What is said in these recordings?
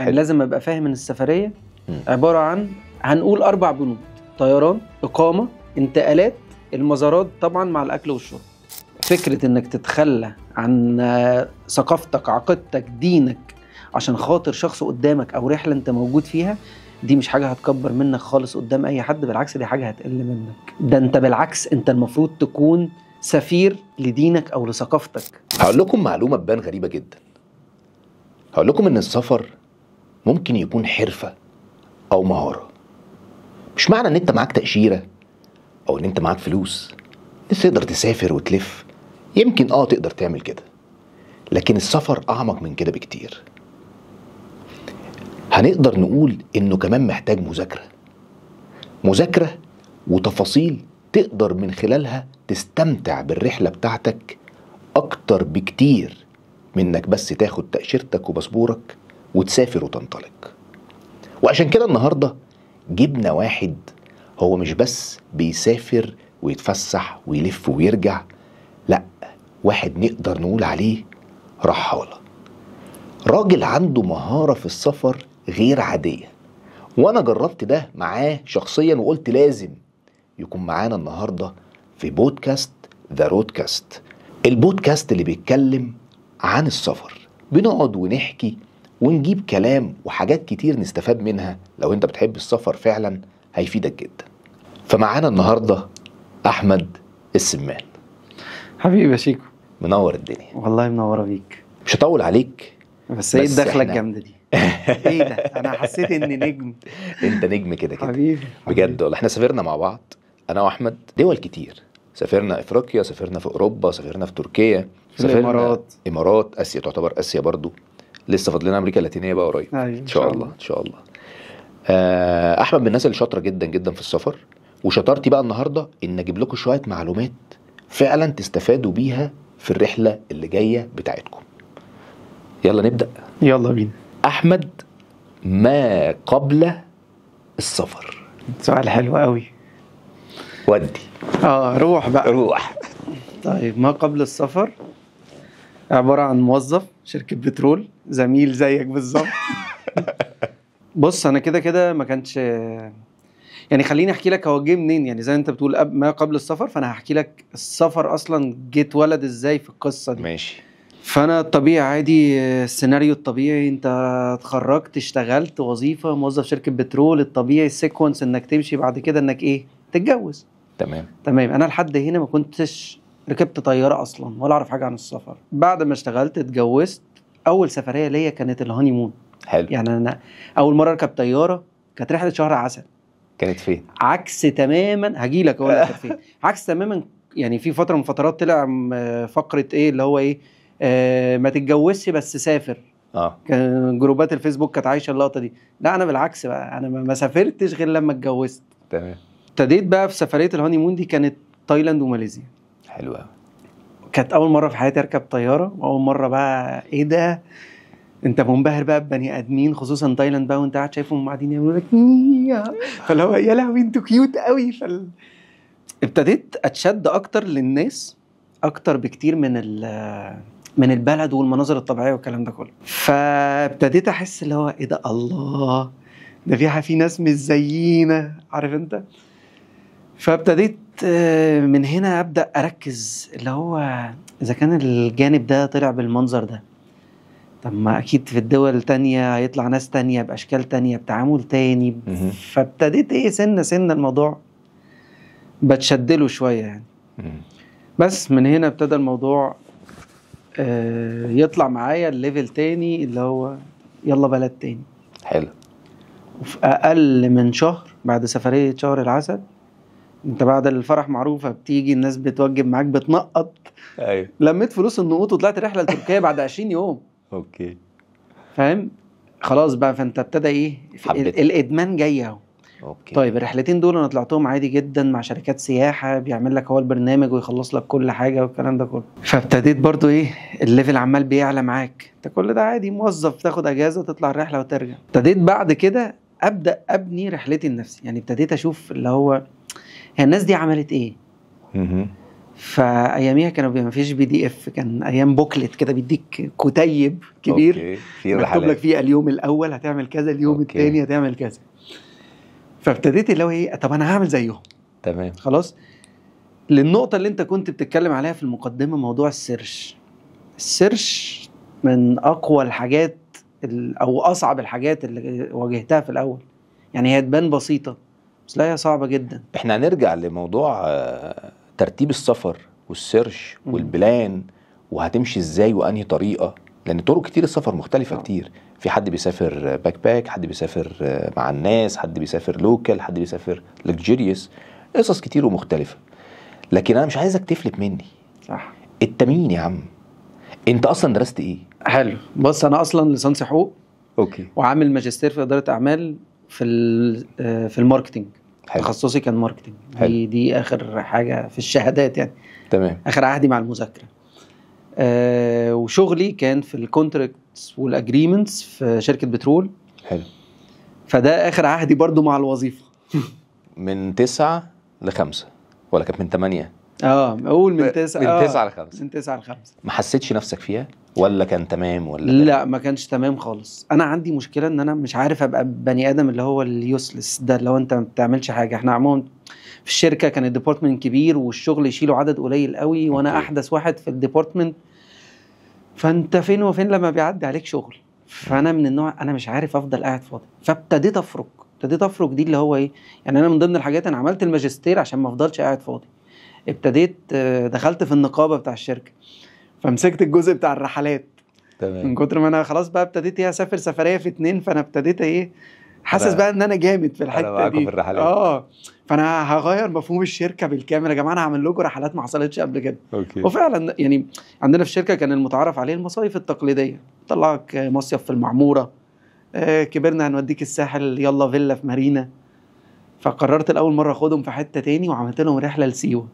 يعني لازم ابقى فاهم ان السفريه مم. عباره عن هنقول اربع بنود طيران اقامه انتقالات المزارات طبعا مع الاكل والشرب فكره انك تتخلى عن آه، ثقافتك عقيدتك دينك عشان خاطر شخص قدامك او رحله انت موجود فيها دي مش حاجه هتكبر منك خالص قدام اي حد بالعكس دي حاجه هتقل منك ده انت بالعكس انت المفروض تكون سفير لدينك او لثقافتك هقول لكم معلومه تبان غريبه جدا هقول لكم ان السفر ممكن يكون حرفة أو مهارة مش معنى إن أنت معاك تأشيرة أو إن أنت معاك فلوس بس تقدر تسافر وتلف يمكن آه تقدر تعمل كده لكن السفر أعمق من كده بكتير هنقدر نقول إنه كمان محتاج مذاكرة مذاكرة وتفاصيل تقدر من خلالها تستمتع بالرحلة بتاعتك أكتر بكتير منك بس تاخد تأشيرتك وباسبورك وتسافر وتنطلق وعشان كده النهارده جبنا واحد هو مش بس بيسافر ويتفسح ويلف ويرجع لا واحد نقدر نقول عليه رحالة راجل عنده مهارة في السفر غير عادية وانا جربت ده معاه شخصيا وقلت لازم يكون معانا النهاردة في بودكاست ذا رودكاست البودكاست اللي بيتكلم عن السفر بنقعد ونحكي ونجيب كلام وحاجات كتير نستفاد منها لو انت بتحب السفر فعلا هيفيدك جدا فمعانا النهاردة أحمد السمان حبيبي يا شيكو منور الدنيا والله منورة بيك مش هطول عليك بس, ايه الدخلة الجامدة دي؟ ايه ده؟ انا حسيت اني نجم انت نجم كده كده حبيبي بجد والله احنا سافرنا مع بعض انا واحمد دول كتير سافرنا افريقيا سافرنا في اوروبا سافرنا في تركيا سافرنا الامارات امارات اسيا تعتبر اسيا برضو لسه فاضل لنا امريكا اللاتينيه بقى قريب أيوة. ان شاء الله ان شاء الله آه احمد من الناس اللي شاطره جدا جدا في السفر وشطارتي بقى النهارده ان اجيب لكم شويه معلومات فعلا تستفادوا بيها في الرحله اللي جايه بتاعتكم يلا نبدا يلا بينا احمد ما قبل السفر سؤال حلو قوي ودي اه روح بقى روح طيب ما قبل السفر عباره عن موظف شركه بترول زميل زيك بالظبط بص انا كده كده ما كانش يعني خليني احكي لك هو جه منين يعني زي انت بتقول ما قبل السفر فانا هحكي لك السفر اصلا جه اتولد ازاي في القصه دي ماشي فانا الطبيعي عادي السيناريو الطبيعي انت اتخرجت اشتغلت وظيفه موظف شركه بترول الطبيعي السيكونس انك تمشي بعد كده انك ايه تتجوز تمام تمام انا لحد هنا ما كنتش ركبت طياره اصلا ولا اعرف حاجه عن السفر بعد ما اشتغلت اتجوزت اول سفريه ليا كانت الهانيمون حلو يعني انا اول مره اركب طياره كانت رحله شهر عسل كانت فين عكس تماما هجي لك اقول لك فين عكس تماما يعني في فتره من فترات طلع فقره ايه اللي هو ايه آه ما تتجوزش بس سافر اه كان جروبات الفيسبوك كانت عايشه اللقطه دي لا انا بالعكس بقى انا ما سافرتش غير لما اتجوزت تمام ابتديت بقى في سفريه الهاني مون دي كانت تايلاند وماليزيا حلوه كانت اول مره في حياتي اركب طياره واول مره بقى ايه ده انت منبهر بقى ببني ادمين خصوصا تايلاند بقى وانت قاعد شايفهم قاعدين يعملوا لك فاللي هو يا لهوي انتوا كيوت قوي فال ابتديت اتشد اكتر للناس اكتر بكتير من من البلد والمناظر الطبيعيه والكلام ده كله فابتديت احس اللي هو ايه ده الله ده في في ناس مش زينا عارف انت فابتديت آه، من هنا ابدا اركز اللي هو اذا كان الجانب ده طلع بالمنظر ده طب ما اكيد في الدول تانية هيطلع ناس تانية باشكال تانية بتعامل تاني فابتديت ايه سنه سنه الموضوع بتشدله شويه يعني بس من هنا ابتدى الموضوع آه، يطلع معايا الليفل تاني اللي هو يلا بلد تاني حلو وفي اقل من شهر بعد سفريه شهر العسل انت بعد الفرح معروفه بتيجي الناس بتوجب معاك بتنقط ايوه لميت فلوس النقوط وطلعت رحله لتركيا بعد 20 يوم اوكي فاهم خلاص بقى فانت ابتدى ايه حبيت. الادمان جاي اهو اوكي طيب الرحلتين دول انا طلعتهم عادي جدا مع شركات سياحه بيعمل لك هو البرنامج ويخلص لك كل حاجه والكلام ده كله فابتديت برضو ايه الليفل عمال بيعلى معاك انت كل ده عادي موظف تاخد اجازه وتطلع الرحله وترجع ابتديت بعد كده ابدا ابني رحلتي النفسي يعني ابتديت اشوف اللي هو هي الناس دي عملت ايه فاياميها كانوا ما فيش بي دي اف كان ايام بوكلت كده بيديك كتيب كبير أوكي. مكتوب لك فيه اليوم الاول هتعمل كذا اليوم الثاني هتعمل كذا فابتديت اللي هو ايه طب انا هعمل زيهم تمام خلاص للنقطه اللي انت كنت بتتكلم عليها في المقدمه موضوع السيرش السيرش من اقوى الحاجات او اصعب الحاجات اللي واجهتها في الاول يعني هي تبان بسيطه بس لا هي صعبه جدا احنا هنرجع لموضوع آه، ترتيب السفر والسيرش والبلان وهتمشي ازاي وانهي طريقه لان طرق كتير السفر مختلفه آه. كتير في حد بيسافر باك باك حد بيسافر آه، مع الناس حد بيسافر لوكال حد بيسافر لكجيريوس قصص كتير ومختلفه لكن انا مش عايزك تفلت مني صح مين يا عم انت اصلا درست ايه حلو بص انا اصلا لسان حقوق اوكي وعامل ماجستير في اداره اعمال في آه، في الماركتنج تخصصي كان ماركتنج دي دي اخر حاجه في الشهادات يعني تمام اخر عهدي مع المذاكره آه وشغلي كان في الكونتراكتس والاجريمنتس في شركه بترول حلو فده اخر عهدي برضو مع الوظيفه من تسعة لخمسة ولا كانت من 8 اه اقول من تسعة من 9 آه، لخمسة من 9 لخمسة ما حسيتش نفسك فيها؟ ولا كان تمام ولا لا ما كانش تمام خالص انا عندي مشكله ان انا مش عارف ابقى بني ادم اللي هو اليوسلس ده لو انت ما بتعملش حاجه احنا عموما في الشركه كان الديبارتمنت كبير والشغل يشيله عدد قليل قوي وانا احدث واحد في الديبارتمنت فانت فين وفين لما بيعدي عليك شغل فانا من النوع انا مش عارف افضل قاعد فاضي فابتديت افرك ابتديت افرك دي اللي هو ايه يعني انا من ضمن الحاجات انا عملت الماجستير عشان ما افضلش قاعد فاضي ابتديت آه، دخلت في النقابه بتاع الشركه فمسكت الجزء بتاع الرحلات تمام من كتر ما انا خلاص بقى ابتديت ايه اسافر سفريه في اتنين فانا ابتديت ايه حاسس بقى ان انا جامد في الحته دي في الرحلات اه فانا هغير مفهوم الشركه بالكامل يا جماعه انا هعمل لكم رحلات ما حصلتش قبل كده أوكي. وفعلا يعني عندنا في الشركه كان المتعارف عليه المصايف التقليديه طلعك مصيف في المعموره آه كبرنا هنوديك الساحل يلا فيلا في مارينا فقررت الاول مره اخدهم في حته تاني وعملت لهم رحله لسيوه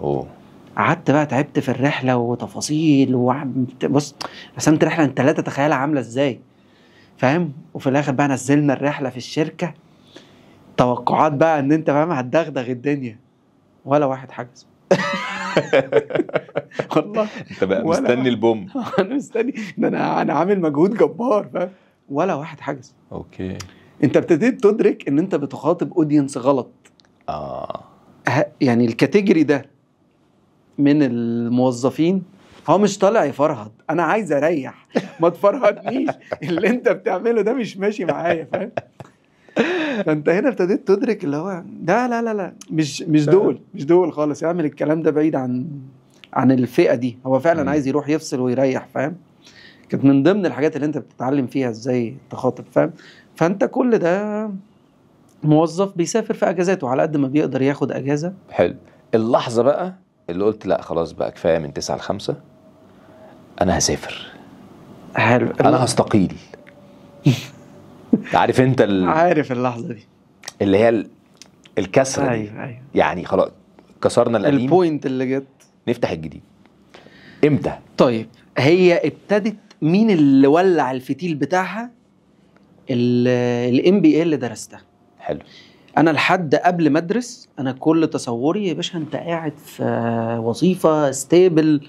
اوه قعدت بقى تعبت في الرحله وتفاصيل بص رسمت رحله انت لا تتخيلها عامله ازاي فاهم وفي الاخر بقى نزلنا الرحله في الشركه توقعات بقى ان انت فاهم هتدغدغ الدنيا ولا واحد حجز والله انت بقى مستني البوم انا مستني ده انا انا عامل مجهود جبار فاهم ولا واحد حجز اوكي انت ابتديت تدرك ان انت بتخاطب اودينس غلط اه يعني الكاتيجوري ده من الموظفين هو مش طالع يفرهد انا عايز اريح ما تفرهدنيش اللي انت بتعمله ده مش ماشي معايا فاهم فانت هنا ابتديت تدرك اللي هو لا لا لا لا مش مش دول مش دول خالص يعمل الكلام ده بعيد عن عن الفئه دي هو فعلا م. عايز يروح يفصل ويريح فاهم كانت من ضمن الحاجات اللي انت بتتعلم فيها ازاي تخاطب فاهم فانت كل ده موظف بيسافر في اجازاته على قد ما بيقدر ياخد اجازه حلو اللحظه بقى اللي قلت لا خلاص بقى كفايه من 9 ل 5 انا هسافر حلو انا هستقيل عارف انت ال... عارف اللحظه دي اللي هي الكسره ايوه ايوه يعني خلاص كسرنا القديم البوينت اللي جت نفتح الجديد امتى طيب هي ابتدت مين اللي ولع الفتيل بتاعها الام بي اي اللي درستها حلو انا لحد قبل ما ادرس انا كل تصوري يا باشا انت قاعد في وظيفه ستيبل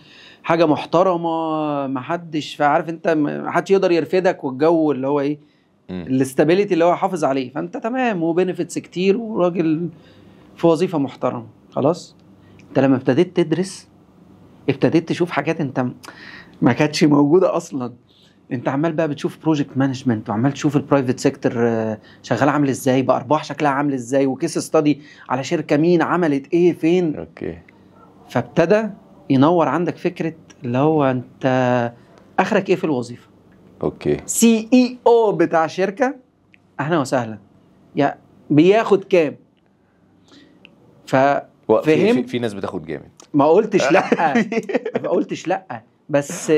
حاجه محترمه ما حدش عارف انت ما حدش يقدر يرفدك والجو اللي هو ايه الاستابيليتي اللي هو حافظ عليه فانت تمام وبنفيتس كتير وراجل في وظيفه محترمه خلاص انت لما ابتديت تدرس ابتديت تشوف حاجات انت ما كانتش موجوده اصلا انت عمال بقى بتشوف بروجكت مانجمنت وعمال تشوف البرايفت آه، سيكتور شغال عامل ازاي بارباح شكلها عامل ازاي وكيس ستادي على شركه مين عملت ايه فين اوكي فابتدى ينور عندك فكره اللي هو انت اخرك ايه في الوظيفه اوكي سي اي او بتاع شركه اهلا وسهلا يا بياخد كام في, في, في ناس بتاخد جامد ما قلتش لا ما قلتش لا بس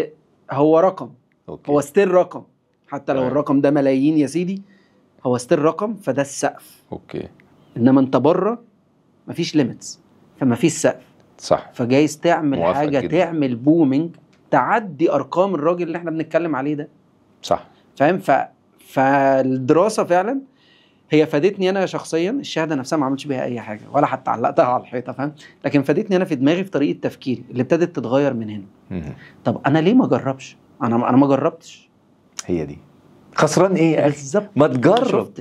هو رقم أوكي. هو ستيل رقم حتى لو أوكي. الرقم ده ملايين يا سيدي هو ستيل رقم فده السقف اوكي انما انت بره مفيش ليميتس فمفيش سقف صح فجايز تعمل حاجه جدا. تعمل بومينج تعدي ارقام الراجل اللي احنا بنتكلم عليه ده صح فاهم ف فالدراسه فعلا هي فادتني انا شخصيا الشهاده نفسها ما عملتش بيها اي حاجه ولا حتى علقتها على الحيطه فاهم لكن فادتني انا في دماغي في طريقه تفكيري اللي ابتدت تتغير من هنا طب انا ليه ما اجربش انا انا ما جربتش هي دي خسران ايه يا اخي ما تجرب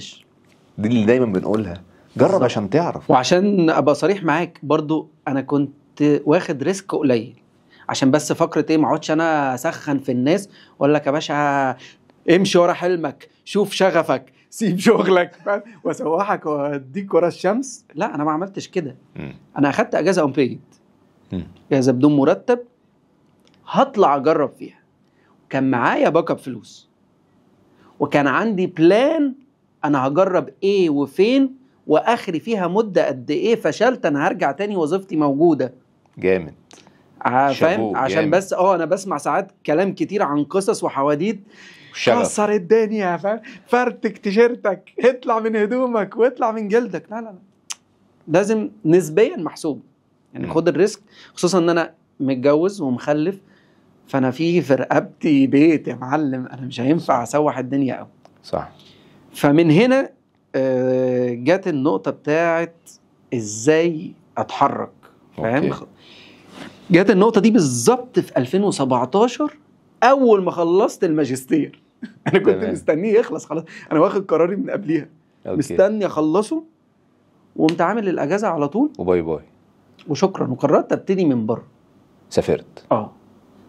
دي اللي دايما بنقولها جرب بالزبط. عشان تعرف وعشان ابقى صريح معاك برضو انا كنت واخد ريسك قليل عشان بس فكره ايه ما اقعدش انا اسخن في الناس واقول لك يا باشا امشي ورا حلمك شوف شغفك سيب شغلك واسوحك واديك ورا الشمس لا انا ما عملتش كده انا اخدت اجازه اون بيد اجازه بدون مرتب هطلع اجرب فيها كان معايا باك اب فلوس وكان عندي بلان انا هجرب ايه وفين واخري فيها مده قد ايه فشلت انا هرجع تاني وظيفتي موجوده جامد آه، فاهم عشان بس اه انا بسمع ساعات كلام كتير عن قصص وحواديت كسر الدنيا فاهم فرتك تيشيرتك اطلع من هدومك واطلع من جلدك لا لا لا لازم نسبيا محسوب يعني خد الريسك خصوصا ان انا متجوز ومخلف فانا في في رقبتي بيت يا معلم انا مش هينفع اسوح الدنيا قوي صح فمن هنا آه، جت النقطه بتاعت ازاي اتحرك فاهم جت النقطه دي بالظبط في 2017 اول ما خلصت الماجستير انا كنت مستنيه يخلص خلاص انا واخد قراري من قبليها مستني اخلصه وقمت عامل الاجازه على طول وباي باي وشكرا وقررت ابتدي من بره سافرت اه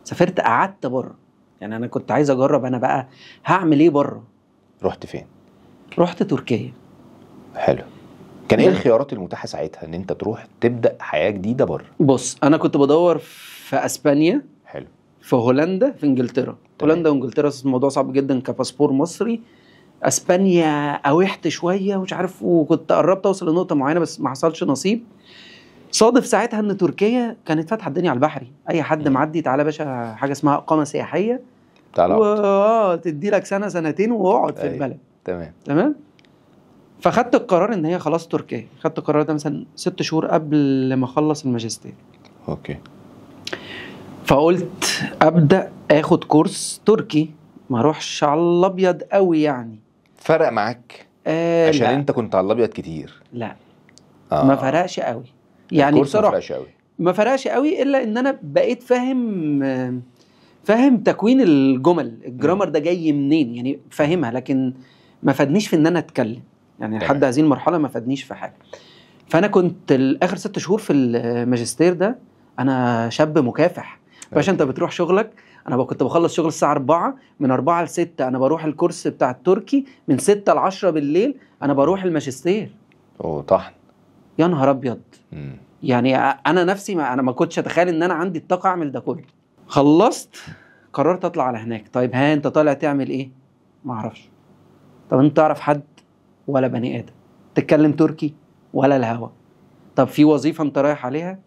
سافرت قعدت بره يعني انا كنت عايز اجرب انا بقى هعمل ايه بره رحت فين رحت تركيا حلو كان ايه الخيارات المتاحه ساعتها ان انت تروح تبدا حياه جديده بره بص انا كنت بدور في اسبانيا حلو في هولندا في انجلترا طيب. هولندا وانجلترا الموضوع صعب جدا كباسبور مصري اسبانيا اوحت شويه مش عارف وكنت قربت اوصل لنقطه معينه بس ما حصلش نصيب صادف ساعتها ان تركيا كانت فاتحه الدنيا على البحري اي حد م. معدي تعالى باشا حاجه اسمها اقامه سياحيه تعالى و... اه تدي لك سنه سنتين واقعد في أيوة. البلد تمام تمام فخدت القرار ان هي خلاص تركيا خدت القرار ده مثلا ست شهور قبل ما اخلص الماجستير اوكي فقلت ابدا اخد كورس تركي ما اروحش على الابيض قوي يعني فرق معاك آه عشان لا. انت كنت على الابيض كتير لا آه. ما فرقش قوي يعني بصراحه ما فرقش قوي ما فرقش قوي الا ان انا بقيت فاهم فاهم تكوين الجمل الجرامر ده جاي منين يعني فاهمها لكن ما فادنيش في ان انا اتكلم يعني لحد هذه المرحله ما فادنيش في حاجه فانا كنت اخر ست شهور في الماجستير ده انا شاب مكافح باشا انت بتروح شغلك انا كنت بخلص شغل الساعه 4 من 4 ل 6 انا بروح الكورس بتاع التركي من 6 ل 10 بالليل انا بروح الماجستير وطحن يا نهار ابيض يعني انا نفسي ما انا ما كنتش اتخيل ان انا عندي الطاقه اعمل ده كله خلصت قررت اطلع على هناك طيب ها انت طالع تعمل ايه ما اعرفش طب انت تعرف حد ولا بني ادم تتكلم تركي ولا الهوا طب في وظيفه انت رايح عليها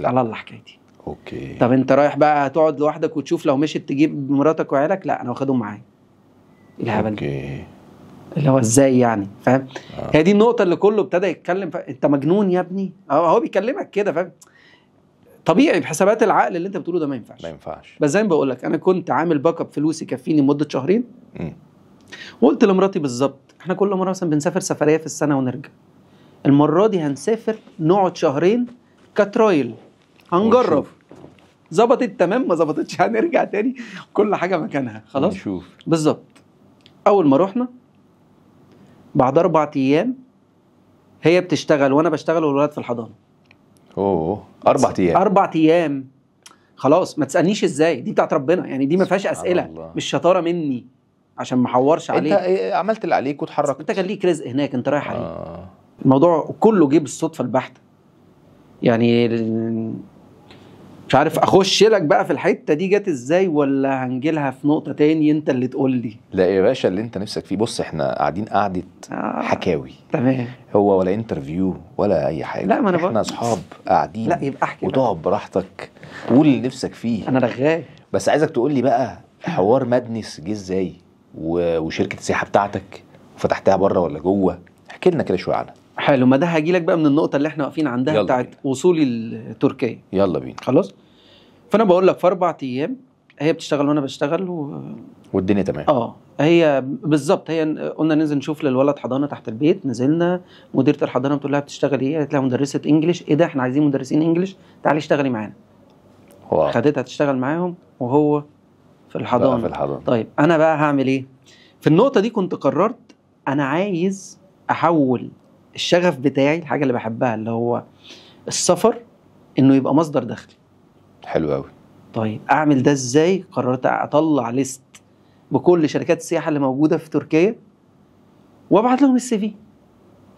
لا. على الله حكايتي اوكي طب انت رايح بقى هتقعد لوحدك وتشوف لو مشيت تجيب مراتك وعيالك لا انا واخدهم معايا الهبل اوكي اللي هو ازاي يعني فاهم آه. هي دي النقطه اللي كله ابتدى يتكلم ف... انت مجنون يا ابني هو بيكلمك كده فاهم طبيعي بحسابات العقل اللي انت بتقوله ده ما ينفعش ما ينفعش بس زي ما بقول لك انا كنت عامل باك اب فلوس يكفيني مده شهرين وقلت لمراتي بالظبط احنا كل مره مثلا بنسافر سفريه في السنه ونرجع المره دي هنسافر نقعد شهرين كترايل هنجرب ظبطت تمام ما ظبطتش هنرجع تاني كل حاجه مكانها خلاص نشوف بالظبط اول ما رحنا بعد اربع ايام هي بتشتغل وانا بشتغل والولاد في الحضانه اوه اربع ايام اربع ايام خلاص ما تسالنيش ازاي دي بتاعت ربنا يعني دي ما فيهاش اسئله الله. مش شطاره مني عشان ما احورش عليك انت إيه، عملت اللي عليك واتحركت انت كان ليك رزق هناك انت رايح آه. الموضوع كله جه بالصدفه البحته يعني مش عارف اخش لك بقى في الحته دي جت ازاي ولا هنجيلها في نقطه تاني انت اللي تقول لي لا يا باشا اللي انت نفسك فيه بص احنا قاعدين قعده آه حكاوي تمام هو ولا انترفيو ولا اي حاجه لا ما انا احنا اصحاب قاعدين لا يبقى احكي وتقعد براحتك قول اللي نفسك فيه انا رغاي بس عايزك تقول لي بقى حوار مادنس جه ازاي وشركه السياحه بتاعتك وفتحتها بره ولا جوه احكي لنا كده شويه عنها حلو ما ده هاجي لك بقى من النقطه اللي احنا واقفين عندها بتاعت وصولي لتركيا يلا بينا خلاص فانا بقول لك في اربع ايام هي بتشتغل وانا بشتغل و... والدنيا تمام اه هي بالظبط هي قلنا ننزل نشوف للولد حضانه تحت البيت نزلنا مديره الحضانه بتقول لها بتشتغل ايه قالت لها مدرسه انجليش ايه ده احنا عايزين مدرسين انجليش تعالي اشتغلي معانا خدتها تشتغل معاهم وهو في الحضانه في الحضانه طيب انا بقى هعمل ايه في النقطه دي كنت قررت انا عايز احول الشغف بتاعي الحاجه اللي بحبها اللي هو السفر انه يبقى مصدر دخل حلو قوي طيب اعمل ده ازاي قررت اطلع ليست بكل شركات السياحه اللي موجوده في تركيا وابعت لهم السي في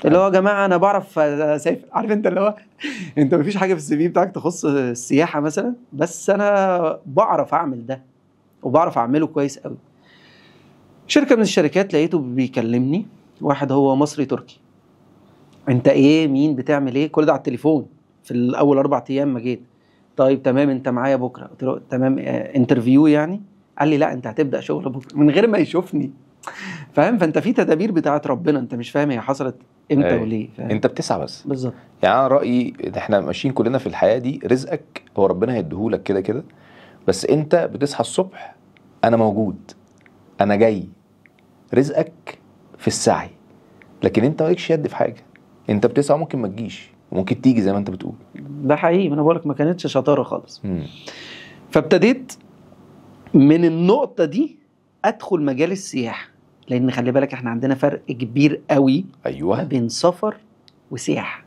اللي هو يا جماعه انا بعرف اسافر عارف انت اللي هو انت مفيش حاجه في السي في بتاعك تخص السياحه مثلا بس انا بعرف اعمل ده وبعرف اعمله كويس قوي شركه من الشركات لقيته بيكلمني واحد هو مصري تركي انت ايه مين بتعمل ايه كل ده على التليفون في الاول اربع ايام ما جيت طيب تمام انت معايا بكره قلت له تمام اه انترفيو يعني قال لي لا انت هتبدا شغل بكره من غير ما يشوفني فاهم فانت في تدابير بتاعه ربنا انت مش فاهم هي حصلت امتى أيه. وليه فاهم؟ انت بتسعى بس بالظبط يعني انا رايي احنا ماشيين كلنا في الحياه دي رزقك هو ربنا هيديهولك كده كده بس انت بتصحى الصبح انا موجود انا جاي رزقك في السعي لكن انت مالكش يد في حاجه انت بتسعى ممكن ما تجيش ممكن تيجي زي ما انت بتقول ده حقيقي انا بقولك ما كانتش شطاره خالص مم. فابتديت من النقطه دي ادخل مجال السياحه لان خلي بالك احنا عندنا فرق كبير قوي ايوه بين سفر وسياحه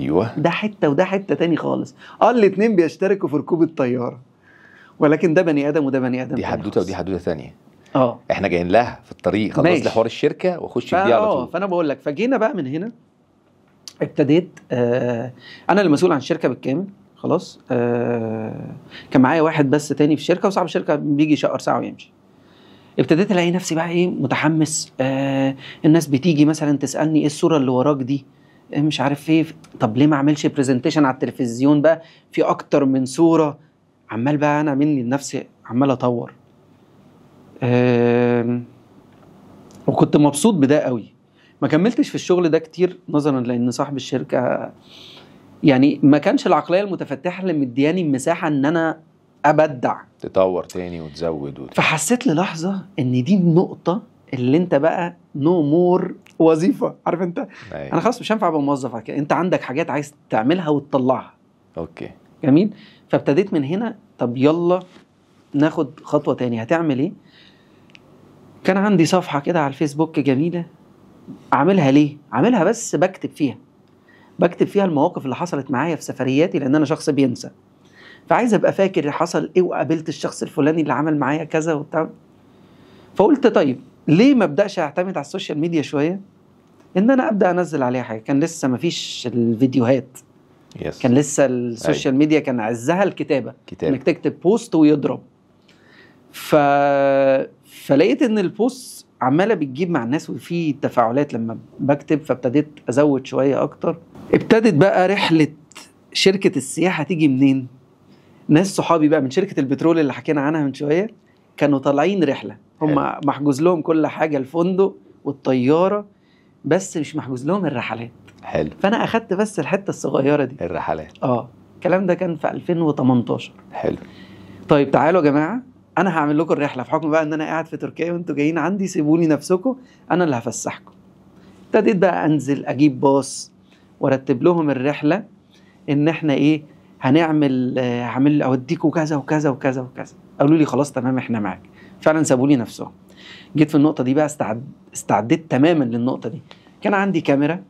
ايوه ده حته وده حته تاني خالص اه الاثنين بيشتركوا في ركوب الطياره ولكن ده بني ادم وده بني ادم دي حدوته ودي حدوته ثانيه اه احنا جايين لها في الطريق خلاص لحوار حوار الشركه واخش فيها على طول فانا بقول لك فجينا بقى من هنا ابتديت آه انا المسؤول عن الشركه بالكامل خلاص آه كان معايا واحد بس تاني في الشركه وصاحب الشركه بيجي يشقر ساعه ويمشي ابتديت الاقي نفسي بقى ايه متحمس آه الناس بتيجي مثلا تسالني ايه الصوره اللي وراك دي إيه مش عارف ايه طب ليه ما اعملش برزنتيشن على التلفزيون بقى في اكتر من صوره عمال بقى انا مني لنفسي عمال اطور آه وكنت مبسوط بده قوي ما كملتش في الشغل ده كتير نظرا لان صاحب الشركه يعني ما كانش العقليه المتفتحه اللي مدياني المساحه ان انا ابدع تطور تاني وتزود وتاني. فحسيت للحظه ان دي النقطه اللي انت بقى نو no مور وظيفه عارف انت أيوة. انا خلاص مش هينفع ابقى موظف انت عندك حاجات عايز تعملها وتطلعها اوكي جميل فابتديت من هنا طب يلا ناخد خطوه تاني هتعمل ايه كان عندي صفحه كده على الفيسبوك جميله عاملها ليه؟ عاملها بس بكتب فيها بكتب فيها المواقف اللي حصلت معايا في سفرياتي لان انا شخص بينسى فعايز ابقى فاكر حصل ايه وقابلت الشخص الفلاني اللي عمل معايا كذا وبتاع فقلت طيب ليه ما ابداش اعتمد على السوشيال ميديا شويه ان انا ابدا انزل عليها حاجه كان لسه ما فيش الفيديوهات يس. كان لسه السوشيال أي. أيوة. ميديا كان عزها الكتابه كتابة. انك تكتب بوست ويضرب ف... فلقيت ان البوست عماله بتجيب مع الناس وفي تفاعلات لما بكتب فابتديت ازود شويه اكتر ابتدت بقى رحله شركه السياحه تيجي منين ناس صحابي بقى من شركه البترول اللي حكينا عنها من شويه كانوا طالعين رحله هم محجوز لهم كل حاجه الفندق والطياره بس مش محجوز لهم الرحلات حلو فانا اخدت بس الحته الصغيره دي الرحلات اه الكلام ده كان في 2018 حلو طيب تعالوا يا جماعه انا هعمل لكم الرحله بحكم بقى ان انا قاعد في تركيا وانتوا جايين عندي سيبوني نفسكم انا اللي هفسحكم ابتديت بقى انزل اجيب باص وارتب لهم الرحله ان احنا ايه هنعمل هعمل اوديكم كذا وكذا وكذا وكذا قالوا لي خلاص تمام احنا معاك فعلا سابوا لي نفسهم جيت في النقطه دي بقى استعد استعدت تماما للنقطه دي كان عندي كاميرا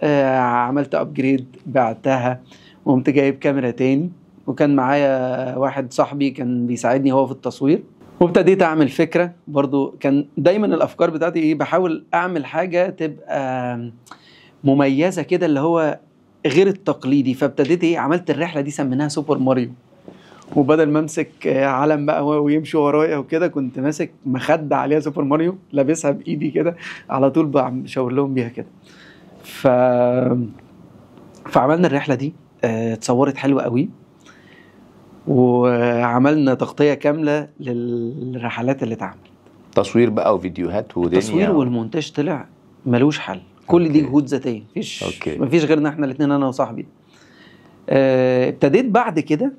آه عملت ابجريد بعتها وقمت جايب كاميرا تاني وكان معايا واحد صاحبي كان بيساعدني هو في التصوير وابتديت اعمل فكره برضو كان دايما الافكار بتاعتي ايه بحاول اعمل حاجه تبقى مميزه كده اللي هو غير التقليدي فابتديت ايه عملت الرحله دي سميناها سوبر ماريو وبدل ما امسك علم بقى ويمشي ورايا وكده كنت ماسك مخده عليها سوبر ماريو لابسها بايدي كده على طول بشاور لهم بيها كده ف فعملنا الرحله دي آه، اتصورت حلوه قوي وعملنا تغطيه كامله للرحلات اللي اتعملت تصوير بقى وفيديوهات ودنيا التصوير والمونتاج طلع ملوش حل كل أوكي. دي جهود ذاتيه مفيش أوكي. مفيش غيرنا احنا الاثنين انا وصاحبي آه، ابتديت بعد كده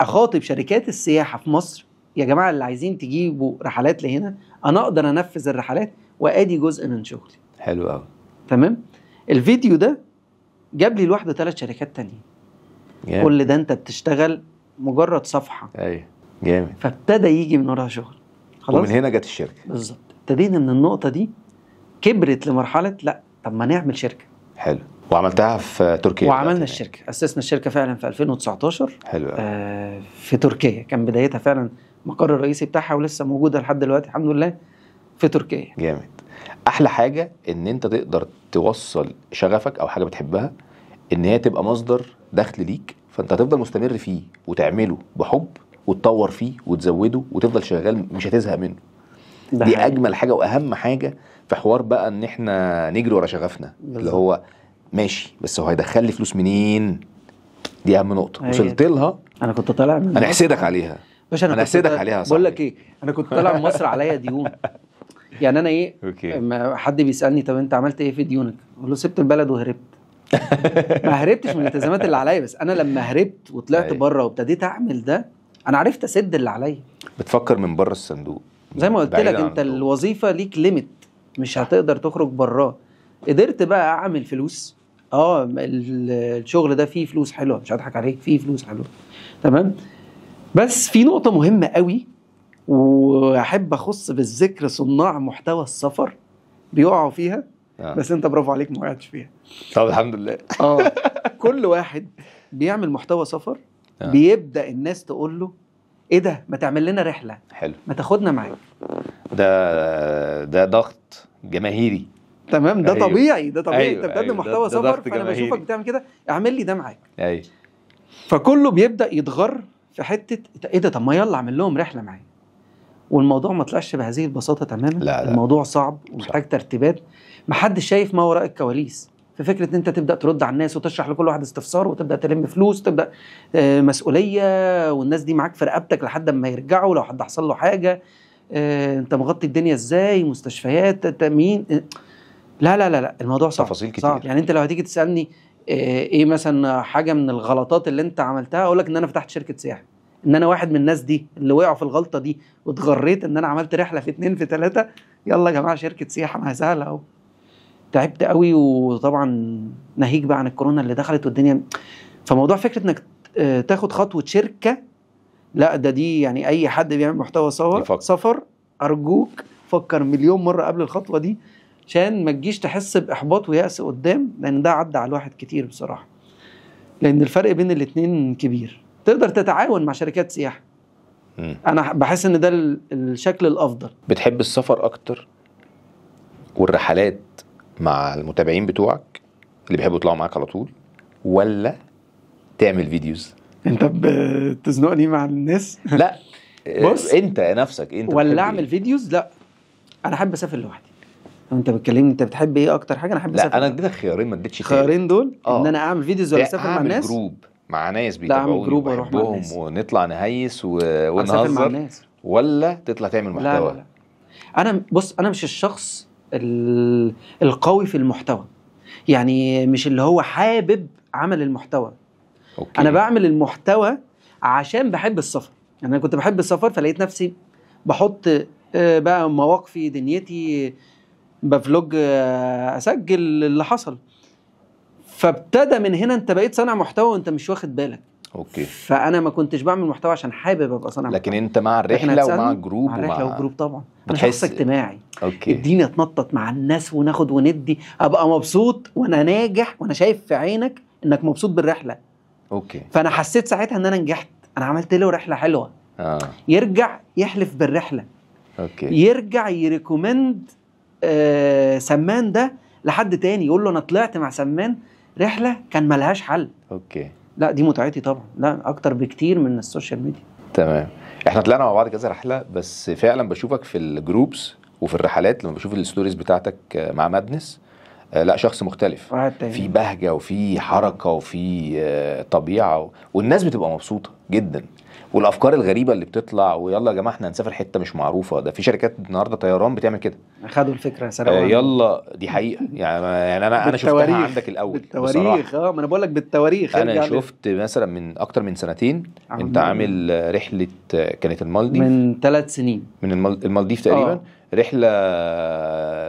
اخاطب شركات السياحه في مصر يا جماعه اللي عايزين تجيبوا رحلات لهنا انا اقدر انفذ الرحلات وادي جزء من شغلي حلو قوي تمام الفيديو ده جاب لي لوحده ثلاث شركات تانية كل ده انت بتشتغل مجرد صفحه ايوه جامد فابتدى يجي من وراها شغل خلاص ومن هنا جت الشركه بالظبط ابتدينا من النقطه دي كبرت لمرحله لا طب ما نعمل شركه حلو وعملتها في تركيا وعملنا الشركه اسسنا الشركه فعلا في 2019 حلو آه في تركيا كان بدايتها فعلا المقر الرئيسي بتاعها ولسه موجوده لحد دلوقتي الحمد لله في تركيا جامد احلى حاجه ان انت تقدر توصل شغفك او حاجه بتحبها ان هي تبقى مصدر دخل ليك فانت هتفضل مستمر فيه وتعمله بحب وتطور فيه وتزوده وتفضل شغال مش هتزهق منه دي اجمل حاجه واهم حاجه في حوار بقى ان احنا نجري ورا شغفنا بالزبط. اللي هو ماشي بس هو هيدخل لي فلوس منين دي اهم نقطه وصلت لها انا كنت طالع من انا احسدك عليها باشا انا احسدك عليها صح بقول لك ايه انا كنت طالع من مصر عليا ديون يعني انا ايه أوكي. حد بيسالني طب انت عملت ايه في ديونك اقول له سبت البلد وهربت ما هربتش من الالتزامات اللي عليا بس انا لما هربت وطلعت أيوه. بره وابتديت اعمل ده انا عرفت اسد اللي عليا بتفكر من بره الصندوق زي ما قلت لك انت الوظيفه ليك ليميت مش هتقدر تخرج براه قدرت بقى اعمل فلوس اه الشغل ده فيه فلوس حلوه مش هضحك عليك فيه فلوس حلوه تمام بس في نقطه مهمه قوي واحب اخص بالذكر صناع محتوى السفر بيقعوا فيها آه. بس انت برافو عليك ما وقعتش فيها طب الحمد لله اه كل واحد بيعمل محتوى سفر آه. بيبدا الناس تقول له ايه ده ما تعمل لنا رحله حلو ما تاخدنا معاك ده ده ضغط جماهيري تمام ده أيوه. طبيعي ده طبيعي أيوه. انت بتقدم أيوه. محتوى سفر فانا جماهيري. بشوفك بتعمل كده اعمل لي ده معاك ايوه فكله بيبدا يتغر في حته ايه ده طب ما يلا اعمل لهم رحله معايا والموضوع ما طلعش بهذه البساطه تماما لا لا. الموضوع صعب ومحتاج ترتيبات محدش شايف ما وراء الكواليس في فكره ان انت تبدا ترد على الناس وتشرح لكل واحد استفسار وتبدا تلم فلوس وتبدا آه، مسؤوليه والناس دي معاك في رقبتك لحد ما يرجعوا لو حد حصل له حاجه آه، انت مغطي الدنيا ازاي مستشفيات تامين آه، لا لا لا لا الموضوع صعب تفاصيل كتير صعب. يعني انت لو هتيجي تسالني ايه مثلا حاجه من الغلطات اللي انت عملتها اقول لك ان انا فتحت شركه سياحه ان انا واحد من الناس دي اللي وقعوا في الغلطه دي واتغريت ان انا عملت رحله في اتنين في ثلاثه يلا يا جماعه شركه سياحه ما سهله اهو تعبت قوي وطبعا ناهيك بقى عن الكورونا اللي دخلت والدنيا فموضوع فكره انك آه، تاخد خطوه شركه لا ده دي يعني اي حد بيعمل محتوى سفر سفر ارجوك فكر مليون مره قبل الخطوه دي عشان ما تجيش تحس باحباط ويأس قدام لان ده عدى على الواحد كتير بصراحه لان الفرق بين الاثنين كبير تقدر تتعاون مع شركات سياحه انا بحس ان ده الشكل الافضل بتحب السفر اكتر والرحلات مع المتابعين بتوعك اللي بيحبوا يطلعوا معاك على طول ولا تعمل فيديوز انت بتزنقني مع الناس لا بص انت نفسك انت ولا ايه؟ اعمل فيديوز لا انا احب اسافر لوحدي انت بتكلمني انت بتحب ايه اكتر حاجه انا احب اسافر لا انا اديتك خيارين ما اديتش خيارين دول آه. ان انا اعمل فيديوز ولا اسافر مع الناس جروب مع ناس بيتابعوني الناس. ونطلع نهيس و... ونهزر مع الناس. ولا تطلع تعمل محتوى لا لا لا. انا بص انا مش الشخص القوي في المحتوى يعني مش اللي هو حابب عمل المحتوى أوكي. انا بعمل المحتوى عشان بحب السفر يعني انا كنت بحب السفر فلقيت نفسي بحط آه، بقى مواقفي دنيتي بفلوج آه، اسجل اللي حصل فابتدى من هنا انت بقيت صانع محتوى وانت مش واخد بالك اوكي فانا ما كنتش بعمل محتوى عشان حابب ابقى صانع لكن انت مع الرحله ومع الجروب مع الرحله ومع... والجروب طبعا انا شخص اجتماعي اوكي اديني اتنطط مع الناس وناخد وندي ابقى مبسوط وانا ناجح وانا شايف في عينك انك مبسوط بالرحله اوكي فانا حسيت ساعتها ان انا نجحت انا عملت له رحله حلوه آه. يرجع يحلف بالرحله اوكي يرجع يريكومند آه سمان ده لحد تاني يقول له انا طلعت مع سمان رحله كان ملهاش حل اوكي لا دي متعتي طبعا لا اكتر بكتير من السوشيال ميديا تمام احنا طلعنا مع بعض كذا رحله بس فعلا بشوفك في الجروبس وفي الرحلات لما بشوف الستوريز بتاعتك مع مادنس آه، لا شخص مختلف في بهجه وفي حركه وفي آه، طبيعه والناس بتبقى مبسوطه جدا والافكار الغريبه اللي بتطلع ويلا يا جماعه احنا هنسافر حته مش معروفه ده في شركات النهارده طيران بتعمل كده خدوا الفكره سرقوا آه يلا دي حقيقه يعني, يعني انا انا شفتها عندك الاول بالتواريخ اه ما انا بقول لك بالتواريخ انا شفت مثلا من اكتر من سنتين انت عامل رحله كانت المالديف من ثلاث سنين من المالديف تقريبا آه. رحله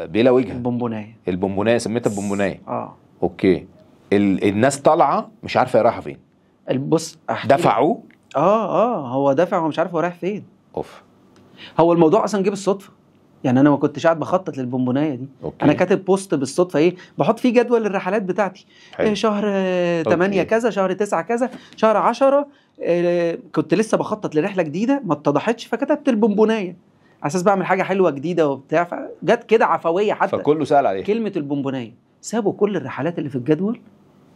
بلا وجهه البومبونايه البومبونايه سميتها البومبونايه اه اوكي الناس طالعه مش عارفه رايحه فين بص دفعوا اه اه هو دافع هو مش عارف هو رايح فين اوف هو الموضوع اصلا جه بالصدفه يعني انا ما كنتش قاعد بخطط للبونبونايه دي أوكي. انا كاتب بوست بالصدفه ايه بحط فيه جدول الرحلات بتاعتي حلو. إيه، شهر 8 أوكي. كذا شهر 9 كذا شهر 10 إيه، كنت لسه بخطط لرحله جديده ما اتضحتش فكتبت البونبونايه على اساس بعمل حاجه حلوه جديده وبتاع فجت كده عفويه حتى فكله سال عليه كلمه البونبونايه سابوا كل الرحلات اللي في الجدول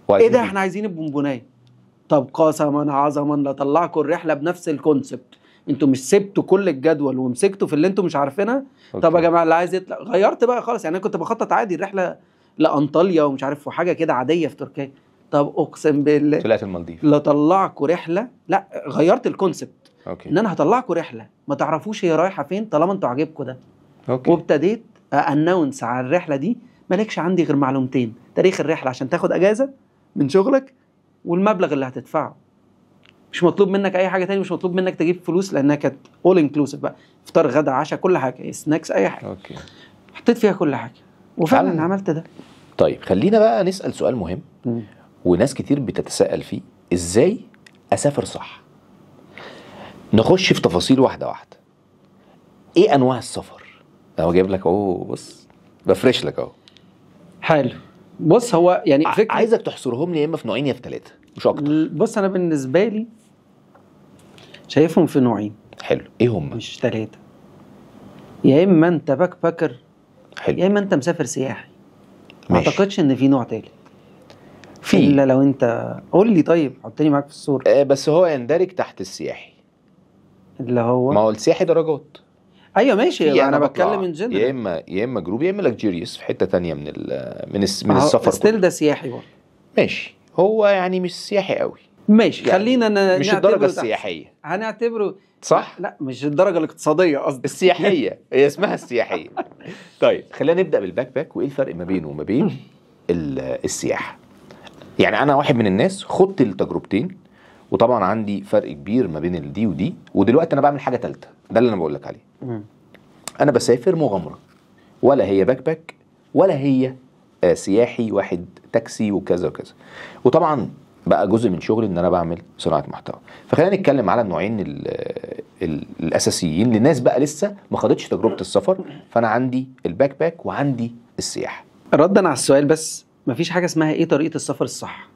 ايه ده إيه؟ احنا عايزين البونبونايه طب قسما عظما لطلعكم الرحله بنفس الكونسبت انتوا مش سبتوا كل الجدول ومسكتوا في اللي انتوا مش عارفينها طب يا جماعه اللي عايز يطلع غيرت بقى خالص يعني انا كنت بخطط عادي الرحله لانطاليا ومش عارف وحاجه كده عاديه في تركيا طب اقسم بالله طلعت المالديف لطلعكم رحله لا غيرت الكونسبت اوكي ان انا هطلعكوا رحله ما تعرفوش هي رايحه فين طالما انتوا عاجبكم ده اوكي وابتديت انونس على الرحله دي مالكش عندي غير معلومتين تاريخ الرحله عشان تاخد اجازه من شغلك والمبلغ اللي هتدفعه مش مطلوب منك اي حاجه تاني مش مطلوب منك تجيب فلوس لانها كانت اول انكلوسيف بقى فطار غدا عشاء كل حاجه سناكس إيه، اي حاجه اوكي حطيت فيها كل حاجه وفعلا فعلا. عملت ده طيب خلينا بقى نسال سؤال مهم وناس كتير بتتساءل فيه ازاي اسافر صح نخش في تفاصيل واحده واحده ايه انواع السفر انا جايب لك اهو بص بفرش لك اهو حلو بص هو يعني فكرة عايزك تحصرهم لي يا اما في نوعين يا في ثلاثه مش اكتر بص انا بالنسبه لي شايفهم في نوعين حلو ايه هم مش ثلاثه يا اما انت باك باكر حلو يا اما انت مسافر سياحي ما اعتقدش ان في نوع ثالث في الا لو انت قول لي طيب حطني معاك في الصوره آه بس هو يندرج تحت السياحي اللي هو ما هو السياحي درجات ايوه ماشي انا, أنا بتكلم ان جنرال يا اما يا اما جروب يا اما لكجيريوس في حته تانية من من من السفر ستيل ده سياحي برضه ماشي هو يعني مش سياحي قوي ماشي يعني خلينا مش الدرجه السياحيه هنعتبره صح؟ لا مش الدرجة الاقتصادية قصدي السياحية هي اسمها السياحية طيب خلينا نبدأ بالباك باك وإيه الفرق ما بينه وما بين السياحة يعني أنا واحد من الناس خدت التجربتين وطبعا عندي فرق كبير ما بين الدي ودي ودلوقتي انا بعمل حاجه ثالثه ده اللي انا بقول لك عليه م. انا بسافر مغامره ولا هي باك باك ولا هي آه سياحي واحد تاكسي وكذا وكذا وطبعا بقى جزء من شغلي ان انا بعمل صناعه محتوى فخلينا نتكلم على النوعين الـ الـ الاساسيين للناس بقى لسه ما خدتش تجربه السفر فانا عندي الباك باك وعندي السياحه ردا على السؤال بس مفيش حاجه اسمها ايه طريقه السفر الصح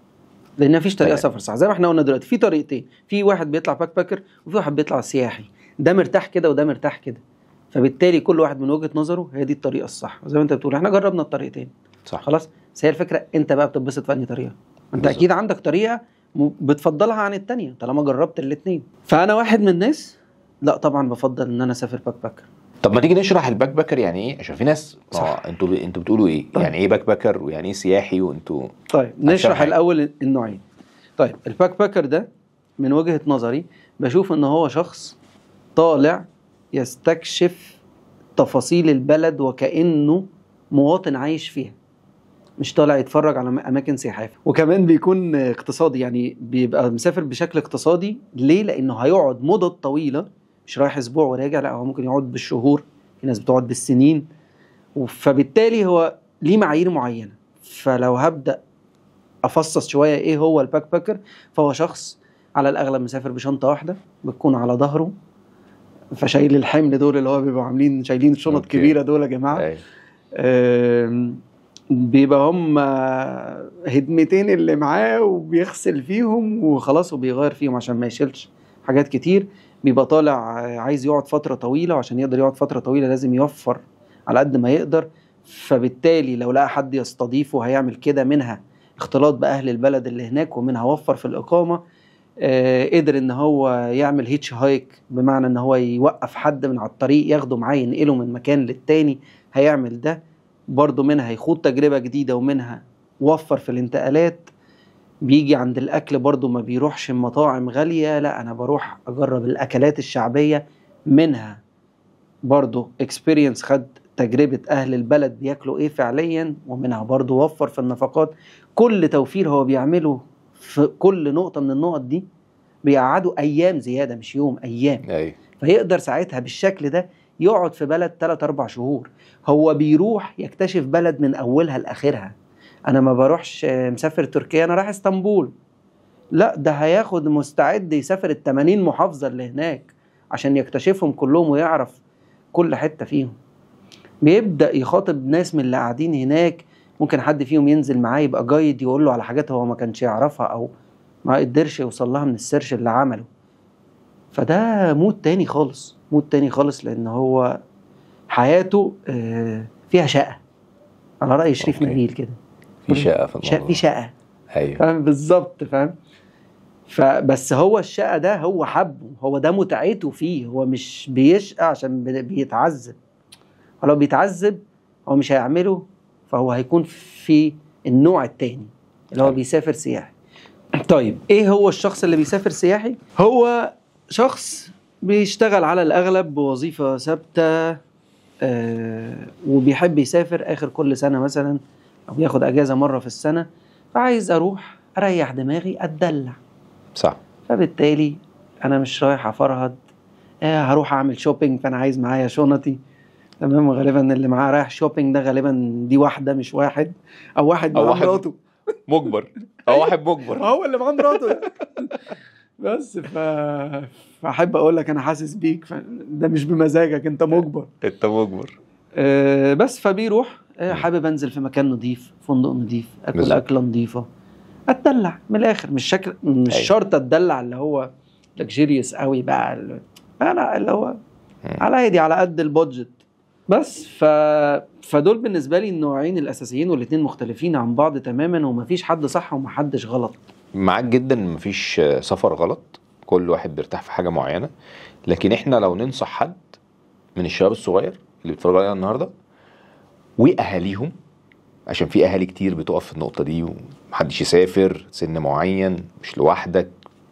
لان مفيش طريقه سفر صح زي ما احنا قلنا دلوقتي في طريقتين في واحد بيطلع باك باكر وفي واحد بيطلع سياحي ده مرتاح كده وده مرتاح كده فبالتالي كل واحد من وجهه نظره هي دي الطريقه الصح زي ما انت بتقول احنا جربنا الطريقتين صح خلاص بس هي الفكره انت بقى بتتبسط في انهي طريقه انت بالزبط. اكيد عندك طريقه بتفضلها عن الثانيه طالما جربت الاثنين فانا واحد من الناس لا طبعا بفضل ان انا اسافر باك باكر طب ما تيجي نشرح الباك باكر يعني ايه عشان في ناس صح انتوا ب... انتوا بتقولوا ايه طيب. يعني ايه باك باكر ويعني ايه سياحي وانتوا طيب نشرح الاول النوعين طيب الباك باكر ده من وجهه نظري بشوف ان هو شخص طالع يستكشف تفاصيل البلد وكانه مواطن عايش فيها مش طالع يتفرج على اماكن سياحيه وكمان بيكون اقتصادي يعني بيبقى مسافر بشكل اقتصادي ليه لانه هيقعد مدد طويله مش رايح اسبوع وراجع لا هو ممكن يقعد بالشهور في ناس بتقعد بالسنين فبالتالي هو ليه معايير معينه فلو هبدا افصص شويه ايه هو الباك باكر فهو شخص على الاغلب مسافر بشنطه واحده بتكون على ظهره فشايل الحمل دول اللي هو بيبقوا عاملين شايلين شنط كبيره دول يا جماعه أيوه. بيبقى هم هدمتين اللي معاه وبيغسل فيهم وخلاص وبيغير فيهم عشان ما يشيلش حاجات كتير بيبقى طالع آه، عايز يقعد فتره طويله وعشان يقدر يقعد فتره طويله لازم يوفر على قد ما يقدر فبالتالي لو لقى حد يستضيفه هيعمل كده منها اختلاط باهل البلد اللي هناك ومنها وفر في الاقامه آه قدر ان هو يعمل هيتش هايك بمعنى ان هو يوقف حد من على الطريق ياخده معاه ينقله من مكان للتاني هيعمل ده برضه منها يخوض تجربه جديده ومنها وفر في الانتقالات بيجي عند الاكل برضو ما بيروحش مطاعم غاليه لا انا بروح اجرب الاكلات الشعبيه منها برضو اكسبيرينس خد تجربه اهل البلد بياكلوا ايه فعليا ومنها برضو وفر في النفقات كل توفير هو بيعمله في كل نقطه من النقط دي بيقعدوا ايام زياده مش يوم ايام أي. فيقدر ساعتها بالشكل ده يقعد في بلد 3 4 شهور هو بيروح يكتشف بلد من اولها لاخرها انا ما بروحش مسافر تركيا انا رايح اسطنبول لا ده هياخد مستعد يسافر ال 80 محافظه اللي هناك عشان يكتشفهم كلهم ويعرف كل حته فيهم بيبدا يخاطب ناس من اللي قاعدين هناك ممكن حد فيهم ينزل معاه يبقى جايد يقول له على حاجات هو ما كانش يعرفها او ما قدرش يوصل لها من السيرش اللي عمله فده مود تاني خالص مود تاني خالص لان هو حياته آه، فيها شقه على راي شريف نبيل كده في شقه في الموضوع في شقه ايوه فاهم بالظبط فاهم فبس هو الشقه ده هو حبه هو ده متعته فيه هو مش بيشقى عشان بيتعذب ولو بيتعذب هو مش هيعمله فهو هيكون في النوع التاني اللي هو أيوة. بيسافر سياحي طيب ايه هو الشخص اللي بيسافر سياحي هو شخص بيشتغل على الاغلب بوظيفه ثابته آه وبيحب يسافر اخر كل سنه مثلا او ياخد اجازه مره في السنه فعايز اروح اريح دماغي اتدلع صح فبالتالي انا مش رايح افرهد آه هروح اعمل شوبينج فانا عايز معايا شنطي تمام غالبا اللي معاه رايح شوبينج ده غالبا دي واحده مش واحد او واحد او واحد مراته مجبر او واحد مجبر هو اللي معاه مراته بس ف فاحب اقول لك انا حاسس بيك ف... ده مش بمزاجك انت مجبر انت مجبر آه بس فبيروح آه، حابب انزل في مكان نظيف فندق نظيف اكل بالزبط. اكله نظيفه اتدلع من الاخر مش شكل مش أيوة. شرط اتدلع اللي هو لكجيريوس قوي بقى لا اللي هو على ايدي على قد البادجت بس ف... فدول بالنسبه لي النوعين الاساسيين والاثنين مختلفين عن بعض تماما ومفيش حد صح ومحدش غلط معاك جدا مفيش سفر غلط كل واحد بيرتاح في حاجه معينه لكن احنا لو ننصح حد من الشباب الصغير اللي بيتفرج علينا النهارده واهاليهم عشان في اهالي كتير بتقف في النقطه دي ومحدش يسافر سن معين مش لوحدك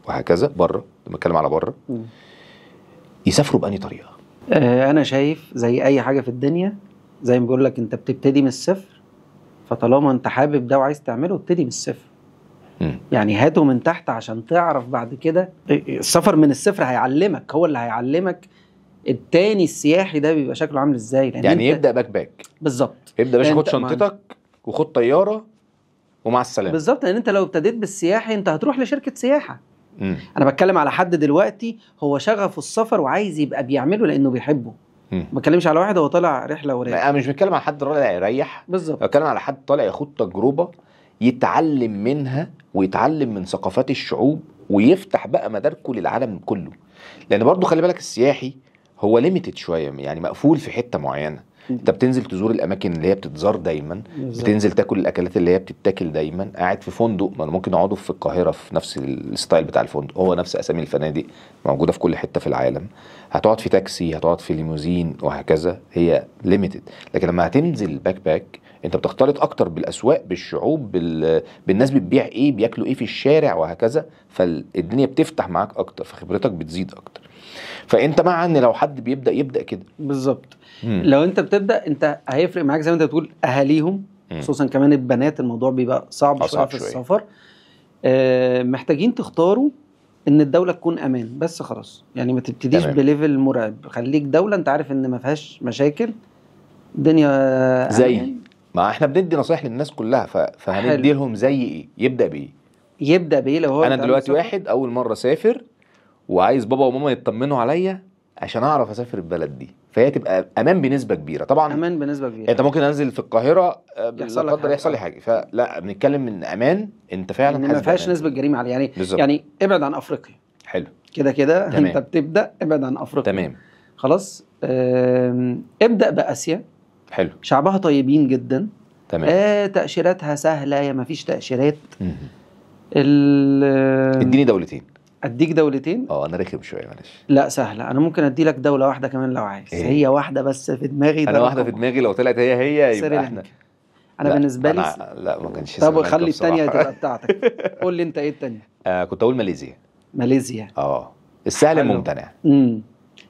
وهكذا بره بتكلم على بره يسافروا بأني طريقه آه، انا شايف زي اي حاجه في الدنيا زي ما بقول لك انت بتبتدي من الصفر فطالما انت حابب ده وعايز تعمله ابتدي من الصفر يعني هاته من تحت عشان تعرف بعد كده آه، آه، السفر من الصفر هيعلمك هو اللي هيعلمك التاني السياحي ده بيبقى شكله عامل ازاي يعني, يعني يبدا باك باك بالظبط يبدا باش خد شنطتك وخد طياره ومع السلامه بالظبط لان انت لو ابتديت بالسياحي انت هتروح لشركه سياحه مم. انا بتكلم على حد دلوقتي هو شغفه السفر وعايز يبقى بيعمله لانه بيحبه ما بتكلمش على واحد هو طالع رحله ورايح انا مش بتكلم على حد طالع يريح بالظبط بتكلم على حد طالع ياخد تجربه يتعلم منها ويتعلم من ثقافات الشعوب ويفتح بقى مداركه للعالم كله لان برضه خلي بالك السياحي هو ليميتد شويه يعني مقفول في حته معينه انت بتنزل تزور الاماكن اللي هي بتتزار دايما بتنزل تاكل الاكلات اللي هي بتتاكل دايما قاعد في فندق ما ممكن اقعده في القاهره في نفس الستايل بتاع الفندق هو نفس اسامي الفنادق موجوده في كل حته في العالم هتقعد في تاكسي هتقعد في ليموزين وهكذا هي ليميتد لكن لما هتنزل باك باك انت بتختلط اكتر بالاسواق بالشعوب بال... بالناس بتبيع ايه بياكلوا ايه في الشارع وهكذا فالدنيا بتفتح معاك اكتر فخبرتك بتزيد اكتر فانت مع ان لو حد بيبدا يبدا كده بالظبط لو انت بتبدا انت هيفرق معاك زي ما انت بتقول اهاليهم خصوصا كمان البنات الموضوع بيبقى صعب آه، شويه في السفر آه محتاجين تختاروا ان الدوله تكون امان بس خلاص يعني ما تبتديش بليفل مرعب خليك دوله انت عارف ان ما فيهاش مشاكل الدنيا زي ما احنا بندي نصايح للناس كلها فهندي لهم زي ايه يبدا بايه يبدا بايه لو هو انا دلوقتي واحد اول مره سافر وعايز بابا وماما يطمنوا عليا عشان اعرف اسافر البلد دي فهي تبقى امان بنسبه كبيره طبعا امان بنسبه كبيره انت ممكن انزل في القاهره آه، يحصل لك قدر يحصل لي حاجه فلا بنتكلم من امان انت فعلا إن يعني ما فيهاش نسبه جريمه عليه يعني بالزبط. يعني ابعد عن افريقيا حلو كده كده انت بتبدا ابعد عن افريقيا تمام خلاص ابدا باسيا حلو شعبها طيبين جدا تمام آه تاشيراتها سهله يا يعني ما فيش تاشيرات اديني دولتين اديك دولتين اه انا رخم شويه معلش لا سهله انا ممكن ادي لك دوله واحده كمان لو عايز إيه؟ هي واحده بس في دماغي انا واحده في دماغي لو طلعت هي هي يبقى احنا انا بالنسبه لي أنا لا ما كانش طب خلي الثانيه تبقى بتاعتك قول لي انت ايه الثانيه آه كنت اقول ماليزيا ماليزيا اه السهل الممتنع امم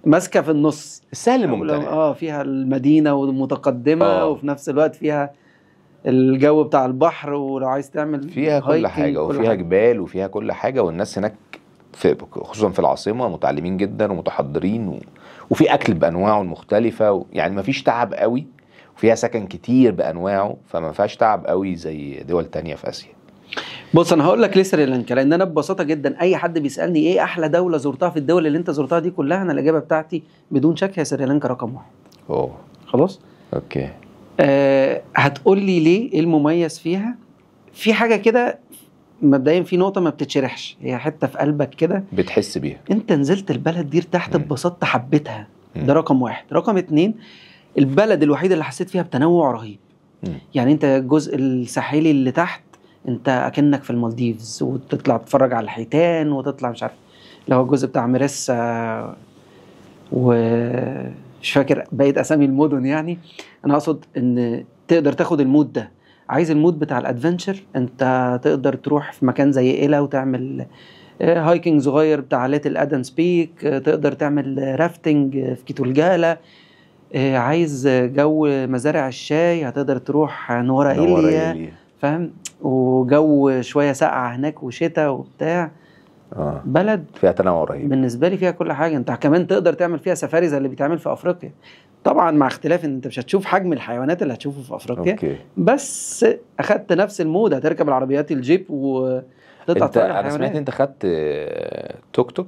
ماسكه في النص السهل الممتنع اه فيها المدينه ومتقدمه أوه. وفي نفس الوقت فيها الجو بتاع البحر ولو عايز تعمل فيها كل حاجه وفيها كل حاجة. جبال وفيها كل حاجه والناس هناك في خصوصا في العاصمه متعلمين جدا ومتحضرين و... وفي اكل بانواعه المختلفه و... يعني ما فيش تعب قوي وفيها سكن كتير بانواعه فما فيهاش تعب قوي زي دول تانية في اسيا بص انا هقول لك ليه سريلانكا لان انا ببساطه جدا اي حد بيسالني ايه احلى دوله زرتها في الدول اللي انت زرتها دي كلها انا الاجابه بتاعتي بدون شك هي سريلانكا رقم واحد اوه خلاص اوكي آه هتقول لي ليه ايه المميز فيها في حاجه كده مبدئيا في نقطه ما بتتشرحش هي حته في قلبك كده بتحس بيها انت نزلت البلد دي ارتحت اتبسطت حبيتها ده رقم واحد رقم اتنين البلد الوحيده اللي حسيت فيها بتنوع رهيب يعني انت الجزء الساحلي اللي تحت انت اكنك في المالديفز وتطلع تتفرج على الحيتان وتطلع مش عارف اللي هو الجزء بتاع مريسا و مش فاكر بقيت اسامي المدن يعني انا اقصد ان تقدر تاخد المود ده عايز المود بتاع الادفنشر انت تقدر تروح في مكان زي ايلا وتعمل آه، هايكنج صغير بتاع ليتل ادم سبيك تقدر تعمل رافتنج في كيتو الجاله آه، عايز جو مزارع الشاي هتقدر تروح نورا ايليا فاهم وجو شويه ساقعه هناك وشتاء وبتاع آه. بلد فيها تنوع رهيب بالنسبه لي فيها كل حاجه انت كمان تقدر تعمل فيها سفاري زي اللي بيتعمل في افريقيا طبعا مع اختلاف ان انت مش هتشوف حجم الحيوانات اللي هتشوفه في افريقيا أوكي. بس اخدت نفس المود هتركب العربيات الجيب و انت انا سمعت انت خدت توك توك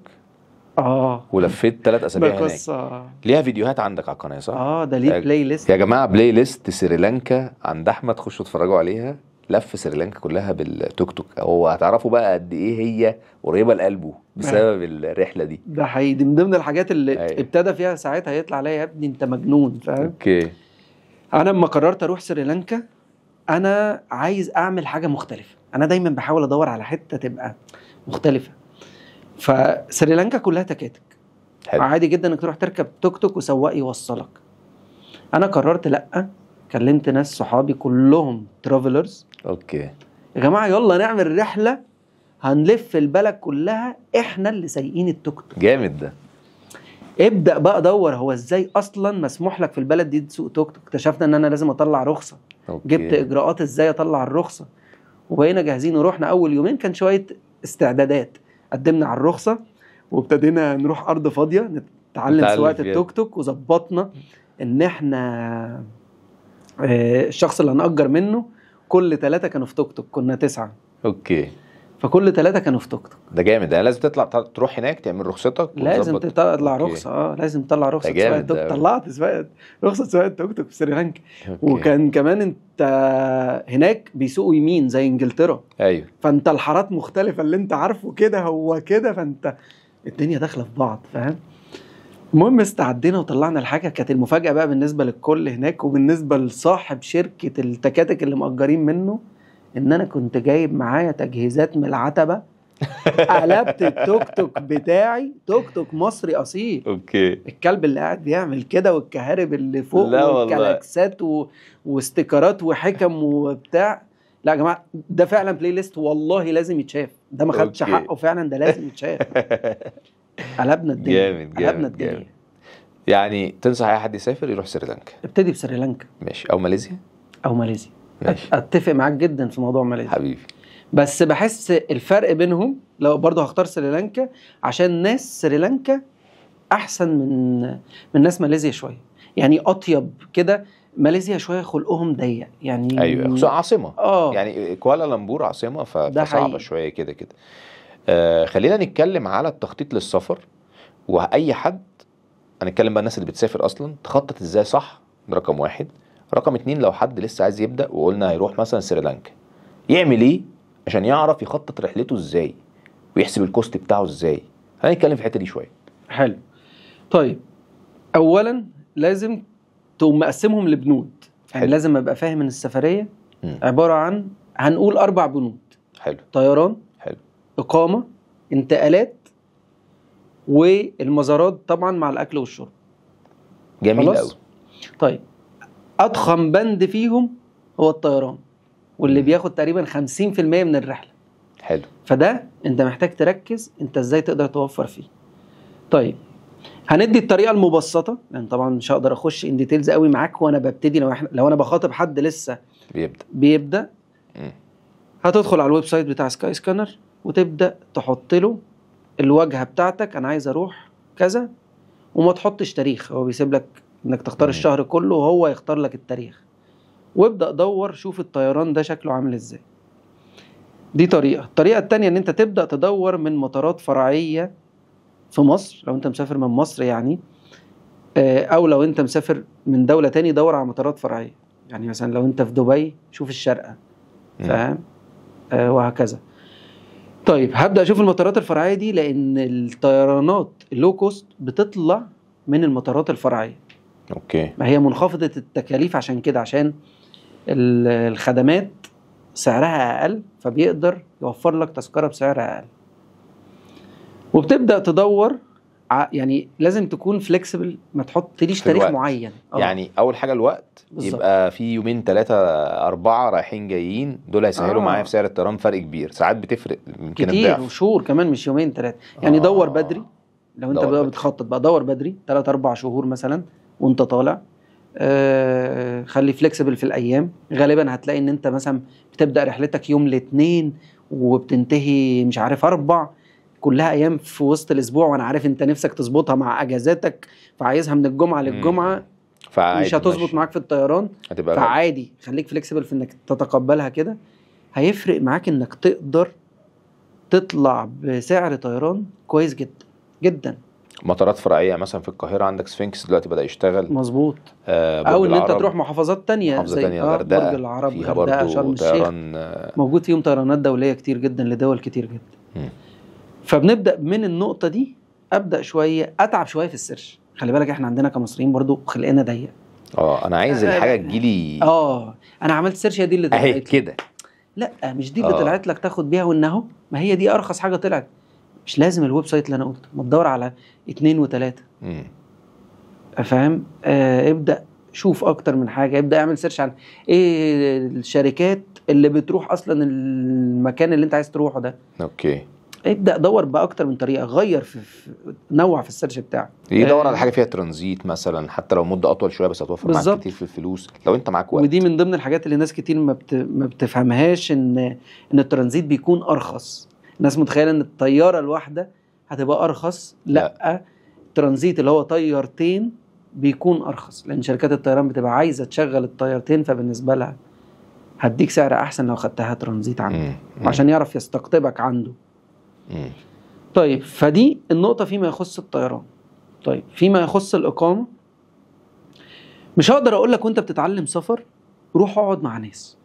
اه ولفيت ثلاث اسابيع هناك ليها فيديوهات عندك على القناه صح؟ اه ده ليه بلاي ليست يا جماعه بلاي ليست سريلانكا عند احمد خشوا اتفرجوا عليها لف سريلانكا كلها بالتوك توك هو هتعرفوا بقى قد ايه هي قريبه لقلبه بسبب الرحله دي ده حقيقي دي من ضمن الحاجات اللي أيه. ابتدى فيها ساعتها يطلع عليا يا ابني انت مجنون فاهم اوكي انا لما قررت اروح سريلانكا انا عايز اعمل حاجه مختلفه انا دايما بحاول ادور على حته تبقى مختلفه فسريلانكا كلها تكاتك حلو. عادي جدا انك تروح تركب توك توك وسواق يوصلك انا قررت لا كلمت ناس صحابي كلهم ترافلرز اوكي يا جماعه يلا نعمل رحله هنلف البلد كلها احنا اللي سايقين التوك توك جامد ده ابدا بقى دور هو ازاي اصلا مسموح لك في البلد دي تسوق توك توك اكتشفنا ان انا لازم اطلع رخصه أوكي. جبت اجراءات ازاي اطلع الرخصه وبقينا جاهزين ورحنا اول يومين كان شويه استعدادات قدمنا على الرخصه وابتدينا نروح ارض فاضيه نتعلم سواقه التوك توك وظبطنا ان احنا آه، الشخص اللي هنأجر منه كل ثلاثة كانوا في توك توك كنا تسعة اوكي فكل ثلاثة كانوا في توك توك ده جامد ده لازم تطلع تروح هناك تعمل رخصتك لازم تطلع رخصة اه لازم تطلع رخصة سواقة توك طلعت سواقة رخصة سواقة توك توك في سريلانكا وكان كمان انت هناك بيسوقوا يمين زي انجلترا ايوه فانت الحارات مختلفة اللي انت عارفه كده هو كده فانت الدنيا داخلة في بعض فاهم المهم استعدينا وطلعنا الحاجه كانت المفاجاه بقى بالنسبه للكل هناك وبالنسبه لصاحب شركه التكاتك اللي مأجرين منه ان انا كنت جايب معايا تجهيزات من العتبه قلبت التوك توك بتاعي توك توك مصري اصيل اوكي الكلب اللي قاعد بيعمل كده والكهارب اللي فوق لا والكلاكسات و... واستيكرات وحكم وبتاع لا يا جماعه ده فعلا بلاي ليست والله لازم يتشاف ده ما خدش حقه فعلا ده لازم يتشاف قلبنا الدنيا جامد جامد قلبنا الدنيا جامد. يعني تنصح اي حد يسافر يروح سريلانكا ابتدي بسريلانكا ماشي او ماليزيا او ماليزيا ماشي اتفق معاك جدا في موضوع ماليزيا حبيبي بس بحس الفرق بينهم لو برضه هختار سريلانكا عشان ناس سريلانكا احسن من من ناس ماليزيا شويه يعني اطيب كده ماليزيا شويه خلقهم ضيق يعني ايوه خصوصا عاصمه اه يعني كوالالمبور عاصمه فصعبه شويه كده كده آه، خلينا نتكلم على التخطيط للسفر واي حد هنتكلم بقى الناس اللي بتسافر اصلا تخطط ازاي صح ده رقم واحد رقم اتنين لو حد لسه عايز يبدا وقلنا هيروح مثلا سريلانكا يعمل ايه عشان يعرف يخطط رحلته ازاي ويحسب الكوست بتاعه ازاي هنتكلم في الحته دي شويه حلو طيب اولا لازم تقوم مقسمهم لبنود يعني حلو. لازم ابقى فاهم ان السفريه م. عباره عن هنقول اربع بنود حلو طيران إقامة انتقالات والمزارات طبعا مع الأكل والشرب جميل قوي طيب أضخم بند فيهم هو الطيران واللي بياخد تقريبا 50% من الرحلة حلو فده أنت محتاج تركز أنت إزاي تقدر توفر فيه طيب هندي الطريقه المبسطه لان يعني طبعا مش هقدر اخش ان ديتيلز قوي معاك وانا ببتدي لو احنا لو انا بخاطب حد لسه بيبدا بيبدا م. هتدخل على الويب سايت بتاع سكاي سكانر وتبدا تحط له الواجهه بتاعتك انا عايز اروح كذا وما تحطش تاريخ هو بيسيب لك انك تختار الشهر كله وهو يختار لك التاريخ وابدا دور شوف الطيران ده شكله عامل ازاي دي طريقه الطريقه التانية ان انت تبدا تدور من مطارات فرعيه في مصر لو انت مسافر من مصر يعني آه، او لو انت مسافر من دوله تاني دور على مطارات فرعيه يعني مثلا لو انت في دبي شوف الشارقه فاهم آه، وهكذا طيب هبدا اشوف المطارات الفرعيه دي لان الطيرانات اللو كوست بتطلع من المطارات الفرعيه اوكي ما هي منخفضه التكاليف عشان كده عشان الخدمات سعرها اقل فبيقدر يوفر لك تذكره بسعر اقل وبتبدا تدور يعني لازم تكون فليكسبل ما تحطليش تاريخ الوقت. معين أه. يعني اول حاجه الوقت بالزبط. يبقى في يومين ثلاثه اربعه رايحين جايين دول هيسهلوا آه. معايا في سعر الطيران فرق كبير ساعات بتفرق يمكن كتير وشهور كمان مش يومين ثلاثه يعني آه. دور بدري لو انت بقى بتخطط بقى دور بدري ثلاث اربع شهور مثلا وانت طالع آه خلي فليكسبل في الايام غالبا هتلاقي ان انت مثلا بتبدا رحلتك يوم الاثنين وبتنتهي مش عارف اربع كلها ايام في وسط الاسبوع وانا عارف انت نفسك تظبطها مع اجازاتك فعايزها من الجمعه للجمعه مش هتظبط معاك في الطيران هتبقى فعادي خليك فليكسبل في انك تتقبلها كده هيفرق معاك انك تقدر تطلع بسعر طيران كويس جدا جدا مطارات فرعيه مثلا في القاهره عندك سفنكس دلوقتي بدا يشتغل مظبوط آه او ان انت تروح محافظات تانية محافظة زي آه، برج العرب فيها برضه طيران آه. موجود فيهم طيرانات دوليه كتير جدا لدول كتير جدا م. فبنبدا من النقطه دي ابدا شويه اتعب شويه في السيرش خلي بالك احنا عندنا كمصريين برضو خلقنا ضيق اه انا عايز أنا آه، الحاجه تجيلي اه انا عملت سيرش هي دي اللي طلعت اهي كده لا مش دي اللي آه. طلعت لك تاخد بيها وانه ما هي دي ارخص حاجه طلعت مش لازم الويب سايت اللي انا قلته ما تدور على اتنين وتلاته فاهم آه ابدا شوف اكتر من حاجه ابدا اعمل سيرش عن ايه الشركات اللي بتروح اصلا المكان اللي انت عايز تروحه ده اوكي ابدا دور باكتر من طريقه غير في, في نوع في السيرش بتاعك يدور آه. على حاجه فيها ترانزيت مثلا حتى لو مده اطول شويه بس هتوفر معاك كتير في الفلوس لو انت معاك وقت ودي من ضمن الحاجات اللي ناس كتير ما, بت... ما بتفهمهاش ان ان الترانزيت بيكون ارخص الناس متخيله ان الطياره الواحده هتبقى ارخص لا, لا. الترانزيت اللي هو طيارتين بيكون ارخص لان شركات الطيران بتبقى عايزه تشغل الطيارتين فبالنسبه لها هديك سعر احسن لو خدتها ترانزيت عنده عشان يعرف يستقطبك عنده طيب فدي النقطة فيما يخص الطيران طيب فيما يخص الإقامة مش هقدر أقول لك وأنت بتتعلم سفر روح اقعد مع ناس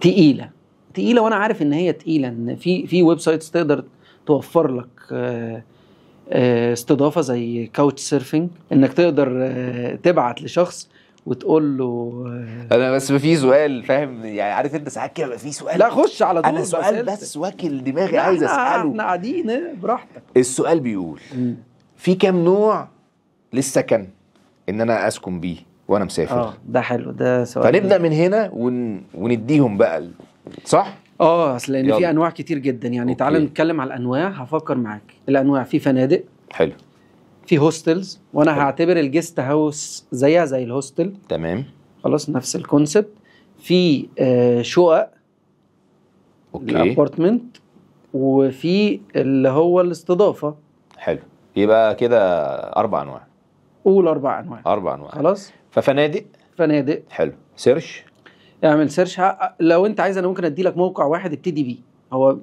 تقيلة تقيلة وأنا عارف إن هي تقيلة إن في في ويب سايتس تقدر توفر لك آه، آه، استضافة زي كاوتش سيرفنج إنك تقدر آه، تبعت لشخص وتقول له انا بس في سؤال فاهم يعني عارف انت ساعات كده في سؤال لا خش على طول انا سؤال بس واكل دماغي عايز اساله احنا قاعدين إيه، براحتك السؤال بيقول في كام نوع للسكن ان انا اسكن بيه وانا مسافر اه ده حلو ده سؤال فنبدا من هنا ون... ونديهم بقى صح اه اصل لان في انواع كتير جدا يعني تعال نتكلم على الانواع هفكر معاك الانواع في فنادق حلو في هوستلز وانا هعتبر الجيست هاوس زيها زي الهوستل تمام خلاص نفس الكونسبت في آه، شقق اوكي الابارتمنت وفي اللي هو الاستضافه حلو يبقى كده اربع انواع قول اربع انواع اربع انواع خلاص ففنادق فنادق حلو سيرش اعمل سيرش لو انت عايز انا ممكن ادي لك موقع واحد ابتدي بيه هو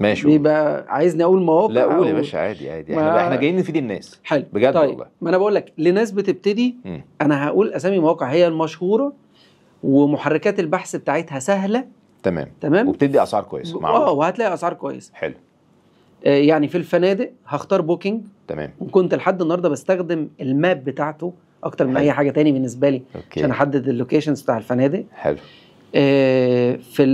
ماشي ليه بقى عايزني اقول مواقع لا قول يا باشا عادي عادي احنا ما... احنا جايين نفيد الناس حلو بجد طيب. والله ما انا بقول لك لناس بتبتدي م. انا هقول اسامي مواقع هي المشهوره ومحركات البحث بتاعتها سهله تمام تمام وبتدي اسعار كويسه اه وهتلاقي اسعار كويسه حلو آه يعني في الفنادق هختار بوكينج تمام وكنت لحد النهارده بستخدم الماب بتاعته اكتر من اي حاجه تاني بالنسبه لي أوكي. عشان احدد اللوكيشنز بتاع الفنادق حلو آه في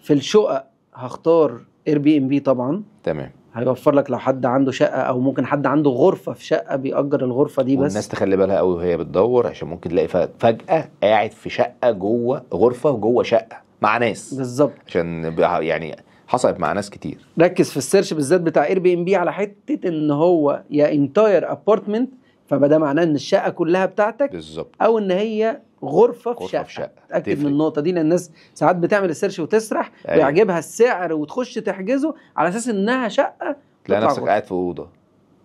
في الشقق هختار اير بي ام بي طبعا تمام هيوفر لك لو حد عنده شقه او ممكن حد عنده غرفه في شقه بيأجر الغرفه دي بس والناس تخلي بالها قوي وهي بتدور عشان ممكن تلاقي فجاه قاعد في شقه جوه غرفه وجوه شقه مع ناس بالظبط عشان يعني حصلت مع ناس كتير ركز في السيرش بالذات بتاع اير بي ام بي على حته ان هو يا انتاير ابارتمنت فبدا معناه ان الشقه كلها بتاعتك بالظبط او ان هي غرفه في شقه, في شقة. اتاكد من النقطه دي لان الناس ساعات بتعمل السيرش وتسرح أيوة. ويعجبها السعر وتخش تحجزه على اساس انها شقه تلاقي نفسك قاعد في اوضه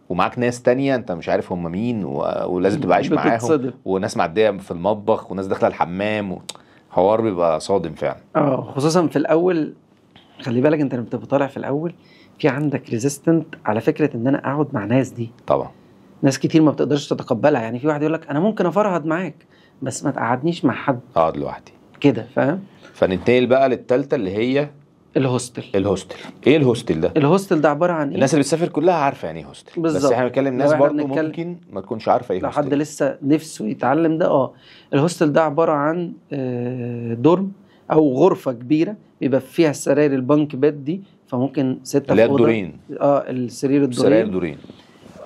ومعاك ناس تانية انت مش عارف هم مين و... ولازم تبقى عايش معاهم وناس معديه في المطبخ وناس داخله الحمام و... حوار بيبقى صادم فعلا اه خصوصا في الاول خلي بالك انت لما بتبقى طالع في الاول في عندك ريزيستنت على فكره ان انا اقعد مع ناس دي طبعا ناس كتير ما بتقدرش تتقبلها يعني في واحد يقول لك انا ممكن افرهد معاك بس ما تقعدنيش مع حد اقعد لوحدي كده فاهم فننتقل بقى للثالثه اللي هي الهوستل الهوستل ايه الهوستل ده الهوستل ده عباره عن ايه الناس اللي بتسافر كلها عارفه يعني ايه هوستل بالظبط بس احنا بنتكلم ناس برضه ممكن ما تكونش عارفه ايه هوستل لو حد لسه نفسه يتعلم ده اه الهوستل ده عباره عن آه، دورم او غرفه كبيره بيبقى فيها سراير البنك بيد دي فممكن ستة اللي هي الدورين اه السرير الدورين سراير دورين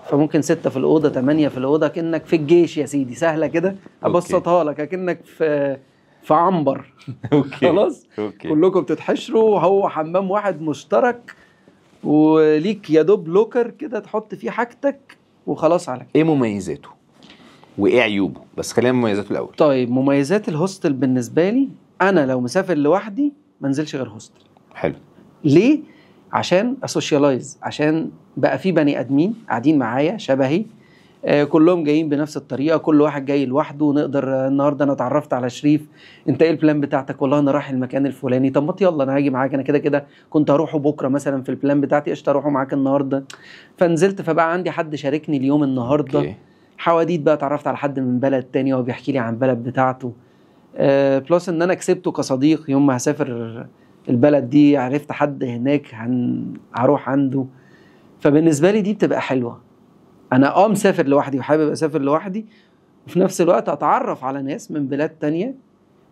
فممكن ستة في الأوضة ثمانية في الأوضة كأنك في الجيش يا سيدي سهلة كده أبسطها لك كأنك في في عنبر اوكي خلاص أوكي. كلكم بتتحشروا هو حمام واحد مشترك وليك يا دوب لوكر كده تحط فيه حاجتك وخلاص على كده ايه مميزاته وايه عيوبه بس خلينا مميزاته الاول طيب مميزات الهوستل بالنسبه لي انا لو مسافر لوحدي ما انزلش غير هوستل حلو ليه عشان اسوشيالايز عشان بقى في بني ادمين قاعدين معايا شبهي آه، كلهم جايين بنفس الطريقه كل واحد جاي لوحده نقدر آه، النهارده انا اتعرفت على شريف انت ايه البلان بتاعتك والله انا رايح المكان الفلاني طب ما يلا انا هاجي معاك انا كده كده كنت هروحه بكره مثلا في البلان بتاعتي قشطه اروحه معاك النهارده فنزلت فبقى عندي حد شاركني اليوم النهارده okay. حواديت بقى اتعرفت على حد من بلد تاني وهو بيحكي لي عن البلد بتاعته بلس آه، ان انا كسبته كصديق يوم ما هسافر البلد دي عرفت حد هناك هن... هروح عنده فبالنسبه لي دي بتبقى حلوه انا اه مسافر لوحدي وحابب اسافر لوحدي وفي نفس الوقت اتعرف على ناس من بلاد تانية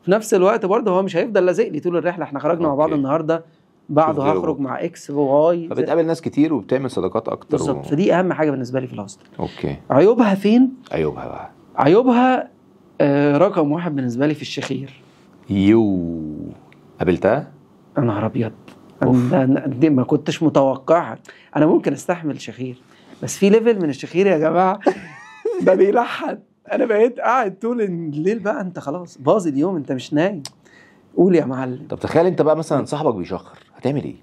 في نفس الوقت برضه هو مش هيفضل لازق لي طول الرحله احنا خرجنا مع بعض النهارده بعده هخرج مع اكس وواي فبتقابل ناس كتير وبتعمل صداقات اكتر بالظبط و... فدي اهم حاجه بالنسبه لي في الهوستل اوكي عيوبها فين؟ عيوبها بقى عيوبها آه رقم واحد بالنسبه لي في الشخير يو قابلتها؟ يا نهار ابيض قد ما كنتش متوقعها انا ممكن استحمل شخير بس في ليفل من الشخير يا جماعه ده بيلحن انا بقيت قاعد طول الليل بقى انت خلاص باظ اليوم انت مش نايم قول يا معلم طب تخيل انت بقى مثلا صاحبك بيشخر هتعمل ايه؟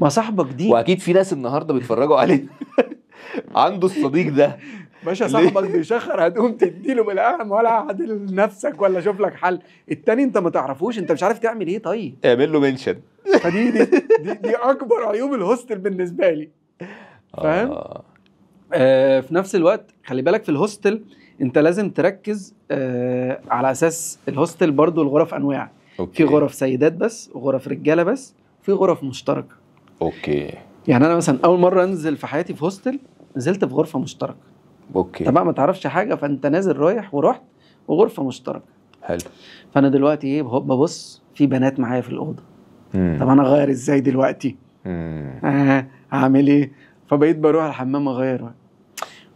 ما صاحبك دي واكيد في ناس النهارده بيتفرجوا عليه عنده الصديق ده باشا صاحبك بيشخر هتقوم تديله بالقلم ولا عادل نفسك ولا شوف لك حل التاني انت ما تعرفوش انت مش عارف تعمل ايه طيب اعمل له منشن فدي دي, دي, دي اكبر عيوب الهوستل بالنسبه لي فاهم آه. آه في نفس الوقت خلي بالك في الهوستل انت لازم تركز آه على اساس الهوستل برضو الغرف انواع أوكي. في غرف سيدات بس وغرف رجاله بس في غرف مشتركه اوكي يعني انا مثلا اول مره انزل في حياتي في هوستل نزلت في غرفه مشتركه اوكي طبعا ما تعرفش حاجه فانت نازل رايح ورحت وغرفه مشتركه حلو فانا دلوقتي ايه ببص في بنات معايا في الاوضه طب انا اغير ازاي دلوقتي آه ايه فبقيت بروح الحمام اغير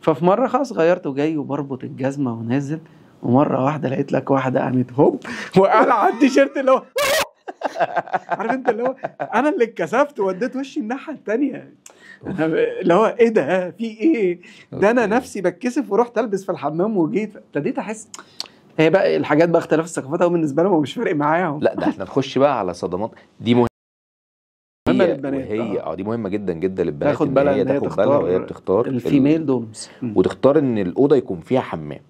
ففي مره خلاص غيرت وجاي وبربط الجزمه ونازل ومره واحده لقيت لك واحده قامت هوب وقلعت التيشيرت اللي هو عارف انت اللي هو انا اللي اتكسفت وديت وشي الناحيه الثانيه اللي هو ايه ده في ايه ده انا نفسي بتكسف ورحت البس في الحمام وجيت ابتديت احس هي بقى الحاجات بقى اختلاف الثقافات او بالنسبه لهم مش فارق معاهم لا ده احنا نخش بقى على صدمات دي مهمه مهمه للبنات هي آه. اه دي مهمه جدا جدا للبنات تاخد بالها هي تاخد بالها وهي بتختار الفيميل دومز وتختار ان الاوضه يكون فيها حمام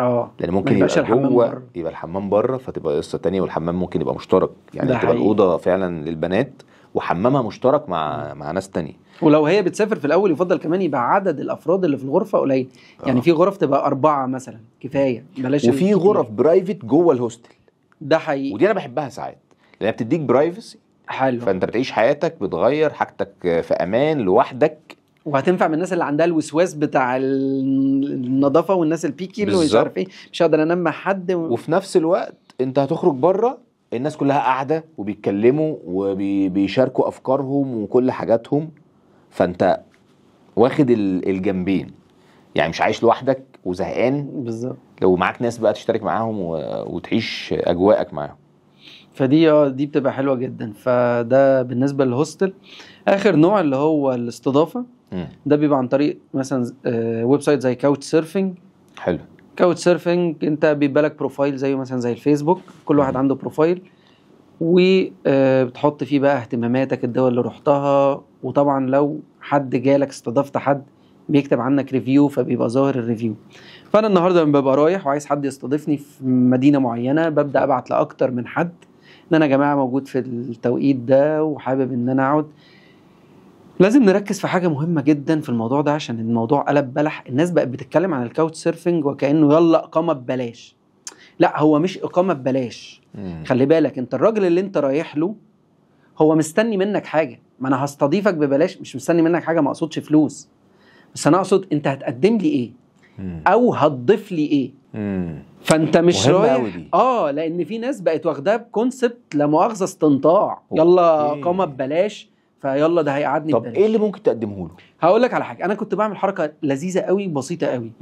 اه لان ممكن يبقى بره. يبقى الحمام بره فتبقى قصه تانية والحمام ممكن يبقى مشترك يعني تبقى حقيقي. الاوضه فعلا للبنات وحمامها مشترك مع مع ناس تانية ولو هي بتسافر في الاول يفضل كمان يبقى عدد الافراد اللي في الغرفه قليل آه. يعني في غرف تبقى اربعه مثلا كفايه بلاش وفي غرف برايفت جوه الهوستل ده حقيقي ودي انا بحبها ساعات لان بتديك برايفسي حلو فانت بتعيش حياتك بتغير حاجتك في امان لوحدك وهتنفع من الناس اللي عندها الوسواس بتاع النظافه والناس البيكي اللي مش عارف ايه مش هقدر انام مع حد و... وفي نفس الوقت انت هتخرج بره الناس كلها قاعده وبيتكلموا وبيشاركوا افكارهم وكل حاجاتهم فانت واخد الجنبين يعني مش عايش لوحدك وزهقان بالظبط لو معاك ناس بقى تشترك معاهم وتعيش اجواءك معاهم فدي آه، دي بتبقى حلوه جدا فده بالنسبه للهوستل اخر نوع اللي هو الاستضافه ده بيبقى عن طريق مثلا آه، ويب سايت زي كاوتش سيرفنج حلو كاوتش سيرفنج انت بيبقى لك بروفايل زي مثلا زي الفيسبوك كل واحد عنده بروفايل وبتحط آه، فيه بقى اهتماماتك الدول اللي رحتها وطبعا لو حد جالك استضافت حد بيكتب عنك ريفيو فبيبقى ظاهر الريفيو فانا النهارده لما ببقى رايح وعايز حد يستضيفني في مدينه معينه ببدا ابعت لاكتر من حد ان انا يا جماعه موجود في التوقيت ده وحابب ان انا اقعد لازم نركز في حاجه مهمه جدا في الموضوع ده عشان الموضوع قلب بلح الناس بقت بتتكلم عن الكاوتش سيرفنج وكانه يلا اقامه ببلاش لا هو مش اقامه ببلاش خلي بالك انت الراجل اللي انت رايح له هو مستني منك حاجه ما انا هستضيفك ببلاش مش مستني منك حاجه ما اقصدش فلوس بس انا اقصد انت هتقدم لي ايه او هتضيف لي ايه فانت مش رايح اه لان في ناس بقت واخداها بكونسبت لا مؤاخذه استنطاع يلا قامه ببلاش فيلا ده هيقعدني طب ايه اللي ممكن تقدمه له هقول لك على حاجه انا كنت بعمل حركه لذيذه قوي بسيطه قوي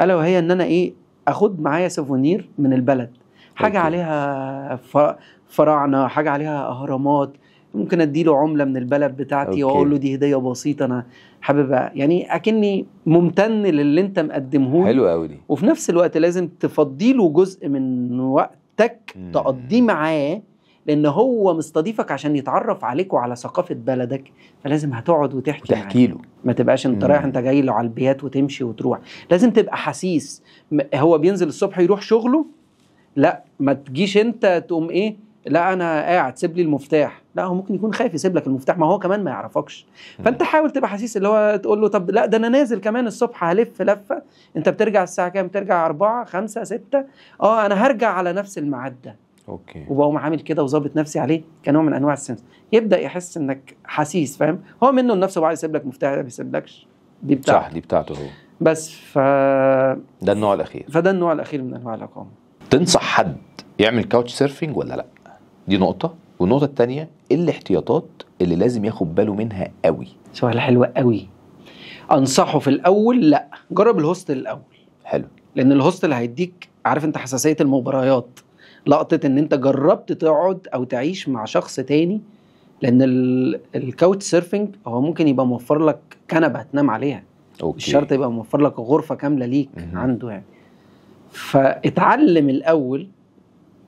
الا وهي ان انا ايه اخد معايا سوفونير من البلد حاجه أوكي. عليها فراعنه حاجه عليها اهرامات ممكن اديله عمله من البلد بتاعتي واقول له دي هديه بسيطه انا حابب يعني اكني ممتن للي انت مقدمه حلو قوي دي وفي نفس الوقت لازم تفضي له جزء من وقتك تقضيه معاه لان هو مستضيفك عشان يتعرف عليك وعلى ثقافه بلدك فلازم هتقعد وتحكي تحكي له ما تبقاش انت رايح انت جاي له على البيات وتمشي وتروح لازم تبقى حسيس هو بينزل الصبح يروح شغله لا ما تجيش انت تقوم ايه لا انا قاعد سيب لي المفتاح لا هو ممكن يكون خايف يسيب لك المفتاح ما هو كمان ما يعرفكش فانت حاول تبقى حسيس اللي هو تقول له طب لا ده انا نازل كمان الصبح هلف لفه انت بترجع الساعه كام بترجع أربعة خمسة ستة اه انا هرجع على نفس المعدة اوكي وبقوم عامل كده وظابط نفسي عليه كنوع من انواع السنس يبدا يحس انك حسيس فاهم هو منه لنفسه بقى يسيب لك مفتاح ما بيسيبلكش دي بتاعته صح دي بتاعته هو بس ف ده النوع الاخير فده النوع الاخير من انواع الاقامه تنصح حد يعمل كاوتش سيرفنج ولا لا دي نقطه والنقطه الثانيه إيه الاحتياطات اللي لازم ياخد باله منها قوي سؤال حلو قوي انصحه في الاول لا جرب الهوستل الاول حلو لان الهوستل هيديك عارف انت حساسيه المباريات لقطه ان انت جربت تقعد او تعيش مع شخص تاني لان الكاوتش سيرفنج هو ممكن يبقى موفر لك كنبه تنام عليها اوكي مش شرط يبقى موفر لك غرفه كامله ليك عنده يعني فاتعلم الاول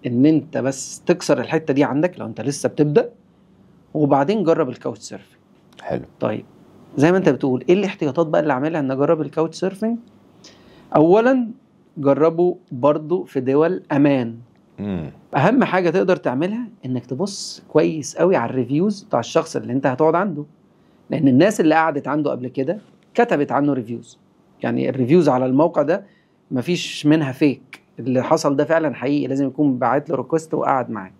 ان انت بس تكسر الحته دي عندك لو انت لسه بتبدا وبعدين جرب الكاوتش سيرفنج حلو طيب زي ما انت بتقول ايه الاحتياطات بقى اللي عاملها ان اجرب الكاوتش سيرفنج اولا جربه برضه في دول امان مم. اهم حاجه تقدر تعملها انك تبص كويس قوي على الريفيوز بتاع الشخص اللي انت هتقعد عنده لان الناس اللي قعدت عنده قبل كده كتبت عنه ريفيوز يعني الريفيوز على الموقع ده مفيش منها فيك اللي حصل ده فعلا حقيقي لازم يكون بعت له ريكوست وقعد معاه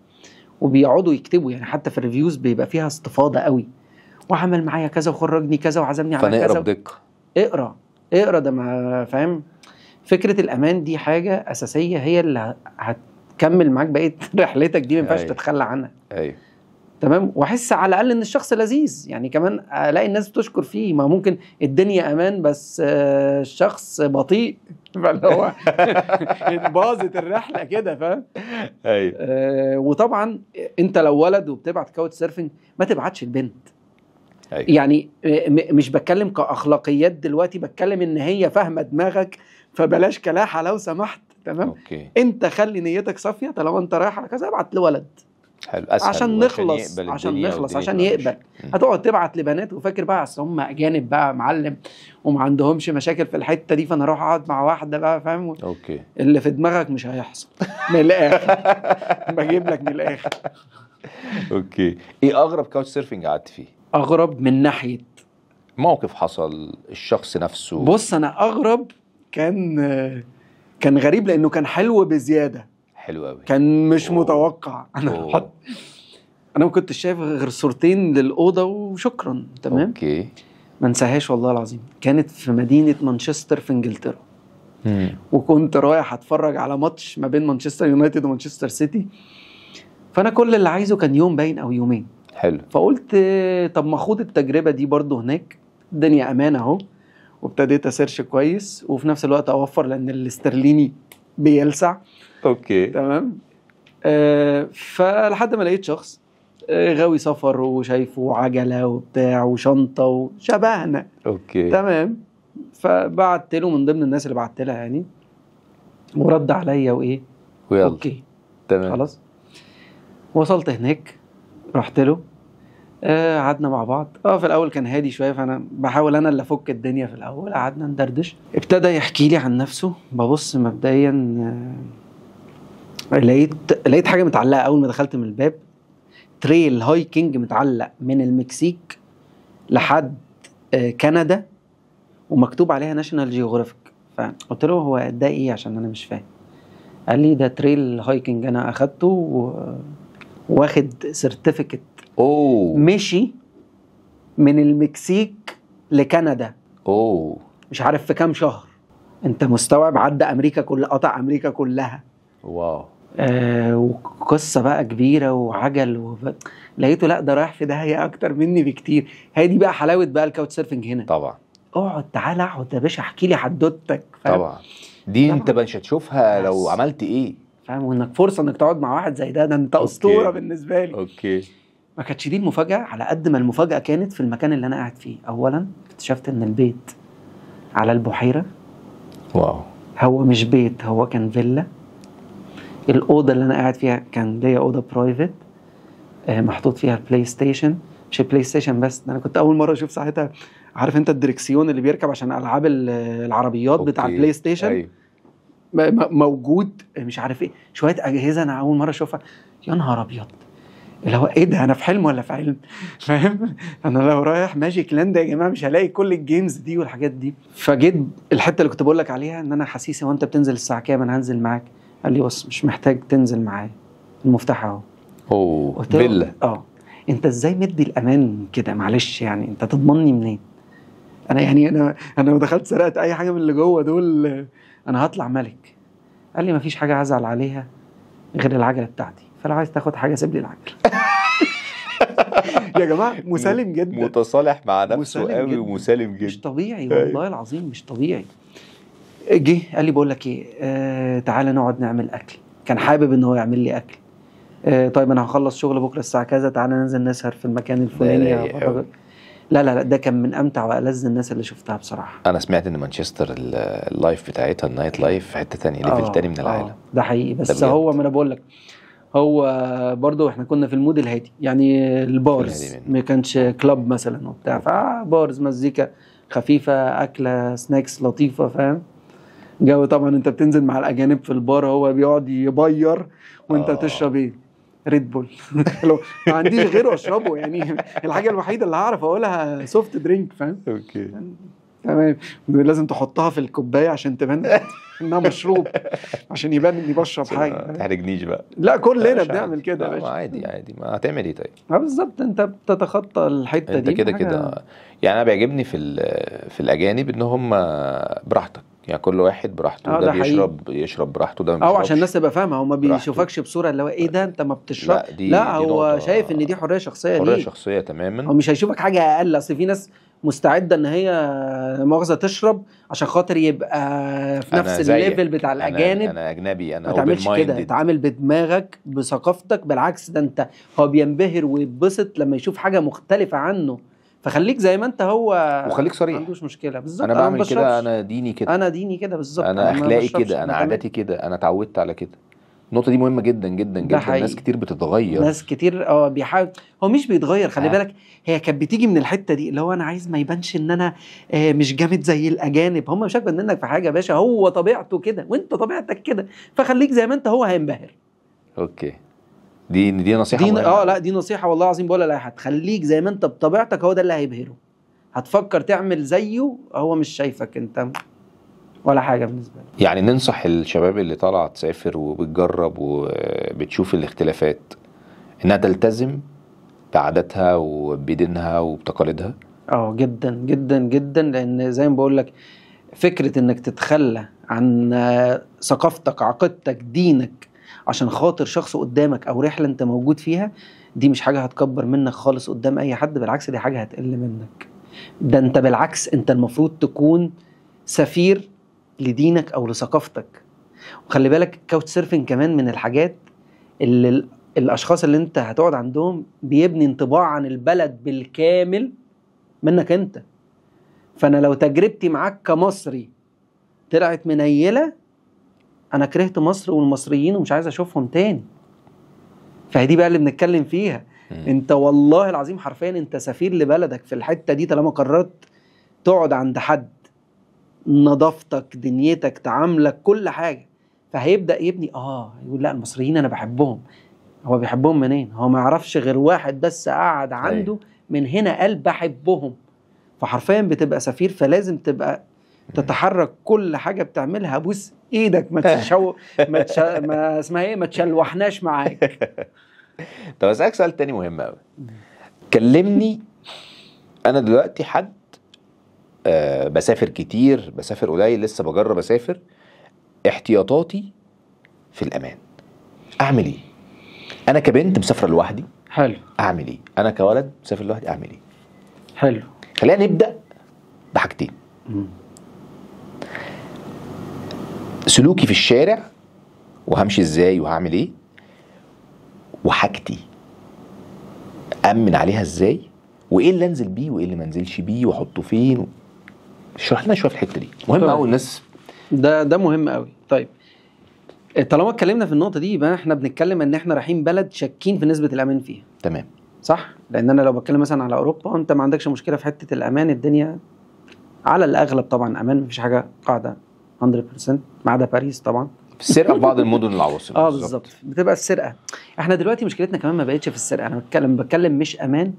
وبيقعدوا يكتبوا يعني حتى في الريفيوز بيبقى فيها استفاضه قوي وعمل معايا كذا وخرجني كذا وعزمني على كذا فنقرا بدقه اقرا اقرا ده ما فاهم فكره الامان دي حاجه اساسيه هي اللي هتكمل معاك بقيه رحلتك دي ما ينفعش أيوة. تتخلى عنها ايوه تمام واحس على الاقل ان الشخص لذيذ يعني كمان الاقي الناس بتشكر فيه ما ممكن الدنيا امان بس آه، الشخص بطيء فاللي هو باظت الرحله كده فاهم ايوه آه، وطبعا انت لو ولد وبتبعت كاوتش سيرفنج ما تبعتش البنت أيوه. يعني آه، مش بتكلم كاخلاقيات دلوقتي بتكلم ان هي فاهمه دماغك فبلاش كلاحه لو سمحت تمام أوكي. انت خلي نيتك صافيه طالما انت رايح على كذا ابعت لولد حلو اسهل عشان نخلص عشان نخلص عشان يقبل هتقعد تبعت لبنات وفاكر بقى اصل هم اجانب بقى معلم وما عندهمش مشاكل في الحته دي فانا اروح اقعد مع واحده بقى فاهم اوكي اللي في دماغك مش هيحصل من الاخر بجيب لك من الاخر اوكي ايه اغرب كاوتش سيرفنج قعدت فيه؟ اغرب من ناحيه موقف حصل الشخص نفسه بص انا اغرب كان كان غريب لانه كان حلو بزياده حلو قوي كان مش أوه. متوقع انا حط انا ما كنتش شايف غير صورتين للاوضه وشكرا تمام اوكي ما انساهاش والله العظيم كانت في مدينه مانشستر في انجلترا مم. وكنت رايح اتفرج على ماتش ما بين مانشستر يونايتد ومانشستر سيتي فانا كل اللي عايزه كان يوم باين او يومين حلو فقلت طب ما اخد التجربه دي برضو هناك الدنيا امانه اهو وابتديت اسيرش كويس وفي نفس الوقت اوفر لان الاسترليني بيلسع اوكي تمام آه فلحد ما لقيت شخص آه، غاوي سفر وشايفه عجله وبتاع وشنطه وشبهنا اوكي تمام فبعت له من ضمن الناس اللي بعت لها يعني ورد عليا وايه ويلا اوكي تمام خلاص وصلت هناك رحت له آه، قعدنا آه مع بعض اه في الاول كان هادي شويه فانا بحاول انا اللي افك الدنيا في الاول قعدنا ندردش ابتدى يحكي لي عن نفسه ببص مبدئيا آه لقيت لقيت حاجه متعلقه اول ما دخلت من الباب تريل هايكنج متعلق من المكسيك لحد آه، كندا ومكتوب عليها ناشونال جيوغرافيك فقلت له هو ده ايه عشان انا مش فاهم قال لي ده تريل هايكنج انا اخدته واخد سيرتيفيكت اوه مشي من المكسيك لكندا اوه مش عارف في كام شهر انت مستوعب عدى امريكا كلها قطع امريكا كلها واو آه وقصه بقى كبيره وعجل وب... لقيته لا ده رايح في داهيه اكتر مني بكتير هي دي بقى حلاوه بقى الكاوتش سيرفنج هنا طبعا اقعد تعالى اقعد يا باشا احكي لي حدوتك طبعا دي طبعا. انت مش هتشوفها لو عملت ايه فاهم وانك فرصه انك تقعد مع واحد زي ده ده انت اسطوره بالنسبه لي اوكي ما كانتش دي المفاجاه على قد ما المفاجاه كانت في المكان اللي انا قاعد فيه اولا اكتشفت ان البيت على البحيره واو هو مش بيت هو كان فيلا الاوضه اللي انا قاعد فيها كان ليا اوضه برايفت آه، محطوط فيها البلاي ستيشن مش البلاي ستيشن بس انا كنت اول مره اشوف ساعتها عارف انت الدركسيون اللي بيركب عشان العاب العربيات أوكي. بتاع البلاي ستيشن موجود مش عارف ايه شويه اجهزه انا اول مره اشوفها يا نهار ابيض اللي هو ايه ده انا في حلم ولا في علم فاهم انا لو رايح ماجيك لاند يا جماعه مش هلاقي كل الجيمز دي والحاجات دي فجيت الحته اللي كنت بقول لك عليها ان انا حسيسي وانت بتنزل الساعه كام انا هنزل معاك قال لي بص مش محتاج تنزل معايا المفتاح اهو اوه فيلا اه انت ازاي مدي الامان كده معلش يعني انت تضمني منين انا يعني انا انا لو دخلت سرقت اي حاجه من اللي جوه دول انا هطلع ملك قال لي مفيش حاجه هزعل عليها غير العجله بتاعتي فلو عايز تاخد حاجه سيب لي العجله يا جماعه مسالم جدا متصالح مع نفسه قوي ومسالم جدا مش طبيعي أيوه. والله العظيم مش طبيعي جه قال لي بقول لك ايه آه تعالى نقعد نعمل اكل كان حابب ان هو يعمل لي اكل آه طيب انا هخلص شغل بكره الساعه كذا تعالى ننزل نسهر في المكان الفلاني لا لا لا ده كان من امتع والذ الناس اللي شفتها بصراحه انا سمعت ان مانشستر اللايف بتاعتها النايت لايف في حته ثانيه ليفل آه، تاني من العالم آه ده حقيقي بس ده هو ما انا بقول لك هو برضو احنا كنا في المود الهادي يعني البارز ما كانش كلاب مثلا وبتاع فبارز مزيكا خفيفه اكله سناكس لطيفه فاهم جو طبعا انت بتنزل مع الاجانب في البار هو بيقعد يبير وانت بتشرب آه. ايه؟ ريد بول لو ما عنديش غيره اشربه يعني الحاجه الوحيده اللي هعرف اقولها سوفت درينك فاهم؟ اوكي تمام لازم تحطها في الكوبايه عشان تبان انها مشروب عشان يبان اني بشرب حاجه ما تحرجنيش بقى لا كلنا بنعمل كده باشا عادي عادي ما هتعمل ايه طيب؟ اه بالظبط انت بتتخطى الحته دي انت كده كده يعني انا بيعجبني في في الاجانب ان هم براحتك يعني كل واحد براحته آه، ده, ده بيشرب يشرب براحته ده اه عشان الناس تبقى فاهمه هو ما بيشوفكش بصوره اللي هو ايه ده انت ما بتشرب لا, دي لا دي هو شايف ان دي حريه شخصيه حريه ليه. شخصيه تماما هو مش هيشوفك حاجه اقل اصل في ناس مستعده ان هي مؤاخذه تشرب عشان خاطر يبقى في نفس الليفل بتاع الاجانب انا, أنا اجنبي انا ما تعملش كده اتعامل بدماغك بثقافتك بالعكس ده انت هو بينبهر ويتبسط لما يشوف حاجه مختلفه عنه فخليك زي ما انت هو وخليك صريح ما عندوش مشكله بالظبط انا بعمل كده انا ديني كده انا ديني كده بالظبط انا اخلاقي كده انا عاداتي كده انا اتعودت على كده النقطه دي مهمه جدا جدا جدا حقيقي. ناس كتير بتتغير ناس كتير اه بيحاول هو مش بيتغير خلي آه. بالك هي كانت بتيجي من الحته دي اللي هو انا عايز ما يبانش ان انا آه مش جامد زي الاجانب هم مش اكبر منك في حاجه يا باشا هو طبيعته كده وانت طبيعتك كده فخليك زي ما انت هو هينبهر اوكي دي دي نصيحه دي اه لا دي نصيحه والله العظيم بقولها لاي حد خليك زي ما انت بطبيعتك هو ده اللي هيبهره هتفكر تعمل زيه هو مش شايفك انت ولا حاجه بالنسبه له يعني ننصح الشباب اللي طالعه تسافر وبتجرب وبتشوف الاختلافات انها تلتزم بعاداتها وبدينها وبتقاليدها اه جدا جدا جدا لان زي ما بقول لك فكره انك تتخلى عن ثقافتك عقيدتك دينك عشان خاطر شخص قدامك او رحله انت موجود فيها دي مش حاجه هتكبر منك خالص قدام اي حد بالعكس دي حاجه هتقل منك ده انت بالعكس انت المفروض تكون سفير لدينك او لثقافتك وخلي بالك الكاوتش سيرفنج كمان من الحاجات اللي الاشخاص اللي انت هتقعد عندهم بيبني انطباع عن البلد بالكامل منك انت فانا لو تجربتي معاك كمصري طلعت منيله انا كرهت مصر والمصريين ومش عايز اشوفهم تاني فهي دي بقى اللي بنتكلم فيها انت والله العظيم حرفيا انت سفير لبلدك في الحته دي طالما قررت تقعد عند حد نظافتك دنيتك تعاملك كل حاجه فهيبدا يبني اه يقول لا المصريين انا بحبهم هو بيحبهم منين هو ما يعرفش غير واحد بس قعد عنده أيوه. من هنا قال بحبهم فحرفيا بتبقى سفير فلازم تبقى تتحرك كل حاجه بتعملها بوس ايدك ما تشو ما, تش... ما اسمها ايه ما تشلوحناش معاك طب اسالك سؤال تاني مهم قوي كلمني انا دلوقتي حد أه بسافر كتير بسافر قليل لسه بجرب اسافر احتياطاتي في الامان اعمل ايه انا كبنت مسافره لوحدي حلو اعمل ايه انا كولد مسافر لوحدي اعمل ايه حلو خلينا نبدا بحاجتين سلوكي في الشارع وهمشي ازاي وهعمل ايه وحاجتي امن عليها ازاي وايه اللي انزل بيه وايه اللي ما انزلش بيه واحطه فين اشرح لنا شويه في الحته دي مهم طيب. قوي الناس ده ده مهم قوي طيب طالما اتكلمنا في النقطه دي يبقى احنا بنتكلم ان احنا رايحين بلد شاكين في نسبه الامان فيها تمام صح لان انا لو بتكلم مثلا على اوروبا انت ما عندكش مشكله في حته الامان الدنيا على الاغلب طبعا امان مفيش حاجه قاعده 100% ما عدا باريس طبعا السرقه في بعض المدن العواصم اه بالظبط بتبقى السرقه احنا دلوقتي مشكلتنا كمان ما بقتش في السرقه انا بتكلم بتكلم مش امان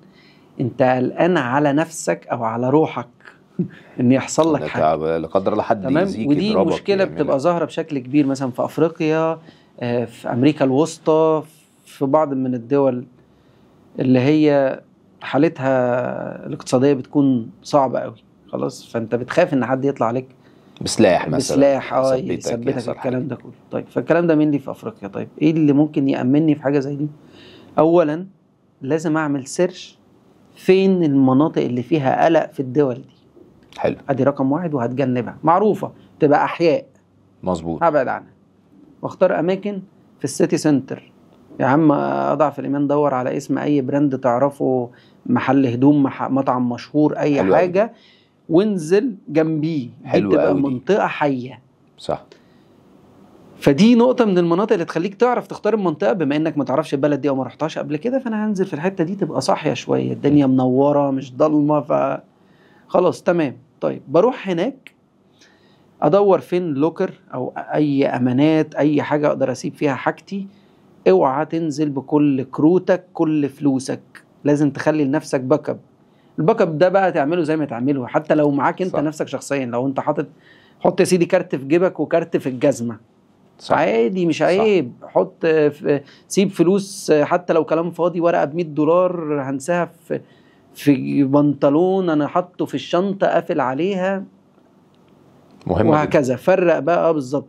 انت قلقان على نفسك او على روحك ان يحصل لك حاجه لا قدر الله حد تمام ودي مشكله بتبقى ظاهره بشكل كبير مثلا في افريقيا آه، في امريكا الوسطى في بعض من الدول اللي هي حالتها الاقتصاديه بتكون صعبه قوي خلاص فانت بتخاف ان حد يطلع عليك بسلاح مثلا بسلاح اه يثبتك الكلام ده كله طيب فالكلام ده مني في افريقيا طيب ايه اللي ممكن يامني في حاجه زي دي اولا لازم اعمل سيرش فين المناطق اللي فيها قلق في الدول دي حلو ادي رقم واحد وهتجنبها معروفه تبقى احياء مظبوط هبعد عنها واختار اماكن في السيتي سنتر يا عم اضعف الايمان دور على اسم اي براند تعرفه محل هدوم مح... مطعم مشهور اي حاجه وانزل جنبيه حلو دي تبقى منطقه حيه صح فدي نقطة من المناطق اللي تخليك تعرف تختار المنطقة بما انك ما تعرفش البلد دي او ما رحتهاش قبل كده فانا هنزل في الحتة دي تبقى صاحية شوية الدنيا منورة مش ضلمة ف خلاص تمام طيب بروح هناك ادور فين لوكر او اي امانات اي حاجة اقدر اسيب فيها حاجتي اوعى تنزل بكل كروتك كل فلوسك لازم تخلي لنفسك باك اب الباك اب ده بقى تعمله زي ما تعمله حتى لو معاك انت صح. نفسك شخصيا لو انت حاطط حط يا سيدي كارت في جيبك وكارت في الجزمه صح. عادي مش عيب صح. حط سيب فلوس حتى لو كلام فاضي ورقه ب 100 دولار هنساها في في بنطلون انا حاطه في الشنطه قافل عليها مهم وهكذا فرق بقى آه، بالظبط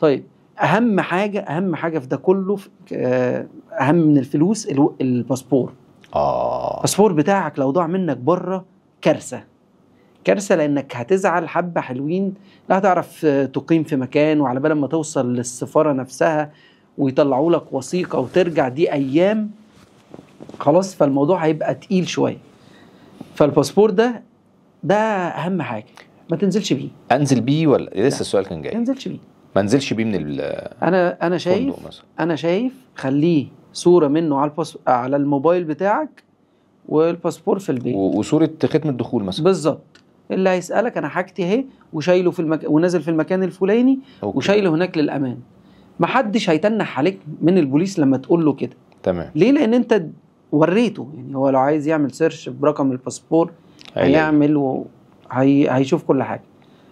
طيب اهم حاجه اهم حاجه في ده كله آه، اهم من الفلوس الباسبور اه الباسبور بتاعك لو ضاع منك بره كارثه كارثه لانك هتزعل حبه حلوين لا هتعرف آه، تقيم في مكان وعلى بال ما توصل للسفاره نفسها ويطلعوا لك وثيقه وترجع دي ايام خلاص فالموضوع هيبقى تقيل شويه فالباسبور ده ده اهم حاجه ما تنزلش بيه انزل بيه ولا لسه السؤال كان جاي ما تنزلش بيه ما انزلش بيه من ال انا انا شايف انا شايف خليه صوره منه على الباس على الموبايل بتاعك والباسبور في البيت وصوره ختم الدخول مثلا بالظبط اللي هيسالك انا حاجتي اهي وشايله في المك... ونازل في المكان الفلاني أوكي. وشايله هناك للامان محدش هيتنح عليك من البوليس لما تقول له كده تمام ليه لان انت وريته يعني هو لو عايز يعمل سيرش برقم الباسبور هيعمل وهيشوف وهي... كل حاجه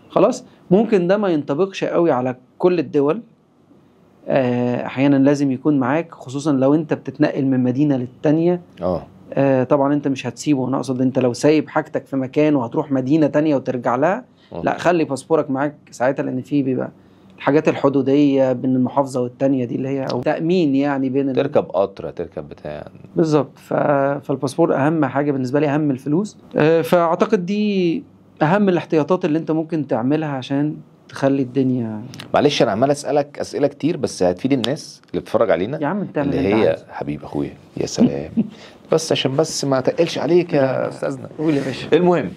خلاص ممكن ده ما ينطبقش قوي على كل الدول آه، احيانا لازم يكون معاك خصوصا لو انت بتتنقل من مدينه للتانيه آه. اه طبعا انت مش هتسيبه انا اقصد انت لو سايب حاجتك في مكان وهتروح مدينه تانية وترجع لها أوه. لا خلي باسبورك معاك ساعتها لان في بيبقى الحاجات الحدوديه بين المحافظه والتانيه دي اللي هي او تامين يعني بين تركب قطر تركب بتاع يعني. بالظبط ف... فالباسبور اهم حاجه بالنسبه لي اهم الفلوس آه، فاعتقد دي اهم الاحتياطات اللي انت ممكن تعملها عشان تخلي الدنيا معلش انا عمال اسالك اسئله كتير بس هتفيد الناس اللي بتتفرج علينا يا عم اللي هي حبيب اخويا يا سلام بس عشان بس ما تقلش عليك يا استاذنا قول يا باشا المهم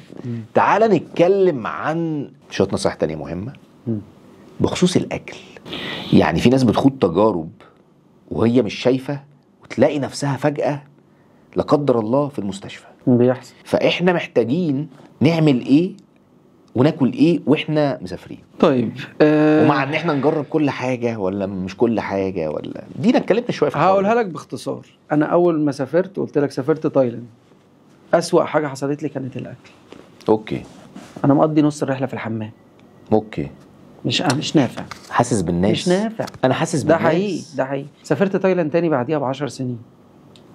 تعال نتكلم عن شويه نصائح تانية مهمه بخصوص الاكل يعني في ناس بتخوض تجارب وهي مش شايفه وتلاقي نفسها فجاه لا قدر الله في المستشفى بيحصل فاحنا محتاجين نعمل ايه وناكل ايه واحنا مسافرين طيب آه، ومع ان احنا نجرب كل حاجه ولا مش كل حاجه ولا دينا اتكلمنا شويه في هقولها لك باختصار انا اول ما سافرت قلت لك سافرت تايلاند اسوا حاجه حصلت لي كانت الاكل اوكي انا مقضي نص الرحله في الحمام اوكي مش آه، مش نافع حاسس بالناس مش نافع انا حاسس بالناس ده حقيقي ده حقيقي سافرت تايلاند تاني بعديها ب 10 سنين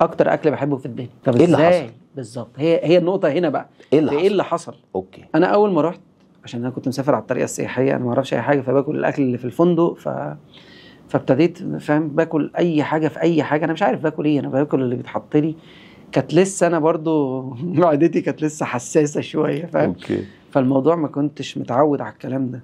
اكتر اكل بحبه في الدنيا طب إيه ازاي بالظبط هي هي النقطه هنا بقى ايه اللي, إيه حصل؟ إيه اللي حصل اوكي انا اول ما رحت عشان انا كنت مسافر على الطريقه السياحيه انا ما اعرفش اي حاجه فباكل الاكل اللي في الفندق ف فابتديت فاهم باكل اي حاجه في اي حاجه انا مش عارف باكل ايه انا باكل اللي بيتحط لي كانت لسه انا برضو معدتي كانت لسه حساسه شويه فاهم اوكي فالموضوع ما كنتش متعود على الكلام ده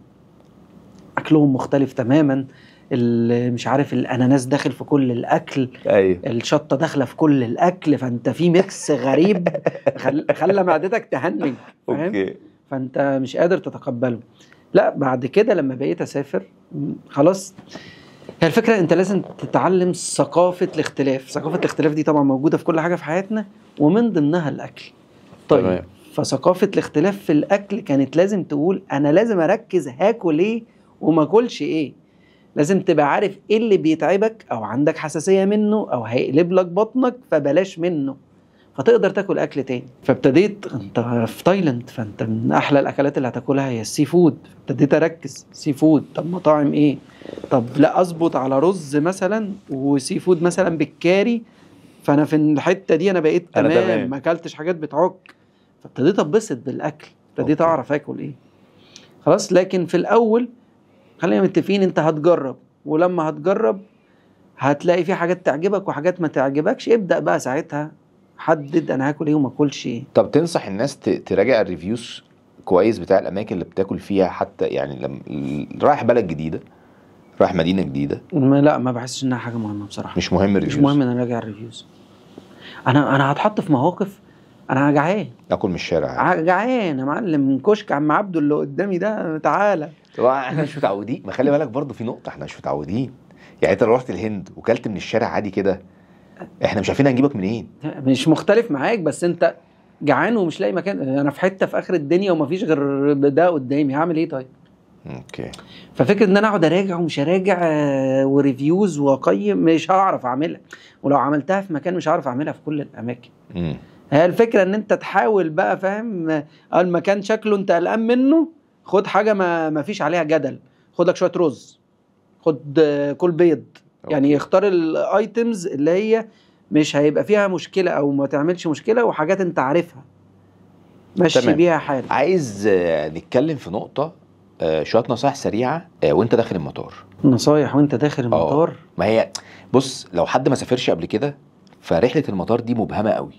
اكلهم مختلف تماما مش عارف الاناناس داخل في كل الاكل ايوه الشطه داخله في كل الاكل فانت في ميكس غريب خلى معدتك تهنج اوكي فانت مش قادر تتقبله لا بعد كده لما بقيت اسافر خلاص هي الفكره انت لازم تتعلم ثقافه الاختلاف ثقافه الاختلاف دي طبعا موجوده في كل حاجه في حياتنا ومن ضمنها الاكل طيب تمام. فثقافه الاختلاف في الاكل كانت لازم تقول انا لازم اركز هاكل ايه وما اكلش ايه لازم تبقى عارف ايه اللي بيتعبك او عندك حساسيه منه او هيقلب لك بطنك فبلاش منه هتقدر تاكل اكل تاني فابتديت انت في تايلاند فانت من احلى الاكلات اللي هتاكلها هي السي فود ابتديت اركز سي فود طب مطاعم ايه طب لا اظبط على رز مثلا وسي فود مثلا بالكاري فانا في الحته دي انا بقيت تمام, أنا تمام. ما اكلتش حاجات بتعك فابتديت اتبسط بالاكل ابتديت اعرف اكل ايه خلاص لكن في الاول خلينا متفقين انت هتجرب ولما هتجرب هتلاقي في حاجات تعجبك وحاجات ما تعجبكش ابدا بقى ساعتها حدد انا هاكل ايه وما اكلش ايه طب تنصح الناس تراجع الريفيوز كويس بتاع الاماكن اللي بتاكل فيها حتى يعني لما رايح بلد جديده رايح مدينه جديده ما لا ما بحسش انها حاجه مهمه بصراحه مش مهم الريفيوز مش مهم ان انا راجع الريفيوز انا انا هتحط في مواقف انا جعان اكل من الشارع جعان يا معلم من كشك عم عبده اللي قدامي ده تعالى طبعا احنا مش متعودين ما خلي بالك برضه في نقطه احنا مش متعودين يعني انت لو رحت الهند وكلت من الشارع عادي كده احنا مش عارفين هنجيبك منين مش مختلف معاك بس انت جعان ومش لاقي مكان انا في حته في اخر الدنيا ومفيش غير ده قدامي هعمل ايه طيب اوكي ففكره ان انا اقعد اراجع ومش اراجع آه، وريفيوز واقيم مش هعرف اعملها ولو عملتها في مكان مش هعرف اعملها في كل الاماكن امم هي الفكره ان انت تحاول بقى فاهم آه، المكان شكله انت قلقان منه خد حاجه ما, ما فيش عليها جدل خد لك شويه رز خد آه، كل بيض يعني أوكي. يعني يختار الايتمز اللي هي مش هيبقى فيها مشكله او ما تعملش مشكله وحاجات انت عارفها ماشي تمام. بيها حالك عايز آه، نتكلم في نقطه آه، شويه نصايح سريعه آه، وانت داخل المطار نصايح وانت داخل المطار أوه. ما هي بص لو حد ما سافرش قبل كده فرحله المطار دي مبهمه قوي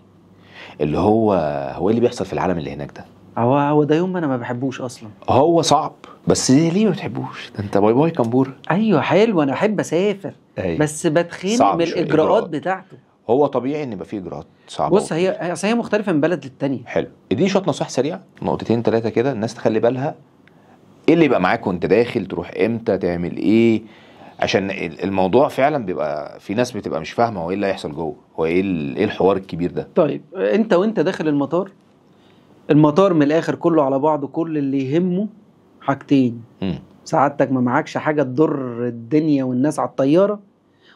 اللي هو هو ايه اللي بيحصل في العالم اللي هناك ده هو هو ده يوم انا ما بحبوش اصلا هو صعب بس ليه ما بتحبوش ده انت باي باي كمبور ايوه حلو انا احب اسافر أيوة. بس بتخنق من الاجراءات بتاعته هو طبيعي ان يبقى في اجراءات صعبه بص هي اصل هي مختلفه من بلد للتانيه حلو اديني شويه نصائح سريعه نقطتين ثلاثه كده الناس تخلي بالها ايه اللي يبقى معاك وانت داخل تروح امتى تعمل ايه عشان الموضوع فعلا بيبقى في ناس بتبقى مش فاهمه هو ايه اللي هيحصل جوه هو ايه ايه الحوار الكبير ده طيب انت وانت داخل المطار المطار من الاخر كله على بعضه كل اللي يهمه حاجتين سعادتك ما معكش حاجه تضر الدنيا والناس على الطياره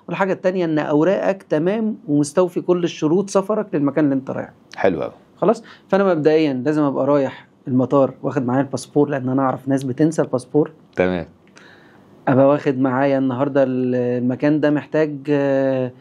والحاجه الثانيه ان اوراقك تمام ومستوفي كل الشروط سفرك للمكان اللي انت رايحه حلو قوي خلاص فانا مبدئيا لازم ابقى رايح المطار واخد معايا الباسبور لان انا اعرف ناس بتنسى الباسبور تمام ابقى واخد معايا النهارده المكان ده محتاج آه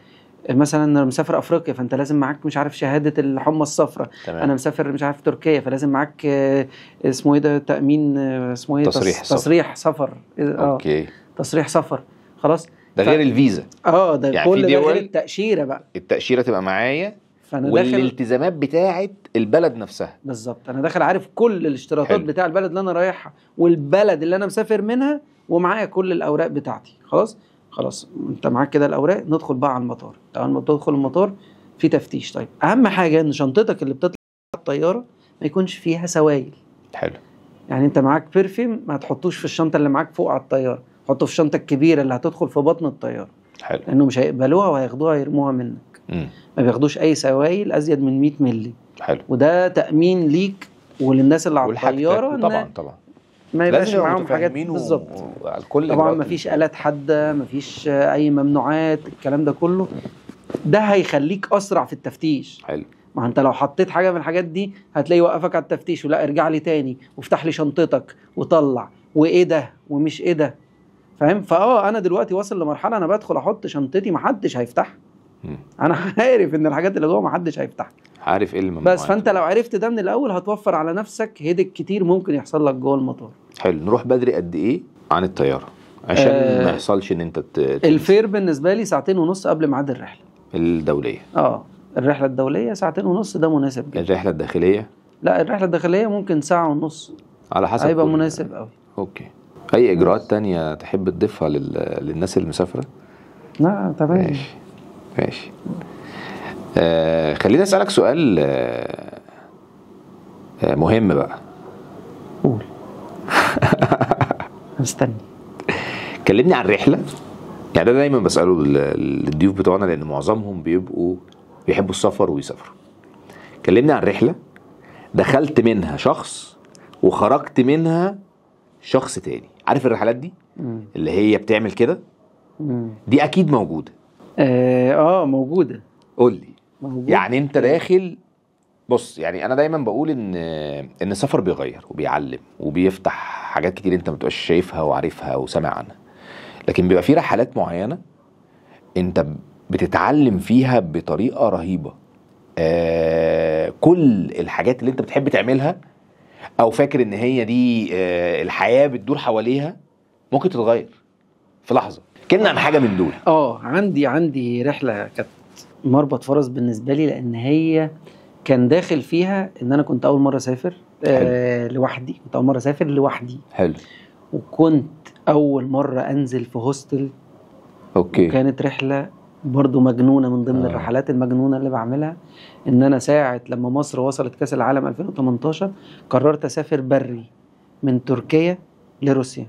مثلا انا مسافر افريقيا فانت لازم معاك مش عارف شهاده الحمى الصفراء انا مسافر مش عارف تركيا فلازم معاك آه، اسمه ايه ده تامين آه، اسمه ايه تصريح سفر. تصريح سفر إيه، آه. اوكي تصريح سفر خلاص ده ف... غير الفيزا اه ده يعني كل ده غير التاشيره بقى التاشيره تبقى معايا فانا والالتزامات بتاعه البلد نفسها بالظبط انا داخل عارف كل الاشتراطات بتاع البلد اللي انا رايحها والبلد اللي انا مسافر منها ومعايا كل الاوراق بتاعتي خلاص خلاص انت معاك كده الاوراق ندخل بقى على المطار اول ما تدخل المطار في تفتيش طيب اهم حاجه ان شنطتك اللي بتطلع الطياره ما يكونش فيها سوائل حلو يعني انت معاك برفيوم ما تحطوش في الشنطه اللي معاك فوق على الطياره حطه في الشنطه الكبيره اللي هتدخل في بطن الطياره حلو لانه مش هيقبلوها وهياخدوها يرموها منك مم. ما بياخدوش اي سوائل ازيد من 100 مللي حلو وده تامين ليك وللناس اللي على الطياره طبعا طبعا ما يبقاش معاهم حاجات بالظبط طبعا ما فيش الات حاده ما فيش اي ممنوعات الكلام ده كله ده هيخليك اسرع في التفتيش حلو ما انت لو حطيت حاجه من الحاجات دي هتلاقي وقفك على التفتيش ولا ارجع لي تاني وافتح لي شنطتك وطلع وايه ده ومش ايه ده فاهم فاه انا دلوقتي واصل لمرحله انا بدخل احط شنطتي ما حدش هيفتحها انا عارف ان الحاجات اللي جوه ما حدش هيفتحها عارف ايه الممنوعات بس فانت لو عرفت ده من الاول هتوفر على نفسك هيدك كتير ممكن يحصل لك جوه المطار حلو نروح بدري قد ايه عن الطياره عشان آه ما يحصلش ان انت تنسى. الفير بالنسبه لي ساعتين ونص قبل ميعاد الرحله الدوليه اه الرحله الدوليه ساعتين ونص ده مناسب جدا الرحله الداخليه لا الرحله الداخليه ممكن ساعه ونص على حسب هيبقى مناسب قوي اوكي اي اجراءات تانية تحب تضيفها لل... للناس المسافره لا تمام ماشي ماشي آه خليني اسالك سؤال آه, آه، مهم بقى قول مستني كلمني عن الرحله يعني ده دايما بساله الضيوف بتوعنا لان معظمهم بيبقوا بيحبوا السفر ويسافروا كلمني عن رحله دخلت منها شخص وخرجت منها شخص تاني عارف الرحلات دي مم. اللي هي بتعمل كده دي اكيد موجوده اه, آه موجوده قول لي يعني انت داخل بص يعني انا دايما بقول ان ان السفر بيغير وبيعلم وبيفتح حاجات كتير انت ما بتبقاش شايفها وعارفها وسامع عنها لكن بيبقى في رحلات معينه انت بتتعلم فيها بطريقه رهيبه آه كل الحاجات اللي انت بتحب تعملها او فاكر ان هي دي آه الحياه بتدور حواليها ممكن تتغير في لحظه كنا عن حاجه من دول اه عندي عندي رحله كانت مربط فرس بالنسبه لي لان هي كان داخل فيها ان انا كنت اول مره اسافر آه لوحدي كنت اول مره اسافر لوحدي حلو وكنت اول مره انزل في هوستل اوكي وكانت رحله برضو مجنونه من ضمن آه. الرحلات المجنونه اللي بعملها ان انا ساعه لما مصر وصلت كاس العالم 2018 قررت اسافر بري من تركيا لروسيا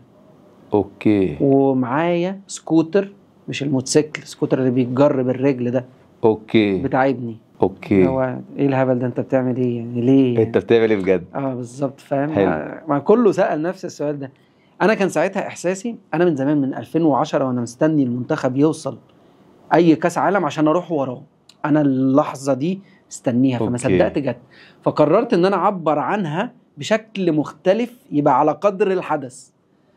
اوكي ومعايا سكوتر مش الموتوسيكل سكوتر اللي بيتجر بالرجل ده اوكي بتاع ابني اوكي هو ايه الهبل ده انت بتعمل ايه يعني ليه يعني؟ انت بتعمل ايه بجد اه بالظبط فاهم آه، ما كله سال نفس السؤال ده انا كان ساعتها احساسي انا من زمان من 2010 وانا مستني المنتخب يوصل اي كاس عالم عشان اروح وراه انا اللحظه دي مستنيها فما صدقت جت فقررت ان انا اعبر عنها بشكل مختلف يبقى على قدر الحدث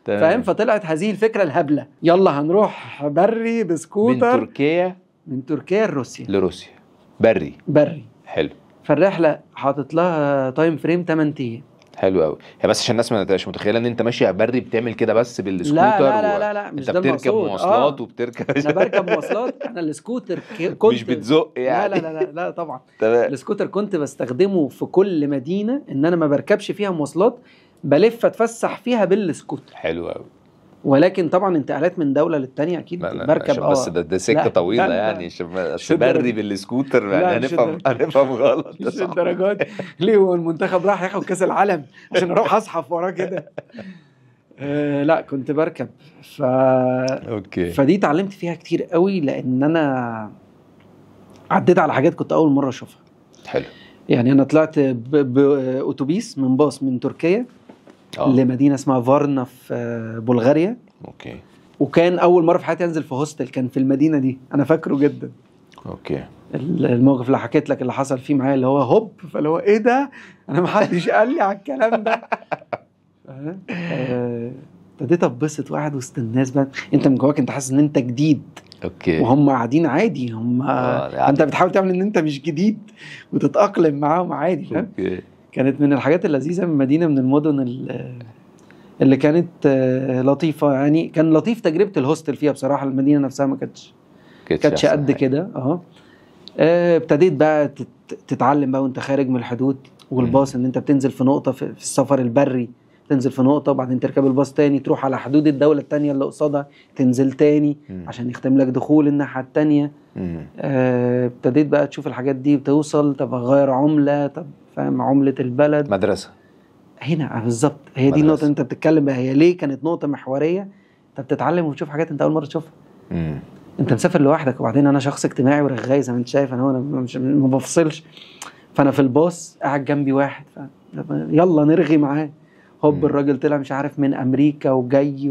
فاهم فطلعت هذه الفكره الهبله يلا هنروح بري بسكوتر من تركيا من تركيا لروسيا لروسيا بري بري حلو فالرحله حاطط لها تايم فريم 8 ايام حلو قوي هي بس عشان الناس ما تبقاش متخيله ان انت ماشي على بري بتعمل كده بس بالسكوتر لا لا لا لا, لا مش انت بتركب مواصلات آه. وبتركب انا بركب مواصلات انا السكوتر كنت مش بتزق يعني لا لا لا, لا طبعا تمام السكوتر كنت بستخدمه في كل مدينه ان انا ما بركبش فيها مواصلات بلف اتفسح فيها بالسكوتر حلو قوي ولكن طبعا انتقالات من دوله للتانيه اكيد لا لا بس آه. ده, ده سكه طويله لا يعني عشان بري بالسكوتر يعني هنفهم هنفهم غلط مش الدرجات ليه هو المنتخب راح ياخد كاس العالم عشان اروح اصحف وراه كده آه لا كنت بركب ف اوكي فدي اتعلمت فيها كتير قوي لان انا عديت على حاجات كنت اول مره اشوفها حلو يعني انا طلعت باتوبيس من باص من تركيا أوه. لمدينه اسمها فارنا في آه، بلغاريا اوكي وكان اول مره في حياتي انزل في هوستل كان في المدينه دي انا فاكره جدا اوكي الموقف اللي حكيت لك اللي حصل فيه معايا اللي هو هوب فاللي هو ايه ده انا ما حدش قال لي على الكلام ده آه، ابتديت اتبسط وقاعد وسط الناس بقى انت من جواك انت حاسس ان انت جديد اوكي وهم قاعدين عادي هم آه يعني انت بتحاول تعمل ان انت مش جديد وتتاقلم معاهم عادي فاهم كانت من الحاجات اللذيذه من مدينه من المدن اللي كانت آه، لطيفه يعني كان لطيف تجربه الهوستل فيها بصراحه المدينه نفسها ما كانتش كانتش قد كده اه ابتديت بقى تتعلم بقى وانت خارج من الحدود والباص ان انت بتنزل في نقطه في السفر البري تنزل في نقطه وبعدين تركب الباص تاني تروح على حدود الدوله التانية اللي قصادها تنزل تاني مم. عشان يختم لك دخول الناحيه التانية آه، ابتديت آه بقى تشوف الحاجات دي بتوصل طب اغير عمله طب فاهم عمله البلد مدرسه هنا آه، بالظبط هي دي النقطه انت بتتكلم بها هي ليه كانت نقطه محوريه انت بتتعلم وبتشوف حاجات انت اول مره تشوفها انت مسافر لوحدك وبعدين انا شخص اجتماعي ورغاي زي ما انت شايف انا هو انا مش ما بفصلش فانا في الباص قاعد جنبي واحد يلا نرغي معاه هوب الراجل طلع مش عارف من امريكا وجاي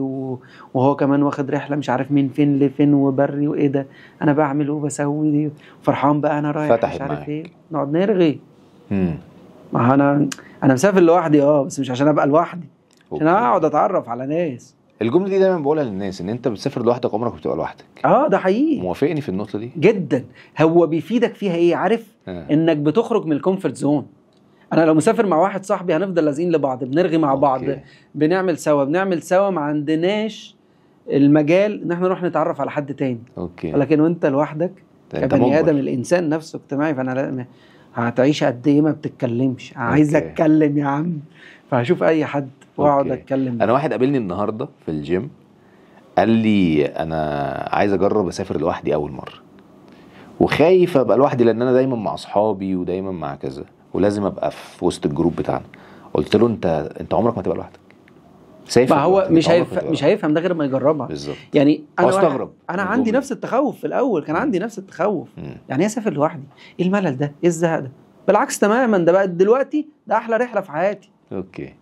وهو كمان واخد رحله مش عارف من فين لفين وبري وايه ده انا بعمل وبسوي فرحان بقى انا رايح مش عارف معك. ايه نقعد نرغي مم. ما انا انا مسافر لوحدي اه بس مش عشان ابقى لوحدي عشان اقعد اتعرف على ناس الجمله دي دايما بقولها للناس ان انت بتسافر لوحدك عمرك ما بتبقى لوحدك اه ده حقيقي موافقني في النقطه دي جدا هو بيفيدك فيها ايه عارف آه. انك بتخرج من الكومفورت زون انا لو مسافر مع واحد صاحبي هنفضل لازقين لبعض بنرغي مع أوكي. بعض بنعمل سوا بنعمل سوا ما عندناش المجال ان احنا نروح نتعرف على حد تاني اوكي لكن وانت لوحدك كبني ادم الانسان نفسه اجتماعي فانا لأ... هتعيش قد ايه ما بتتكلمش عايز أوكي. اتكلم يا عم فهشوف اي حد واقعد اتكلم انا واحد قابلني النهارده في الجيم قال لي انا عايز اجرب اسافر لوحدي اول مره وخايف ابقى لوحدي لان انا دايما مع اصحابي ودايما مع كذا ولازم ابقى في وسط الجروب بتاعنا قلت له انت انت عمرك ما تبقى لوحدك ما هو مش اه هيف... مش هيفهم ده غير ما يجربها بالظبط يعني انا استغرب انا عندي نفس التخوف في الاول كان عندي نفس التخوف مم. يعني ايه اسافر لوحدي ايه الملل ده ايه الزهق ده بالعكس تماما ده بقى دلوقتي ده احلى رحله في حياتي اوكي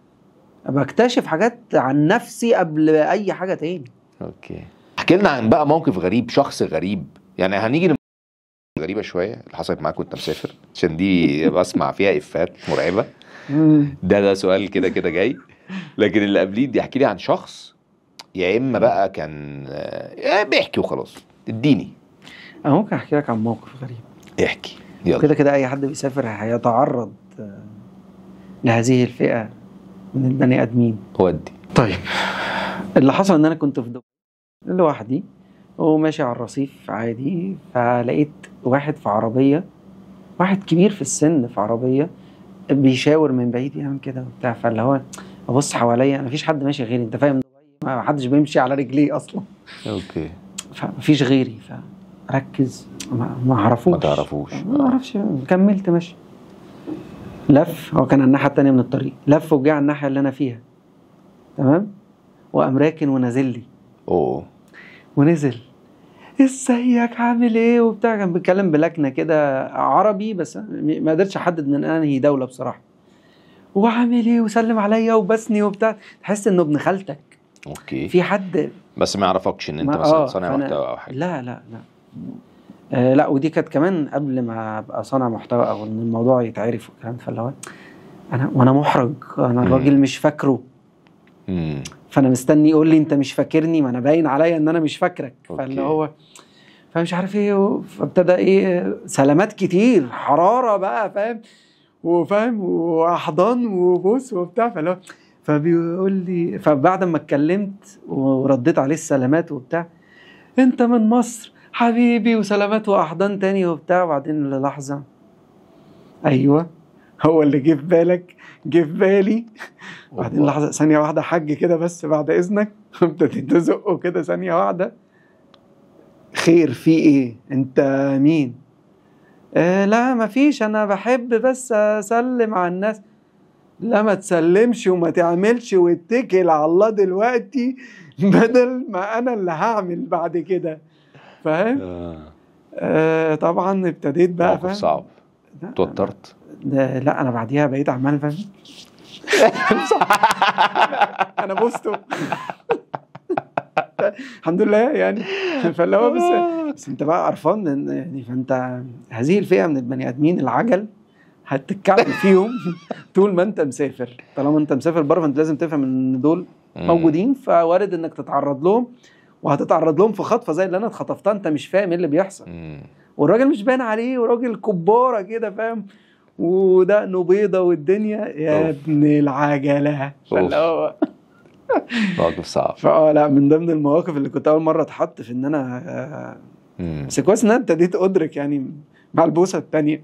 بكتشف حاجات عن نفسي قبل اي حاجه تاني اوكي احكي لنا عن بقى موقف غريب شخص غريب يعني هنيجي غريبه شويه اللي حصلت معاك وانت مسافر عشان دي بسمع فيها افات مرعبه ده ده سؤال كده كده جاي لكن اللي قبليه بيحكي لي عن شخص يا اما بقى كان آه، بيحكي وخلاص اديني انا ممكن احكي لك عن موقف غريب احكي يلا كده كده اي حد بيسافر هيتعرض آه، لهذه الفئه من البني ادمين ودي طيب اللي حصل ان انا كنت في دبي لوحدي وماشي على الرصيف عادي فلقيت واحد في عربيه واحد كبير في السن في عربيه بيشاور من بعيد يعمل كده وبتاع فاللي هو ابص حواليا فيش حد ماشي غيري انت فاهم ما حدش بيمشي على رجليه اصلا اوكي فمفيش غيري فركز ما اعرفوش ما تعرفوش ما اعرفش كملت ماشي لف هو كان على الناحيه الثانيه من الطريق لف وجه على الناحيه اللي انا فيها تمام وقام راكن ونازل لي اوه ونزل ازيك عامل ايه وبتاع كان بيتكلم بلكنه كده عربي بس ما قدرتش احدد من انهي دوله بصراحه وعامل ايه وسلم عليا وبسني وبتاع تحس انه ابن خالتك اوكي في حد بس ما يعرفكش ان انت مثلا آه، صانع محتوى او حاجه لا لا لا آه لا ودي كانت كمان قبل ما ابقى صانع محتوى او ان الموضوع يتعرف والكلام فاللي هو انا وانا محرج انا الراجل مش فاكره فانا مستني يقول لي انت مش فاكرني ما انا باين عليا ان انا مش فاكرك فاللي هو فمش عارف ايه فابتدى ايه سلامات كتير حراره بقى فاهم وفاهم واحضان وبوس وبتاع فاللي فبيقول لي فبعد ما اتكلمت ورديت عليه السلامات وبتاع انت من مصر حبيبي وسلامات واحضان تاني وبتاع وبعدين للحظه ايوه هو اللي جه في بالك جه في بالي وبعدين لحظه ثانيه واحده حج كده بس بعد اذنك ابتديت تزقه كده ثانيه واحده خير في ايه انت مين آه لا مفيش انا بحب بس اسلم على الناس لا ما تسلمش وما تعملش واتكل على الله دلوقتي بدل ما انا اللي هعمل بعد كده فاهم آه, آه، طبعا ابتديت بقى فاهم صعب توترت لا انا بعديها بقيت عمال فاهم انا بوسته الحمد لله يعني فاللي هو بس آه. بس انت بقى قرفان يعني فانت هذه الفئه من البني ادمين العجل هتتكعب فيهم طول ما انت مسافر طالما انت مسافر بره فانت لازم تفهم ان دول موجودين فوارد انك تتعرض لهم وهتتعرض لهم في خطفه زي اللي انا اتخطفتها انت مش فاهم ايه اللي بيحصل والراجل مش باين عليه وراجل كباره كده فاهم ودقنه بيضه والدنيا يا أوف. ابن العجله فاللي هو موقف صعب فاه لا من ضمن المواقف اللي كنت اول مره اتحط في ان انا بس كويس ان انا ابتديت ادرك يعني مع البوسه الثانيه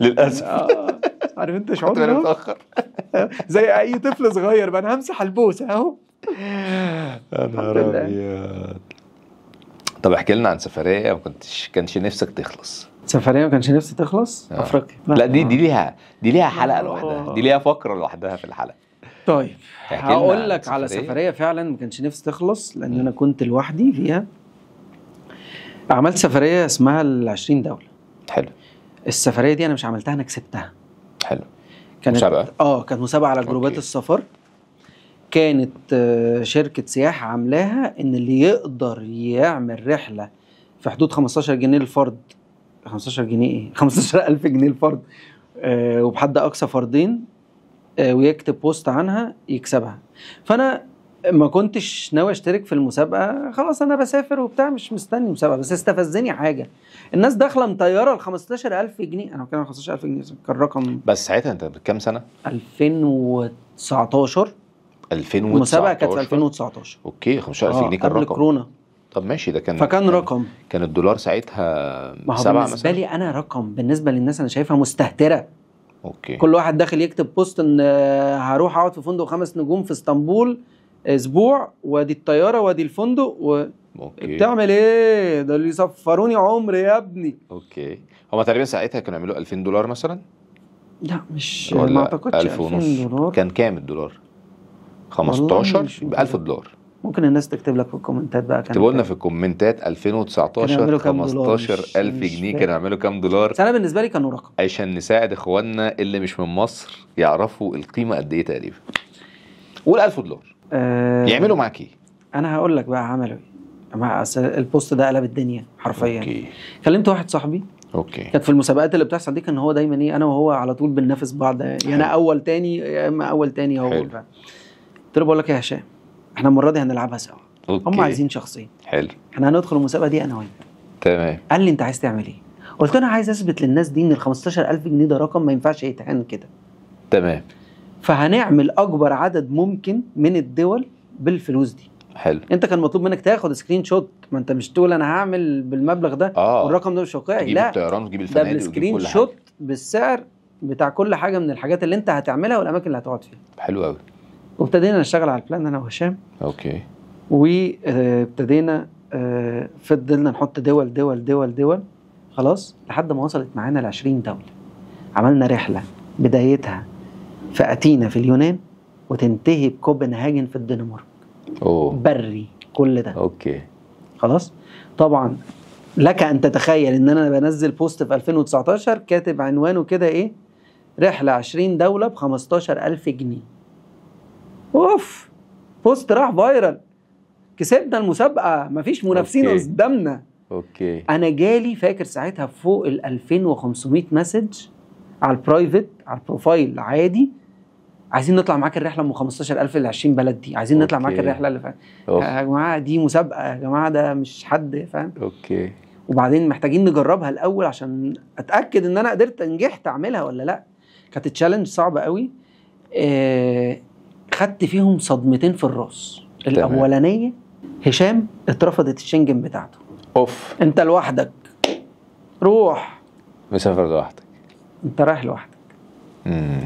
للاسف آه، عارف انت شعور متاخر زي اي طفل صغير بقى انا همسح البوسه اهو انا طب احكي لنا عن سفريه ما كنتش كانش نفسك تخلص سفريه ما كانش نفسي تخلص آه. افريقيا لا, لا دي دي ليها دي ليها آه. حلقه لوحدها دي ليها فقره لوحدها في الحلقه طيب هقول لك على سفريه فعلا ما كانش نفسي تخلص لان م. انا كنت لوحدي فيها عملت سفريه اسمها ال 20 دوله حلو السفريه دي انا مش عملتها انا كسبتها حلو كانت مسابقه اه كانت مسابقه على جروبات أوكي. السفر كانت آه، شركه سياحه عاملاها ان اللي يقدر يعمل رحله في حدود 15 جنيه للفرد 15 جنيه ايه 15000 جنيه الفرد آه وبحد اقصى فردين آه ويكتب بوست عنها يكسبها فانا ما كنتش ناوي اشترك في المسابقه خلاص انا بسافر وبتاع مش مستني مسابقه بس استفزني حاجه الناس داخله مطيره ال 15000 جنيه انا بتكلم عن 15000 جنيه كان رقم بس ساعتها انت بكام سنه 2019 2019 المسابقه كانت في 2019 اوكي 15000 آه، جنيه كان رقم قبل كورونا طب ماشي ده كان فكان كان رقم كان الدولار ساعتها ما هو بالنسبه مثلاً؟ لي انا رقم بالنسبه للناس انا شايفها مستهتره اوكي كل واحد داخل يكتب بوست ان آه، هروح اقعد في فندق خمس نجوم في اسطنبول اسبوع وادي الطياره وادي الفندق و اوكي بتعمل ايه؟ ده اللي يصفروني عمري يا ابني اوكي هما تقريبا ساعتها كانوا يعملوا 2000 دولار مثلا؟ لا مش ما اعتقدش 1000 ونص دولار كان كام الدولار؟ 15 ب 1000 دولار ممكن الناس تكتب لك في الكومنتات بقى اكتبوا لنا في الكومنتات 2019 15000 جنيه كانوا يعملوا كام دولار بس انا بالنسبه لي كانوا رقم عشان نساعد اخواننا اللي مش من مصر يعرفوا القيمه قد ايه تقريبا قول 1000 دولار أه يعملوا معاك ايه؟ انا هقول لك بقى عملوا ايه مع البوست ده قلب الدنيا حرفيا أوكي. كلمت واحد صاحبي اوكي كانت في المسابقات اللي بتحصل دي كان هو دايما ايه انا وهو على طول بننافس بعض يا يعني انا اول تاني يا اما اول تاني هو قلت له بقول لك ايه يا هشام احنا المره دي هنلعبها سوا أوكي. هم عايزين شخصين حلو احنا هندخل المسابقه دي انا وانت تمام قال لي انت عايز تعمل ايه قلت انا عايز اثبت للناس دي ان ال 15000 جنيه ده رقم ما ينفعش يتهان كده تمام فهنعمل اكبر عدد ممكن من الدول بالفلوس دي حلو انت كان مطلوب منك تاخد سكرين شوت ما انت مش تقول انا هعمل بالمبلغ ده آه. والرقم ده مش واقعي لا الطيران وتجيب الفنادق ده بالسكرين شوت بالسعر بتاع كل حاجه من الحاجات اللي انت هتعملها والاماكن اللي هتقعد فيها حلو قوي وابتدينا نشتغل على البلان انا وهشام اوكي وابتدينا آه، فضلنا نحط دول دول دول دول خلاص لحد ما وصلت معانا ل 20 دوله عملنا رحله بدايتها في اتينا في اليونان وتنتهي بكوبنهاجن في الدنمارك أوه. بري كل ده اوكي خلاص طبعا لك ان تتخيل ان انا بنزل بوست في 2019 كاتب عنوانه كده ايه رحله 20 دوله ب 15000 جنيه اوف بوست راح فايرال كسبنا المسابقه مفيش منافسين قدامنا اوكي انا جالي فاكر ساعتها فوق ال 2500 مسج على البرايفت على البروفايل العادي عايزين نطلع معاك الرحله من 15000 ل 20 بلد دي عايزين نطلع معاك الرحله اللي فاهم يا جماعه دي مسابقه يا جماعه ده مش حد فاهم اوكي وبعدين محتاجين نجربها الاول عشان اتاكد ان انا قدرت نجحت اعملها ولا لا كانت تشالنج صعبه قوي آه خدت فيهم صدمتين في الراس الاولانيه هشام اترفضت الشنجن بتاعته اوف انت لوحدك روح مسافر لوحدك انت رايح لوحدك امم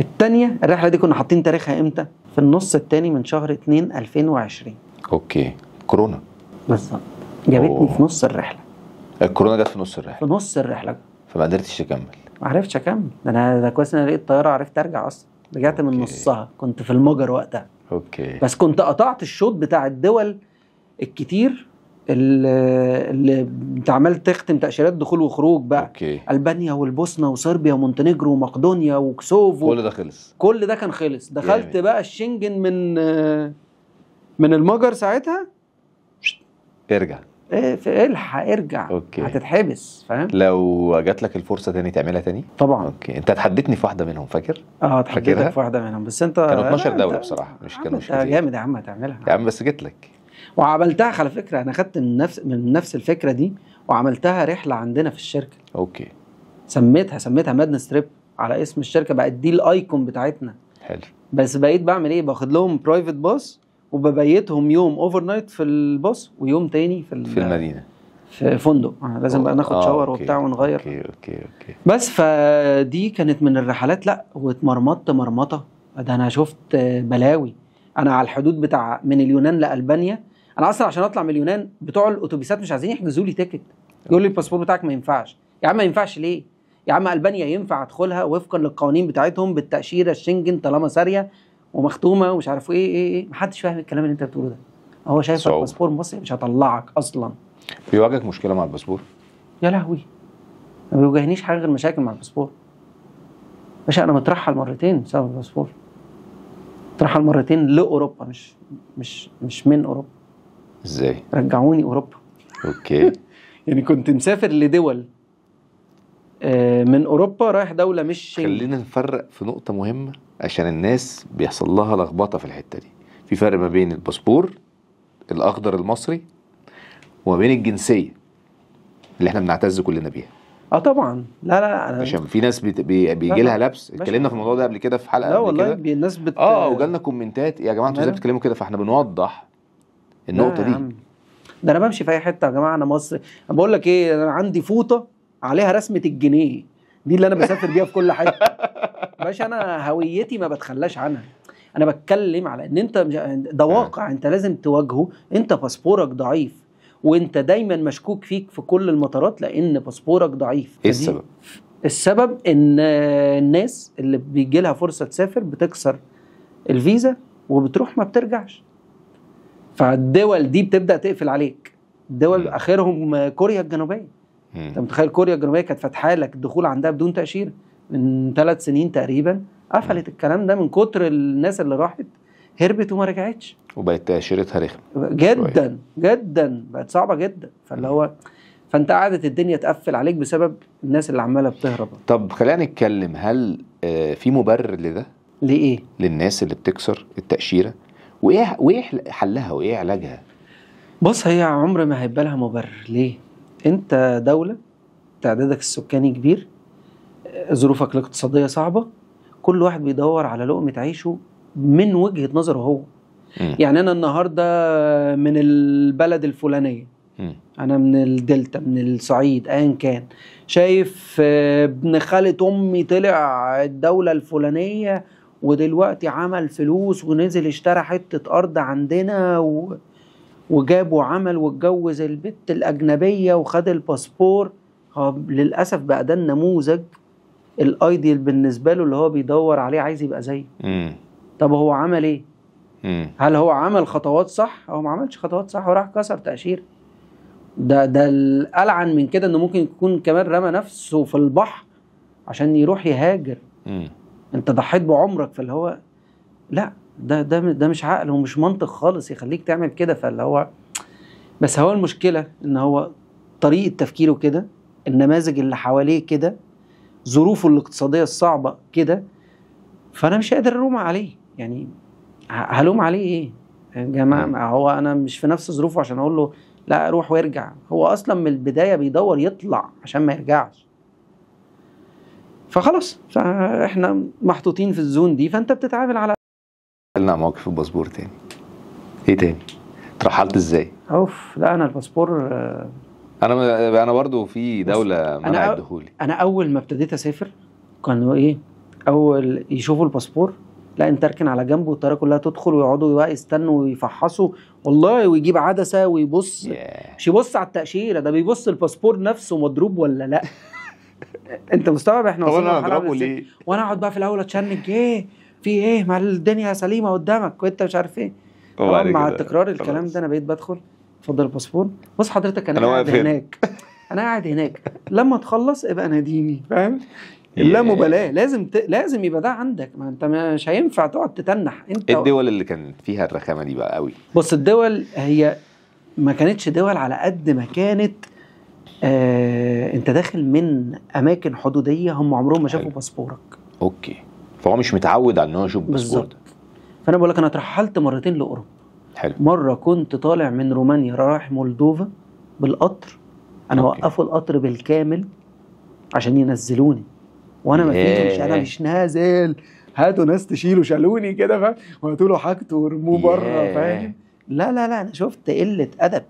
الثانيه الرحله دي كنا حاطين تاريخها امتى في النص الثاني من شهر 2 2020 اوكي كورونا بالظبط جابتني في نص الرحله الكورونا جت في نص الرحله في نص الرحله فما قدرتش اكمل ما عرفتش اكمل ده انا ده كويس انا لقيت الطياره عرفت ارجع اصلا رجعت من نصها كنت في المجر وقتها اوكي بس كنت قطعت الشوط بتاع الدول الكتير اللي انت عمال تختم تاشيرات دخول وخروج بقى أوكي. البانيا والبوسنه وصربيا ومونتينيجرو ومقدونيا وكسوفو كل ده خلص كل ده كان خلص دخلت جميل. يعني. بقى الشنجن من من المجر ساعتها ارجع الحق ارجع أوكي. هتتحبس فاهم لو جات لك الفرصه تاني تعملها تاني طبعا اوكي انت اتحدتني في واحده منهم فاكر اه اتحديتك في واحده منهم بس انت كانوا 12 دوله بصراحه مش كانوا مش كتير جامد يا عم هتعملها يا عم بس جيت لك وعملتها على فكره انا خدت من نفس من نفس الفكره دي وعملتها رحله عندنا في الشركه اوكي سميتها سميتها مادن ستريب على اسم الشركه بقت دي الايكون بتاعتنا حلو بس بقيت بعمل ايه باخد لهم برايفت باص وببيتهم يوم اوفر نايت في الباص ويوم تاني في في المدينه في فندق لازم بقى ناخد شاور آه، وبتاع ونغير اوكي اوكي اوكي بس فدي كانت من الرحلات لا واتمرمطت مرمطه ده انا شفت بلاوي انا على الحدود بتاع من اليونان لالبانيا انا اصلا عشان اطلع من اليونان بتوع الاتوبيسات مش عايزين يحجزوا لي تيكت يقول لي الباسبور بتاعك ما ينفعش يا عم ما ينفعش ليه يا عم البانيا ينفع ادخلها وفقا للقوانين بتاعتهم بالتاشيره الشنجن طالما ساريه ومختومه ومش عارف ايه ايه ايه محدش فاهم الكلام اللي انت بتقوله ده هو شايف الباسبور مصري مش هطلعك اصلا بيواجهك مشكله مع الباسبور يا لهوي ما بيواجهنيش حاجه غير مشاكل مع الباسبور باشا انا مترحل مرتين بسبب الباسبور مترحل مرتين لاوروبا مش مش مش من اوروبا ازاي رجعوني اوروبا اوكي يعني كنت مسافر لدول آه، من اوروبا رايح دوله مش خلينا نفرق في نقطه مهمه عشان الناس بيحصل لها لخبطه في الحته دي في فرق ما بين الباسبور الاخضر المصري وما بين الجنسيه اللي احنا بنعتز كلنا بيها اه طبعا لا لا انا عشان في ناس بي... بي... بيجي لها لبس اتكلمنا في الموضوع ده قبل كده في حلقه لا والله بي... الناس بت اه وجالنا كومنتات يا جماعه انتوا ازاي بتتكلموا كده فاحنا بنوضح النقطه دي ده انا بمشي في اي حته يا جماعه انا مصري بقول لك ايه انا عندي فوطه عليها رسمه الجنيه دي اللي انا بسافر بيها في كل حته باشا انا هويتي ما بتخلاش عنها انا بتكلم على ان انت ده واقع انت لازم تواجهه انت باسبورك ضعيف وانت دايما مشكوك فيك في كل المطارات لان باسبورك ضعيف ايه السبب السبب ان الناس اللي بيجي لها فرصه تسافر بتكسر الفيزا وبتروح ما بترجعش فالدول دي بتبدا تقفل عليك الدول اخرهم كوريا الجنوبيه انت متخيل كوريا الجنوبيه كانت فاتحه لك الدخول عندها بدون تاشيره من ثلاث سنين تقريبا قفلت الكلام ده من كتر الناس اللي راحت هربت وما رجعتش وبقت تاشيرتها رخمه جدا جدا بقت صعبه جدا فاللي هو فانت قعدت الدنيا تقفل عليك بسبب الناس اللي عماله بتهرب طب خلينا نتكلم هل آه، في مبرر لده؟ لإيه؟ للناس اللي بتكسر التأشيرة وإيه وإيه حلها وإيه علاجها؟ بص هي عمر ما هيبقى لها مبرر ليه؟ انت دوله تعدادك السكاني كبير ظروفك الاقتصاديه صعبه كل واحد بيدور على لقمه عيشه من وجهه نظره هو م. يعني انا النهارده من البلد الفلانيه م. انا من الدلتا من الصعيد ايا كان شايف آه، ابن خاله امي طلع الدوله الفلانيه ودلوقتي عمل فلوس ونزل اشترى حته ارض عندنا و... وجابوا عمل واتجوز البت الاجنبيه وخد الباسبور للاسف بقى ده النموذج الايديال بالنسبه له اللي هو بيدور عليه عايز يبقى زيه طب هو عمل ايه مم. هل هو عمل خطوات صح هو ما عملش خطوات صح وراح كسر تاشيره ده ده الالعن من كده انه ممكن يكون كمان رمى نفسه في البحر عشان يروح يهاجر مم. انت ضحيت بعمرك فاللي هو لا ده ده ده مش عقل ومش منطق خالص يخليك تعمل كده فاللي هو بس هو المشكله ان هو طريقه تفكيره كده النماذج اللي حواليه كده ظروفه الاقتصاديه الصعبه كده فانا مش قادر الوم عليه يعني هلوم عليه ايه يا جماعه هو انا مش في نفس ظروفه عشان اقول له لا روح وارجع هو اصلا من البدايه بيدور يطلع عشان ما يرجعش فخلاص فاحنا محطوطين في الزون دي فانت بتتعامل على لنا موقف الباسبور تاني ايه تاني ترحلت ازاي اوف لا انا الباسبور آه، انا انا برضو في دوله منعت دخولي انا اول ما ابتديت اسافر كانوا ايه اول يشوفوا الباسبور لا انت اركن على جنبه والطياره كلها تدخل ويقعدوا بقى يستنوا ويفحصوا والله ويجيب عدسه ويبص yeah. مش يبص على التاشيره ده بيبص الباسبور نفسه مضروب ولا لا انت مستوعب احنا وصلنا وانا ليه وانا اقعد بقى في الاول اتشنج ايه في ايه ما الدنيا سليمه قدامك وانت مش عارف ايه طبعا مع تكرار الكلام ده انا بقيت بدخل اتفضل الباسبور بص حضرتك انا, أنا قاعد هناك انا قاعد هناك لما تخلص ابقى ناديني فاهم لا مبالاه لازم ت... لازم يبقى ده عندك ما انت مش هينفع تقعد تتنح انت الدول اللي كان فيها الرخامه دي بقى قوي بص الدول هي ما كانتش دول على قد ما كانت آه انت داخل من اماكن حدوديه هم عمرهم ما شافوا باسبورك اوكي فهو مش متعود على ان هو يشوف باسبور فانا بقول لك انا اترحلت مرتين لاوروبا حلو مره كنت طالع من رومانيا رايح مولدوفا بالقطر انا وقفوا القطر بالكامل عشان ينزلوني وانا ما فيش انا مش نازل هاتوا ناس تشيلوا شالوني كده فاهم وهاتوا له حاجته ورموه بره فاهم لا لا لا انا شفت قله ادب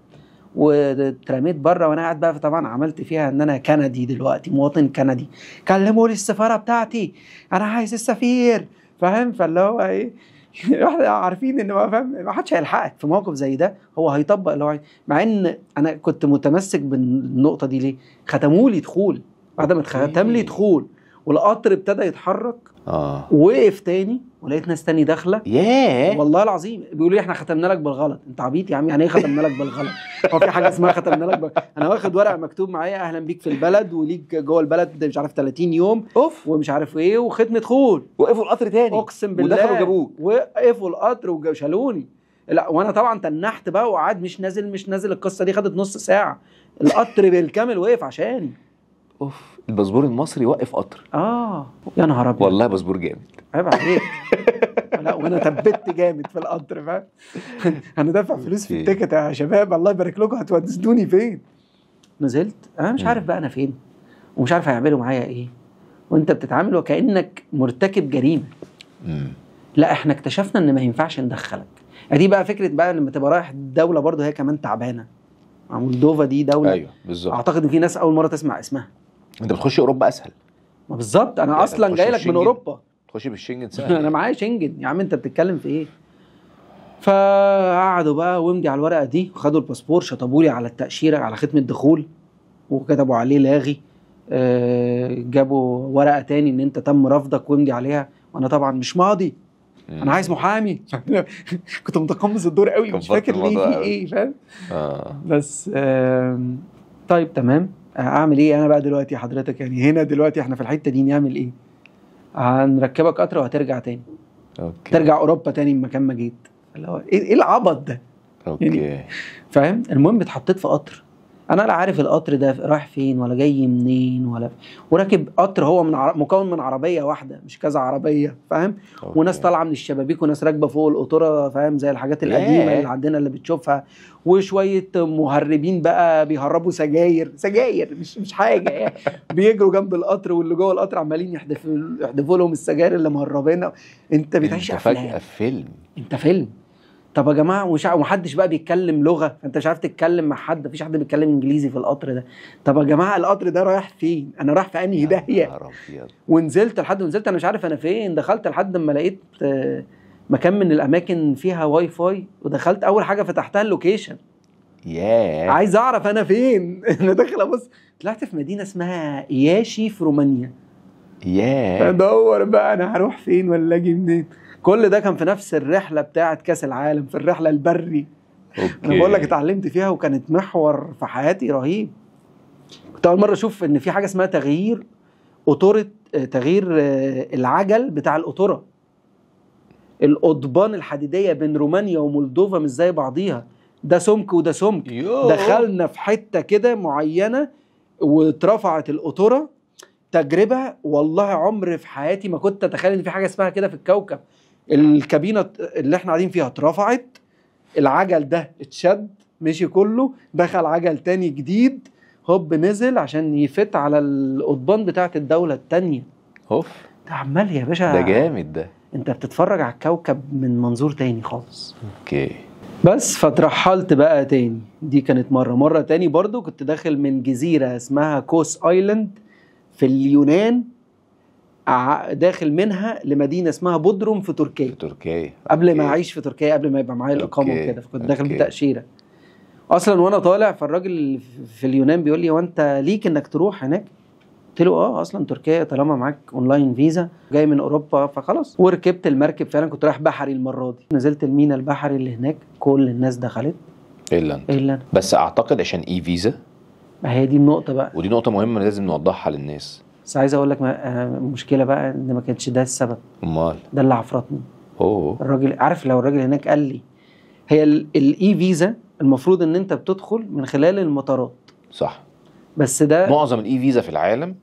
واترميت بره وانا قاعد بقى طبعا عملت فيها ان انا كندي دلوقتي مواطن كندي كلموا لي السفاره بتاعتي انا عايز السفير فاهم فاللي هو ايه احنا عارفين ان ما فاهم ما حدش هيلحقك في موقف زي ده هو هيطبق اللي هو مع ان انا كنت متمسك بالنقطه دي ليه؟ ختموا لي دخول بعد ما اتختم لي دخول والقطر ابتدى يتحرك اه وقف تاني ولقيت ناس تاني داخله ياه والله العظيم بيقولوا لي احنا ختمنا لك بالغلط انت عبيط يا عم يعني ايه ختمنا لك بالغلط هو في حاجه اسمها ختمنا لك بالغلط انا واخد ورقه مكتوب معايا اهلا بيك في البلد وليك جوه البلد مش عارف 30 يوم اوف ومش عارف ايه وختمه خول وقفوا القطر تاني اقسم بالله ودخلوا جابوه وقفوا القطر وشالوني لا وانا طبعا تنحت بقى وقعد مش نازل مش نازل القصه دي خدت نص ساعه القطر بالكامل وقف عشاني اوف الباسبور المصري يوقف قطر اه يا نهار ابيض والله باسبور جامد عيب عليك لا وانا ثبت جامد في القطر فاهم انا دافع فلوس في التيكت يا شباب الله يبارك لكم هتودوني فين نزلت انا مش عارف بقى انا فين ومش عارف هيعملوا معايا ايه وانت بتتعامل وكانك مرتكب جريمه لا احنا اكتشفنا ان ما ينفعش ندخلك ادي بقى فكره بقى لما تبقى رايح دوله برضه هي كمان تعبانه مولدوفا دي دوله ايوه بالظبط اعتقد ان في ناس اول مره تسمع اسمها انت بتخش اوروبا اسهل بالظبط انا يعني اصلا جاي لك من اوروبا تخش بالشنجن سهل انا معايا شنجن يا عم انت بتتكلم في ايه فقعدوا بقى وامضي على الورقه دي وخدوا الباسبور شطبوا لي على التاشيره على ختم الدخول وكتبوا عليه لاغي آه، جابوا ورقه تاني ان انت تم رفضك وامضي عليها وانا طبعا مش ماضي انا عايز محامي كنت متقمص الدور قوي مش فاكر ليه في ايه فاهم آه. بس آه طيب تمام اعمل ايه انا بقى دلوقتي حضرتك يعني هنا دلوقتي احنا في الحته دي نعمل ايه هنركبك قطر وهترجع تاني أوكي. ترجع اوروبا تاني من مكان ما جيت اللي هو ايه, إيه العبط ده اوكي يعني فاهم المهم اتحطيت في قطر انا لا عارف القطر ده رايح فين ولا جاي منين ولا وراكب قطر هو من عرب... مكون من عربيه واحده مش كذا عربيه فاهم وناس طالعه من الشبابيك وناس راكبه فوق القطوره فاهم زي الحاجات القديمه اللي عندنا اللي بتشوفها وشويه مهربين بقى بيهربوا سجاير سجاير مش مش حاجه يعني بيجروا جنب القطر واللي جوه القطر عمالين يحدفوا يحدفوا لهم السجاير اللي مهربينها انت بتعيش انت فجاه فيلم انت فيلم طب يا جماعه ومش ومحدش بقى بيتكلم لغه انت مش عارف تتكلم مع حد مفيش حد بيتكلم انجليزي في القطر ده طب يا جماعه القطر ده رايح فين انا رايح في انهي داهيه ونزلت لحد نزلت انا مش عارف انا فين دخلت لحد ما لقيت آه، مكان من الاماكن فيها واي فاي ودخلت اول حاجه فتحتها اللوكيشن ياه عايز اعرف انا فين انا داخل ابص طلعت في مدينه اسمها ياشي في رومانيا ياه فدور بقى انا هروح فين ولا اجي منين كل ده كان في نفس الرحله بتاعه كاس العالم في الرحله البري أوكي. انا بقول لك اتعلمت فيها وكانت محور في حياتي رهيب كنت اول مره اشوف ان في حاجه اسمها تغيير قطوره آه، تغيير آه، العجل بتاع القطوره القضبان الحديديه بين رومانيا ومولدوفا مش زي بعضيها ده سمك وده سمك يوه. دخلنا في حته كده معينه واترفعت القطوره تجربه والله عمر في حياتي ما كنت اتخيل ان في حاجه اسمها كده في الكوكب الكابينه اللي احنا قاعدين فيها اترفعت العجل ده اتشد مشي كله دخل عجل تاني جديد هوب نزل عشان يفت على القضبان بتاعت الدوله التانيه اوف ده عمال يا باشا ده جامد ده انت بتتفرج على الكوكب من منظور تاني خالص اوكي بس فترحلت بقى تاني دي كانت مره مره تاني برضو كنت داخل من جزيره اسمها كوس ايلاند في اليونان داخل منها لمدينه اسمها بودروم في تركيا في تركيا قبل أوكي. ما اعيش في تركيا قبل ما يبقى معايا الاقامه وكده فكنت داخل بتاشيره اصلا وانا طالع فالراجل في اليونان بيقول لي هو انت ليك انك تروح هناك قلت له اه اصلا تركيا طالما معاك اونلاين فيزا جاي من اوروبا فخلاص وركبت المركب فعلا كنت رايح بحري المره دي نزلت المينا البحري اللي هناك كل الناس دخلت الا انت الا بس اعتقد عشان اي فيزا ما هي دي النقطه بقى ودي نقطه مهمه لازم نوضحها للناس بس عايز اقول لك المشكله آه، بقى ان ما كانش ده السبب امال ده اللي عفرتني اوه الراجل عارف لو الراجل هناك قال لي هي الاي فيزا e المفروض ان انت بتدخل من خلال المطارات صح بس ده معظم الاي فيزا e في العالم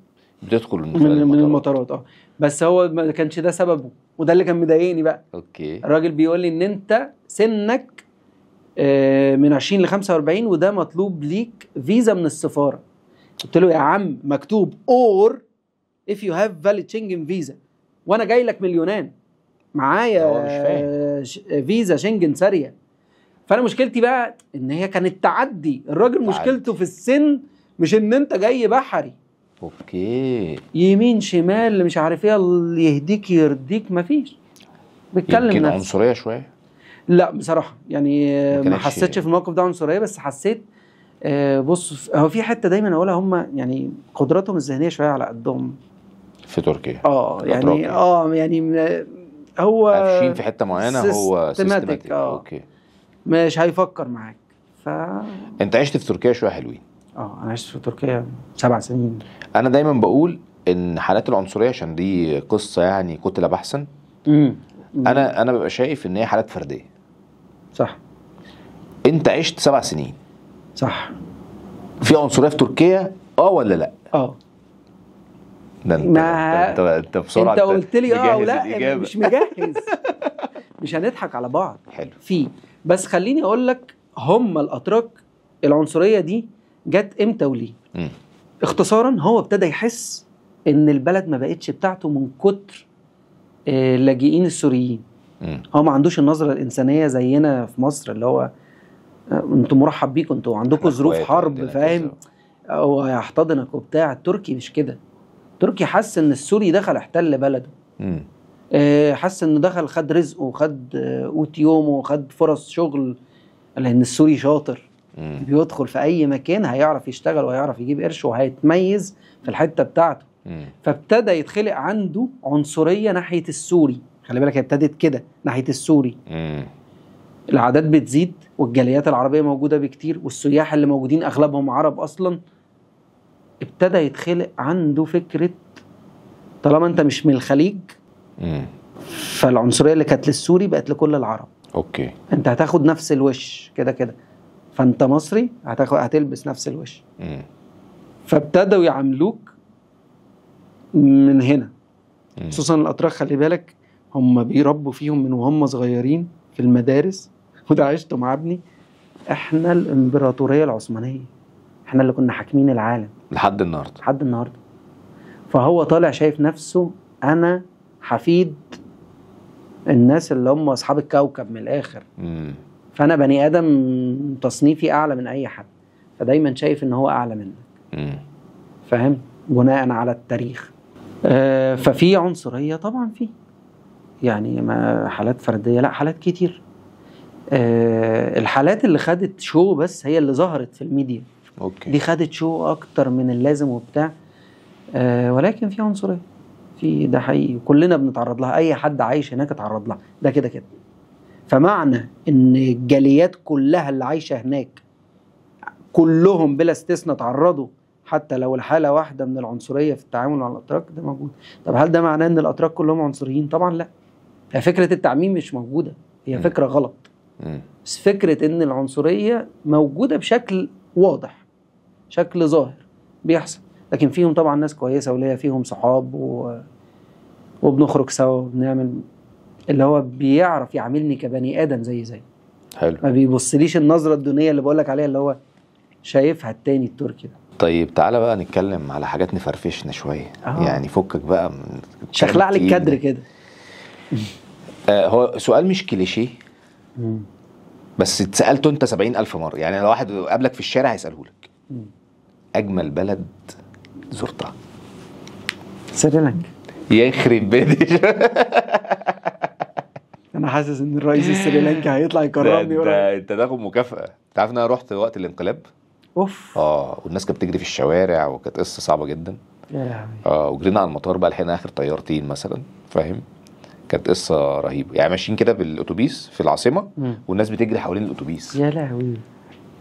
بتدخل من خلال من المطارات, من المطارات اه بس هو ما كانش ده سببه وده اللي كان مضايقني بقى اوكي الراجل بيقول لي ان انت سنك آه، من 20 ل 45 وده مطلوب ليك فيزا من السفاره قلت له يا عم مكتوب اور if you have valid Schengen visa وانا جاي لك من اليونان معايا مش فاهم فيزا شنجن ساريه فانا مشكلتي بقى ان هي كانت تعدي الراجل مشكلته في السن مش ان انت جاي بحري اوكي يمين شمال مش عارف ايه اللي يهديك يرديك مفيش بيتكلم يمكن نفسي. عنصريه شويه لا بصراحه يعني ما حسيتش في الموقف ده عنصريه بس حسيت آه، بص هو في حته دايما اقولها هم يعني قدراتهم الذهنيه شويه على قدهم في تركيا اه يعني اه يعني هو قافشين في حته معينه هو سيستماتيك اه اوكي مش هيفكر معاك ف انت عشت في تركيا شويه حلوين اه انا عشت في تركيا سبع سنين انا دايما بقول ان حالات العنصريه عشان دي قصه يعني كتله بحثا انا انا ببقى شايف ان هي حالات فرديه صح انت عشت سبع سنين صح في عنصريه في تركيا اه ولا لا اه ده انت ما... انت انت بسرعه انت قلت لي اه ولا مش مجهز مش هنضحك على بعض حلو في بس خليني اقول لك هم الاتراك العنصريه دي جت امتى وليه؟ اختصارا هو ابتدى يحس ان البلد ما بقتش بتاعته من كتر آه، اللاجئين السوريين هو ما عندوش النظره الانسانيه زينا في مصر اللي هو آه، انتوا مرحب بيكم انتوا عندكم ظروف حرب فاهم هو هيحتضنك وبتاع التركي مش كده تركي حس ان السوري دخل احتل بلده آه، حس انه دخل خد رزقه وخد آه، قوت يومه وخد فرص شغل لان السوري شاطر مم. بيدخل في اي مكان هيعرف يشتغل وهيعرف يجيب قرش وهيتميز في الحته بتاعته مم. فابتدى يتخلق عنده عنصريه ناحيه السوري خلي بالك هي ابتدت كده ناحيه السوري مم. العادات بتزيد والجاليات العربيه موجوده بكتير والسياح اللي موجودين اغلبهم عرب اصلا ابتدى يتخلق عنده فكره طالما انت مش من الخليج مم. فالعنصريه اللي كانت للسوري بقت لكل العرب اوكي انت هتاخد نفس الوش كده كده فانت مصري هتاخد هتلبس نفس الوش فابتدوا يعاملوك من هنا خصوصا الاتراك خلي بالك هم بيربوا فيهم من وهم صغيرين في المدارس وده عشته مع ابني احنا الامبراطوريه العثمانيه احنا اللي كنا حاكمين العالم لحد النهارده لحد النهارده فهو طالع شايف نفسه انا حفيد الناس اللي هم اصحاب الكوكب من الاخر مم. فانا بني ادم تصنيفي اعلى من اي حد فدايما شايف ان هو اعلى منك فاهم بناء على التاريخ آه ففي عنصريه طبعا في يعني ما حالات فرديه لا حالات كتير آه الحالات اللي خدت شو بس هي اللي ظهرت في الميديا اوكي دي خدت شو اكتر من اللازم وبتاع آه ولكن في عنصريه في ده حقيقي كلنا بنتعرض لها اي حد عايش هناك اتعرض لها ده كده كده فمعنى ان الجاليات كلها اللي عايشه هناك كلهم بلا استثناء اتعرضوا حتى لو الحاله واحده من العنصريه في التعامل مع الاتراك ده موجود طب هل ده معناه ان الاتراك كلهم عنصريين طبعا لا هي فكره التعميم مش موجوده هي فكره غلط بس فكره ان العنصريه موجوده بشكل واضح شكل ظاهر بيحصل لكن فيهم طبعا ناس كويسه وليا فيهم صحاب و... وبنخرج سوا وبنعمل اللي هو بيعرف يعاملني كبني ادم زي زي حلو ما بيبصليش النظره الدونيه اللي بقول لك عليها اللي هو شايفها التاني التركي ده طيب تعالى بقى نتكلم على حاجات نفرفشنا شويه آه. يعني فكك بقى من شخلع لي الكدر كده آه هو سؤال مش كليشيه بس اتسالته انت 70000 مره يعني لو واحد قابلك في الشارع هيساله لك اجمل بلد زرتها سريلانكا يخرب بيتي انا حاسس ان الرئيس السريلانكي هيطلع يكرمني ده انت تاخد مكافاه انت عارف ان انا رحت وقت الانقلاب اوف اه والناس كانت بتجري في الشوارع وكانت قصه صعبه جدا يا لهوي اه وجرينا على المطار بقى لحقنا اخر طيارتين مثلا فاهم كانت قصه رهيبه يعني ماشيين كده بالاتوبيس في العاصمه والناس بتجري حوالين الاتوبيس يا لهوي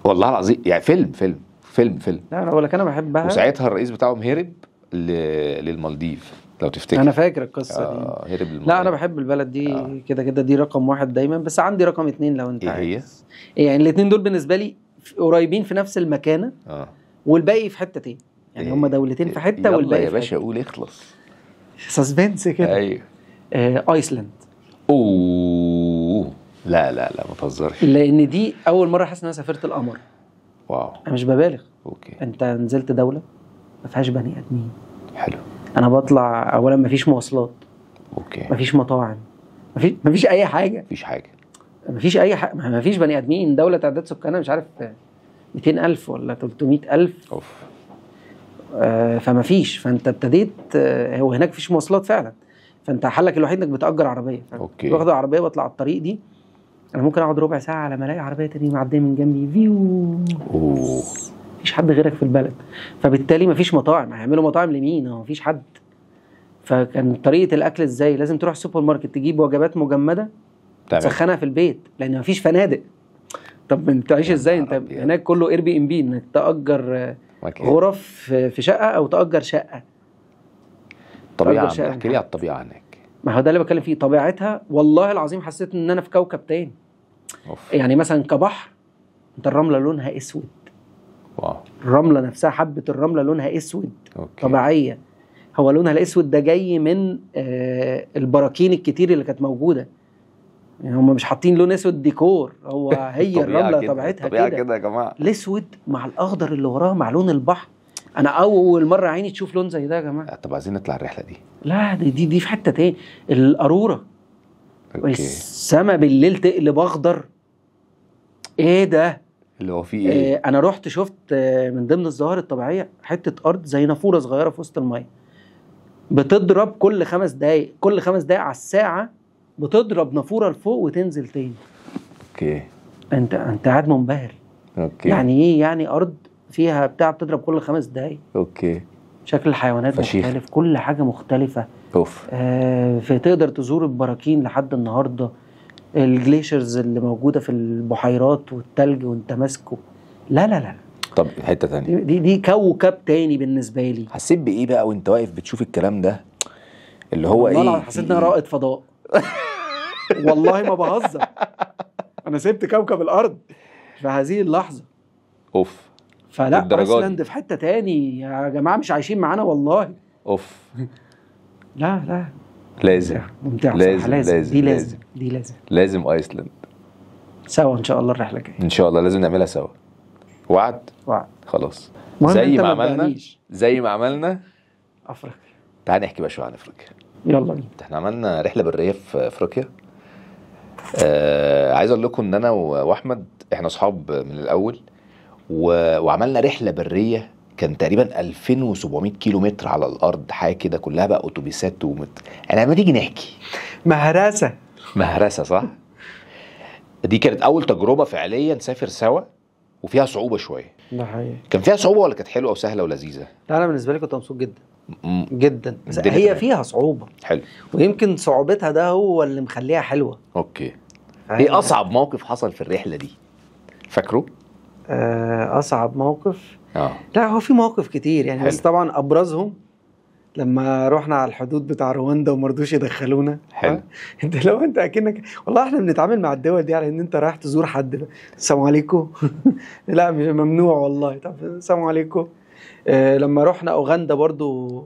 والله العظيم يعني فيلم فيلم فيلم فيلم لا انا بقول لك انا بحبها وساعتها الرئيس بتاعهم هرب للمالديف لو تفتكر انا فاكر القصه آه دي هرب لا انا بحب البلد دي آه. كده كده دي رقم واحد دايما بس عندي رقم اتنين لو انت ايه عايز. هي؟ إيه، يعني الاتنين دول بالنسبه لي قريبين في نفس المكانه اه والباقي في حته تاني يعني إيه؟ هم دولتين في حته والباقي يا باشا قول اخلص سسبنس كده ايوه آه ايسلند اوه لا لا لا ما تهزرش لان دي اول مره احس ان انا سافرت القمر واو انا مش ببالغ اوكي انت نزلت دوله ما فيهاش بني ادمين حلو انا بطلع اولا ما فيش مواصلات اوكي ما فيش مطاعم ما فيش اي حاجه ما فيش حاجه ما فيش اي حاجه ما فيش بني ادمين دوله تعداد سكانها مش عارف 200000 ولا 300000 اوف آه، فما فيش فانت ابتديت آه، هو هناك فيش مواصلات فعلا فانت حلك الوحيد انك بتاجر عربيه اوكي واخد العربيه بطلع على الطريق دي انا ممكن اقعد ربع ساعه على ما الاقي عربيه تانية معديه من جنبي فيو مفيش حد غيرك في البلد فبالتالي مفيش مطاعم هيعملوا مطاعم لمين هو مفيش حد فكان طريقه الاكل ازاي لازم تروح سوبر ماركت تجيب وجبات مجمده تمام تسخنها في البيت لان مفيش فنادق طب انت عايش ازاي انت هناك كله اير بي ام بي انك تاجر غرف في شقه او تاجر شقه طبيعه احكي لي على الطبيعه هناك ما هو ده اللي بتكلم فيه طبيعتها والله العظيم حسيت ان انا في كوكب تاني أوف. يعني مثلا كبحر انت الرمله لونها اسود واو. الرمله نفسها حبه الرمله لونها اسود أوكي. طبيعيه هو لونها الاسود ده جاي من آه البراكين الكتير اللي كانت موجوده يعني هم مش حاطين لون اسود ديكور هو هي الرمله طبيعتها كده كده يا جماعه الاسود مع الاخضر اللي وراها مع لون البحر انا اول مره عيني تشوف لون زي ده يا جماعه طب عايزين نطلع الرحله دي لا دي دي, دي في حته تاني القاروره السما بالليل تقلب اخضر ايه ده اللي هو فيه ايه آه، انا رحت شفت آه، من ضمن الظواهر الطبيعيه حته ارض زي نافوره صغيره في وسط الميه بتضرب كل خمس دقايق كل خمس دقايق على الساعه بتضرب نافوره لفوق وتنزل تاني اوكي انت انت قاعد منبهر اوكي يعني ايه يعني ارض فيها بتاع بتضرب كل خمس دقايق اوكي شكل الحيوانات فشيخ. مختلف كل حاجه مختلفه اوف آه فتقدر تزور البراكين لحد النهارده الجليشرز اللي موجوده في البحيرات والتلج وانت ماسكه لا لا لا طب حته ثانيه دي دي كوكب تاني بالنسبه لي حسيت بايه بقى وانت واقف بتشوف الكلام ده اللي هو ايه والله حسيت ان انا رائد فضاء والله ما بهزر انا سبت كوكب الارض في هذه اللحظه اوف فلا ايسلند في حته تاني يا جماعه مش عايشين معانا والله اوف لا لا لازم ممتع لازم لازم, لازم دي لازم دي لازم لازم ايسلند سوا ان شاء الله الرحله الجايه ان شاء الله لازم نعملها سوا وعد وعد خلاص زي ما عملنا زي ما عملنا افريقيا تعال نحكي بقى شويه عن افريقيا يلا بينا احنا عملنا رحله بريه في افريقيا آه عايز اقول لكم ان انا واحمد احنا اصحاب من الاول و... وعملنا رحله بريه كان تقريبا 2700 كيلو متر على الارض حاجه كده كلها بقى اتوبيسات ومت... انا يعني لما تيجي نحكي مهرسه مهرسه صح دي كانت اول تجربه فعليا نسافر سوا وفيها صعوبه شويه ده حقيقي كان فيها صعوبه ولا كانت حلوه وسهله ولذيذه لا انا بالنسبه لي كنت مبسوط جدا جدا هي فيها صعوبه حلو ويمكن صعوبتها ده هو اللي مخليها حلوه اوكي أيوة. ايه اصعب موقف حصل في الرحله دي فاكره آه، اصعب موقف اه لا هو في مواقف كتير يعني حلو. بس طبعا ابرزهم لما رحنا على الحدود بتاع رواندا وما رضوش يدخلونا حلو انت لو انت اكنك والله احنا بنتعامل مع الدول دي على ان انت رايح تزور حد السلام عليكم لا مش ممنوع والله طب السلام عليكم آه لما رحنا اوغندا برضو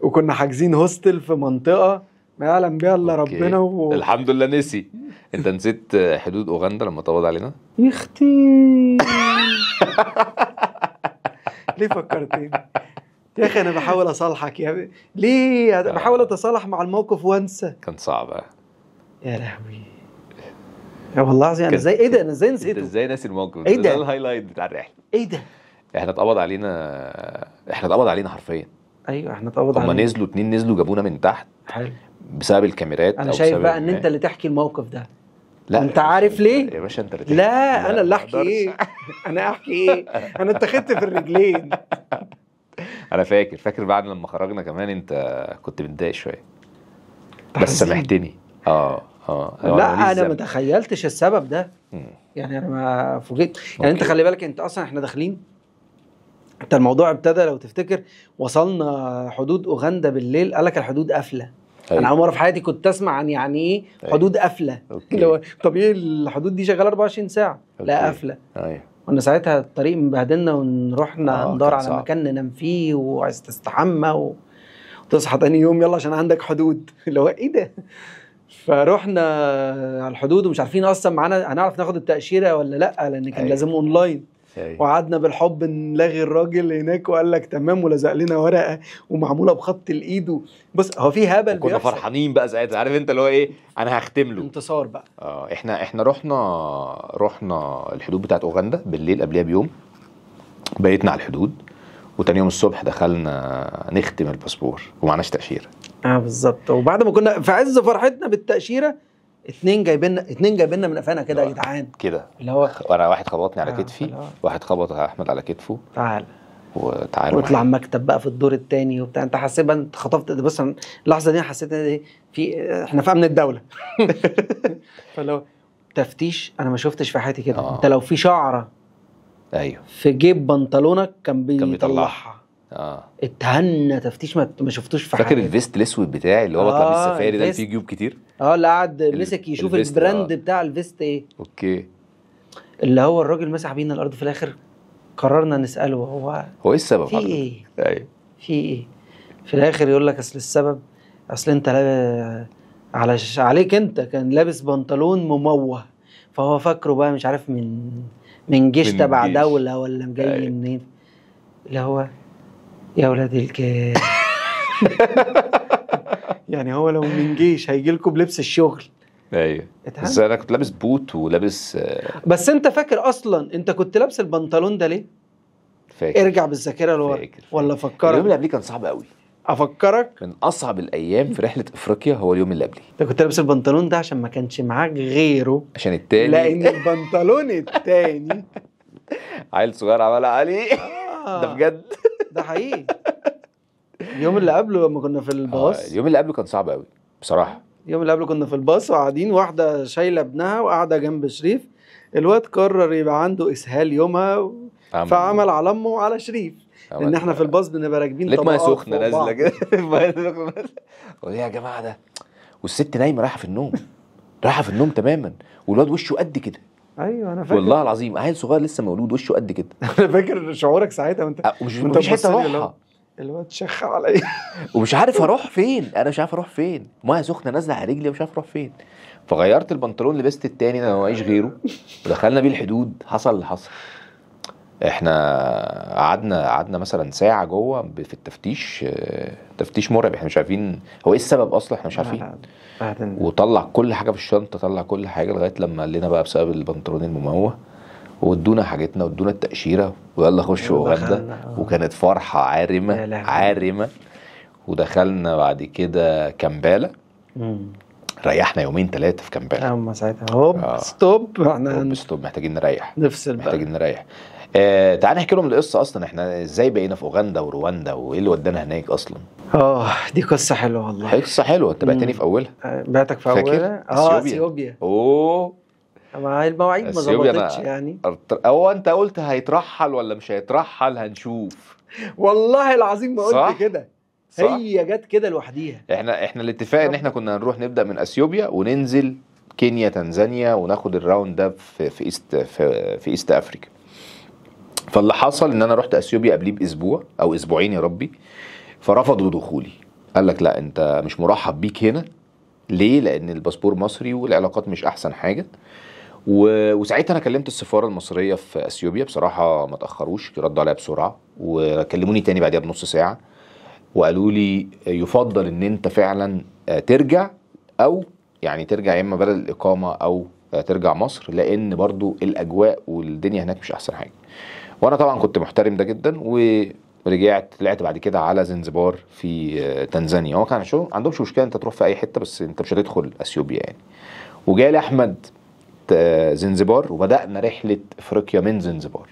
وكنا حاجزين هوستل في منطقه ما يعلم بها الا ربنا و... الحمد لله نسي انت نسيت حدود اوغندا لما اتقبض علينا يختي ليه فكرتني يا اخي انا بحاول اصالحك يا ب... ليه بحاول اتصالح مع الموقف وانسى كان صعب يا لهوي يا والله العظيم انا ازاي ايه ده انا ازاي نسيت ازاي ناسي الموقف ايه ده, الهايلايت بتاع الرحله ايه ده احنا اتقبض علينا احنا اتقبض علينا حرفيا ايوه احنا اتقبض علينا هما نزلوا اتنين نزلوا جابونا من تحت حلو بسبب الكاميرات انا شايف بقى ان انت إيه؟ اللي تحكي الموقف ده لا انت عارف ليه؟ يا باشا انت لا, لا انا اللي احكي ايه؟ انا احكي ايه؟ انا اتخذت في الرجلين انا فاكر فاكر بعد لما خرجنا كمان انت كنت متضايق شويه بس سامحتني اه اه لا انا ما تخيلتش السبب ده يعني انا ما فوجئت يعني انت خلي بالك انت اصلا احنا داخلين انت الموضوع ابتدى لو تفتكر وصلنا حدود اوغندا بالليل قال لك الحدود قافله أيوة. انا اول مره في حياتي كنت اسمع عن يعني ايه أيوة. حدود قافله طب طبيعي إيه الحدود دي شغاله 24 ساعه أوكي. لا قافله ايوه كنا ساعتها الطريق مبهدلنا ونروحنا آه ندور على مكان ننام فيه وعايز تستحمى و... وتصحى تاني يوم يلا عشان عندك حدود اللي هو ايه ده فروحنا على الحدود ومش عارفين اصلا معانا هنعرف ناخد التاشيره ولا لا لان كان أيوة. لازم اونلاين وقعدنا بالحب نلاغي الراجل هناك وقال لك تمام ولزق لنا ورقه ومعموله بخط الايد بص هو في هبل كنا فرحانين بقى ساعتها عارف انت اللي هو ايه انا هختم له انتصار بقى اه احنا احنا رحنا رحنا الحدود بتاعت اوغندا بالليل قبلها بيوم بقيتنا على الحدود وتاني يوم الصبح دخلنا نختم الباسبور ومعناش تاشيره اه بالظبط وبعد ما كنا في عز فرحتنا بالتاشيره اثنين جايبين اثنين جايبين من قفانا كده يا جدعان كده اللي هو وانا واحد خبطني على آه كتفي واحد خبط احمد على كتفه تعال وتعالى واطلع المكتب بقى في الدور الثاني وبتاع انت حسيت انت خطفت بص اللحظه دي حسيت ان في احنا في امن الدوله فلو تفتيش انا ما شفتش في حياتي كده آه. انت لو في شعره ايوه في جيب بنطلونك كان بيطلعها اه اتهنى تفتيش ما, ما شفتوش في فاكر الفيست الاسود بتاعي اللي هو آه السفاري بالسفاري ده فيه جيوب كتير اه اللي قعد مسك يشوف البراند آه. بتاع الفيست ايه اوكي اللي هو الراجل مسح بينا الارض في الاخر قررنا نساله هو هو ايه السبب في ايه ايوه في ايه في الاخر يقول لك اصل السبب اصل انت على عليك انت كان لابس بنطلون مموه فهو فاكره بقى مش عارف من من جيش تبع دوله ولا جاي أيوه. منين اللي هو يا ولاد الكاس يعني هو لو من جيش هيجي لكم بلبس الشغل ايوه بس انا كنت لابس بوت ولابس آه بس انت فاكر اصلا انت كنت لابس البنطلون ده ليه؟ فاكر ارجع بالذاكره لورا ولا فكرك اليوم اللي قبليه كان صعب قوي افكرك من اصعب الايام في رحله افريقيا هو اليوم اللي قبليه انت كنت لابس البنطلون ده عشان ما كانش معاك غيره عشان التاني لان البنطلون التاني عيل صغير عمل عليه ده آه. بجد ده حقيقي اليوم اللي قبله لما كنا في آه، الباص آه اليوم اللي قبله كان صعب قوي بصراحه اليوم اللي قبله كنا في الباص وقاعدين واحده شايله ابنها وقاعده جنب شريف الواد قرر يبقى عنده اسهال يومها و... فعمل على امه وعلى شريف لان احنا في الباص بنبقى راكبين طبعا ميه سخنه نازله كده قول يا جماعه ده والست نايمه رايحه في النوم رايحه في النوم تماما والواد وشه قد كده ايوه انا فاكر والله العظيم عيل صغير لسه مولود وشه قد كده انا فاكر شعورك ساعتها وانت مش مش حته اروحها اللي هو تشخم عليا ومش عارف اروح فين انا مش عارف اروح فين ميه سخنه نازله على رجلي مش عارف اروح فين فغيرت البنطلون لبست التاني انا ما معيش غيره ودخلنا بيه الحدود حصل اللي حصل احنا قعدنا قعدنا مثلا ساعه جوه في التفتيش تفتيش مرعب احنا مش عارفين هو ايه السبب اصلا احنا مش عارفين وطلع كل حاجه في الشنطه طلع كل حاجه لغايه لما قال لنا بقى بسبب البنطلون المموه وادونا حاجتنا وادونا التاشيره ويلا خشوا اوغندا وكانت فرحه عارمه عارمه ودخلنا بعد كده كمباله ريحنا يومين ثلاثه في كمباله اما ساعتها هوب آه. ستوب احنا هوب ستوب محتاجين نريح نفصل محتاجين نريح آه تعال نحكي لهم القصه اصلا احنا ازاي بقينا في اوغندا ورواندا وايه اللي ودانا هناك اصلا اه دي قصه حلوه والله قصه حلوه انت بعتني في اولها آه، بعتك في اولها اه اثيوبيا اوه مع المواعيد ما ظبطتش يعني هو انت قلت هيترحل ولا مش هيترحل هنشوف والله العظيم ما قلت كده صح؟ هي جت كده لوحديها احنا احنا الاتفاق ان احنا كنا هنروح نبدا من اثيوبيا وننزل كينيا تنزانيا وناخد الراوند ده في في ايست في, في ايست افريقيا فاللي حصل ان انا رحت اثيوبيا قبليه باسبوع او اسبوعين يا ربي فرفضوا دخولي قال لك لا انت مش مرحب بيك هنا ليه لان الباسبور مصري والعلاقات مش احسن حاجه و... وساعتها انا كلمت السفاره المصريه في اثيوبيا بصراحه ما تاخروش ردوا عليا بسرعه وكلموني تاني بعدها بنص ساعه وقالوا لي يفضل ان انت فعلا آه، ترجع او يعني ترجع يا اما بلد الاقامه او آه، ترجع مصر لان برضو الاجواء والدنيا هناك مش احسن حاجه وانا طبعا كنت محترم ده جدا ورجعت طلعت بعد كده على زنزبار في تنزانيا هو كان شو عندهمش مشكله انت تروح في اي حته بس انت مش هتدخل اثيوبيا يعني وجالي احمد آه، زنزبار وبدانا رحله افريقيا من زنزبار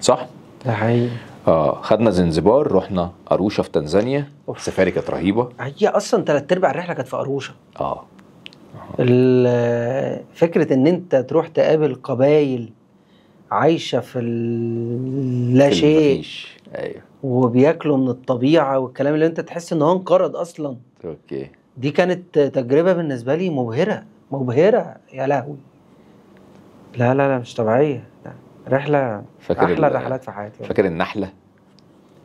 صح ده حقيقي اه خدنا زنزبار رحنا اروشا في تنزانيا السفاري كانت رهيبه هي اصلا ثلاث ارباع الرحله كانت في اروشا اه فكره ان انت تروح تقابل قبايل عايشه في اللا شيء ايوه وبياكلوا من الطبيعه والكلام اللي انت تحس ان هو انقرض اصلا اوكي دي كانت تجربه بالنسبه لي مبهره مبهره يا لهوي لا لا لا مش طبيعيه لا. رحله فاكر احلى الرحلات في حياتي فاكر النحله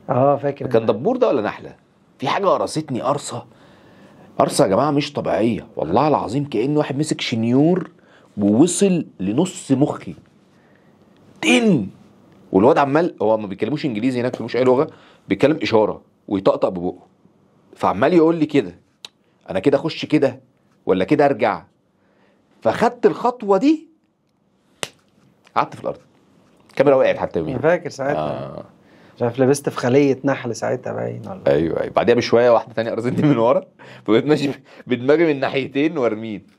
اه فاكر كان دبور ده ولا نحله في حاجه قرصتني قرصه قرصه يا جماعه مش طبيعيه والله العظيم كان واحد مسك شنيور ووصل لنص مخي تن والواد عمال هو ما بيتكلموش انجليزي هناك ما بيتكلموش اي لغه بيتكلم اشاره ويطقطق ببقه فعمال يقول لي كده انا كده اخش كده ولا كده ارجع فخدت الخطوه دي قعدت في الارض الكاميرا وقعت حتى انا فاكر ساعتها آه. مش عارف لبست في خليه نحل ساعتها باين ولا ايوه ايوه بعديها بشويه واحده ثانيه قرزتني من ورا فبقيت ماشي بدماغي من ناحيتين وارميت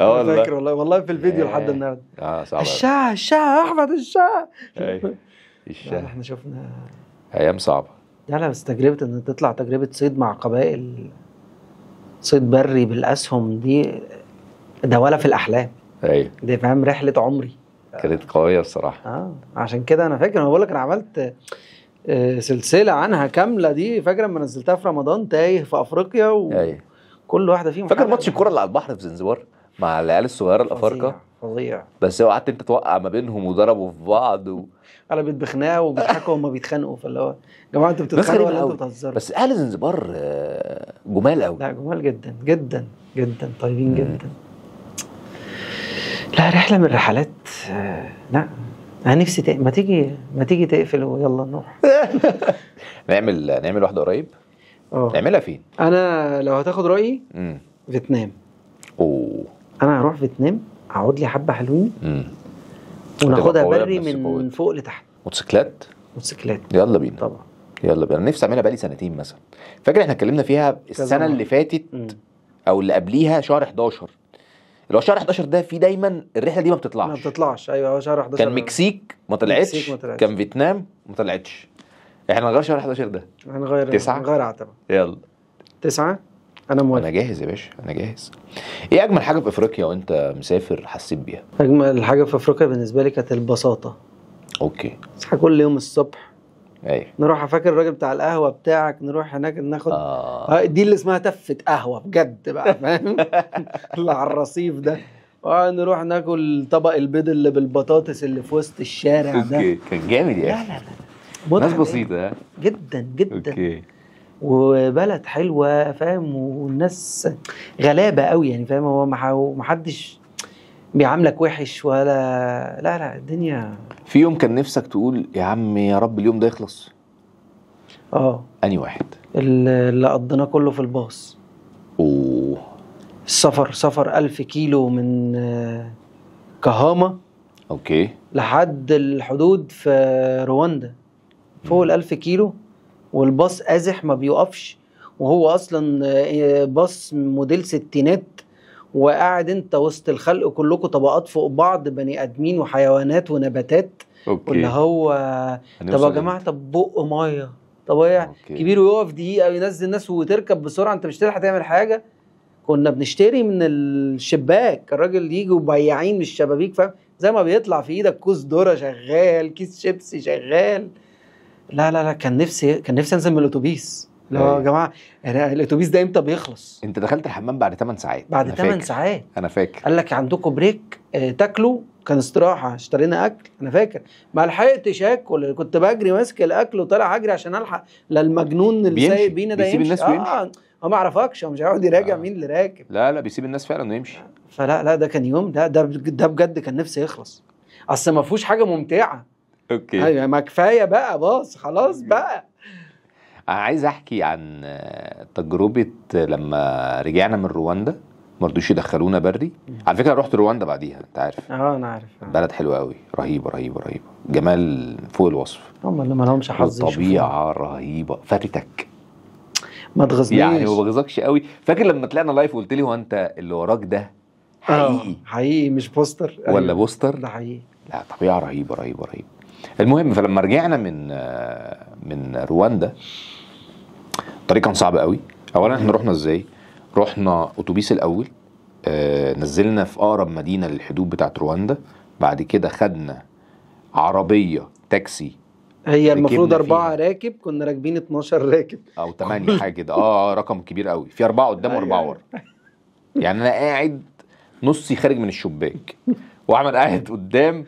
اه والله فاكر والله والله في الفيديو لحد النهارده اه صعب الشاه الشاه احمد الشاه ايوه احنا شفنا ايام صعبه لا لا بس تجربه ان تطلع تجربه صيد مع قبائل صيد بري بالاسهم دي ده ولا في الاحلام ايوه دي فاهم رحله عمري كانت قويه بصراحه اه عشان كده انا فاكر انا بقول لك انا عملت آه، سلسله عنها كامله دي فاكر لما نزلتها في رمضان تايه في افريقيا و... ايوه كل واحده فيهم فاكر ماتش الكوره اللي على البحر في زنزبار مع العيال الصغيره الافارقه فظيع بس هو قعدت انت توقع ما بينهم وضربوا في بعض و... على بيت بخناقه وبيضحكوا وهم بيتخانقوا فاللي هو يا جماعه انتوا بتتخانقوا ولا انتوا بتهزروا بس اهل زنزبار آه، جمال قوي لا جمال جدا جدا جدا طيبين جدا لا رحله من الرحلات آه، لا انا نفسي ما تيجي ما تيجي تقفل ويلا نروح نعمل نعمل واحده قريب اه تعملها فين؟ انا لو هتاخد رايي امم فيتنام اوه انا هروح فيتنام اقعد لي حبه حلوين امم وناخدها بري من قوية. فوق لتحت موتوسيكلات موتوسيكلات يلا بينا طبعا يلا بينا انا نفسي اعملها بقالي سنتين مثلا فاكر احنا اتكلمنا فيها السنه اللي فاتت مم. او اللي قبليها شهر 11 اللي هو شهر 11 ده فيه دايما الرحله دي ما بتطلعش ما بتطلعش ايوه هو شهر 11 كان مكسيك ما طلعتش كان فيتنام ما طلعتش احنا هنغير شهر 11 ده هنغير تسعة هنغير عتبة يلا تسعة انا موافق انا جاهز يا باشا انا جاهز ايه اجمل حاجه في افريقيا وانت مسافر حسيت بيها اجمل حاجه في افريقيا بالنسبه لي كانت البساطه اوكي اصحى كل يوم الصبح ايوه نروح فاكر الراجل بتاع القهوه بتاعك نروح هناك ناخد آه. آه، دي اللي اسمها تفت قهوه بجد بقى فاهم اللي على الرصيف ده آه، نروح ناكل طبق البيض اللي بالبطاطس اللي في وسط الشارع ده اوكي كان جامد يا اخي لا لا لا ناس بسيطه جدا جدا اوكي وبلد حلوه فاهم والناس غلابه قوي يعني فاهم هو محدش بيعاملك وحش ولا لا لا الدنيا في يوم كان نفسك تقول يا عم يا رب اليوم ده يخلص اه اني واحد اللي قضيناه كله في الباص اوه السفر سفر ألف كيلو من آه، كهاما اوكي لحد الحدود في رواندا فوق ال 1000 كيلو والباص قازح ما بيوقفش وهو أصلا آه، باص موديل ستينات وقاعد انت وسط الخلق كلكم طبقات فوق بعض بني ادمين وحيوانات ونباتات اوكي واللي هو طب يا جماعه طب بق ميه طب هي كبير ويقف دقيقه وينزل ناس وتركب بسرعه انت مش تلحق تعمل حاجه كنا بنشتري من الشباك الراجل يجي وبياعين من الشبابيك فاهم زي ما بيطلع في ايدك كوس ذره شغال كيس شيبسي شغال لا لا لا كان نفسي كان نفسي انزل من الاتوبيس اللي هو يا أيوه. جماعه الاتوبيس ده امتى بيخلص؟ انت دخلت الحمام بعد 8 ساعات بعد 8 ساعات انا فاكر قال لك عندكم بريك آه، تاكلوا كان استراحه اشترينا اكل انا فاكر ما لحقتش اكل كنت بجري ماسك الاكل وطالع اجري عشان الحق لا المجنون اللي سايق بينا ده يمشي الناس اه هو آه، ما اعرفكش هو مش هيقعد يراجع آه. مين اللي راكب لا لا بيسيب الناس فعلا ويمشي فلا لا ده كان يوم ده ده ده بجد كان نفسي يخلص اصل ما فيهوش حاجه ممتعه اوكي ايوه ما كفايه بقى باص خلاص بقى انا عايز احكي عن تجربه لما رجعنا من رواندا ما رضوش يدخلونا بري على فكره رحت رواندا بعديها انت عارف اه انا عارف آه. بلد حلوه قوي رهيبه رهيبه رهيبه جمال فوق الوصف هم اللي ما لهمش حظ طبيعه رهيبه فاتتك ما تغزنيش يعني ما بغزكش قوي فاكر لما طلعنا لايف وقلت لي هو انت اللي وراك ده حقيقي آه، حقيقي مش بوستر أيوه. ولا بوستر ده حقيقي لا طبيعه رهيبه رهيبه رهيبه المهم فلما رجعنا من من رواندا الطريق كان صعب قوي اولا احنا رحنا ازاي رحنا اتوبيس الاول آه، نزلنا في اقرب مدينه للحدود بتاعت رواندا بعد كده خدنا عربيه تاكسي هي المفروض أربعة فيها. راكب كنا راكبين 12 راكب أو 8 حاجة كده آه،, آه رقم كبير قوي في أربعة قدام أيوة. وأربعة ورا يعني أنا قاعد نصي خارج من الشباك وأحمد قاعد قدام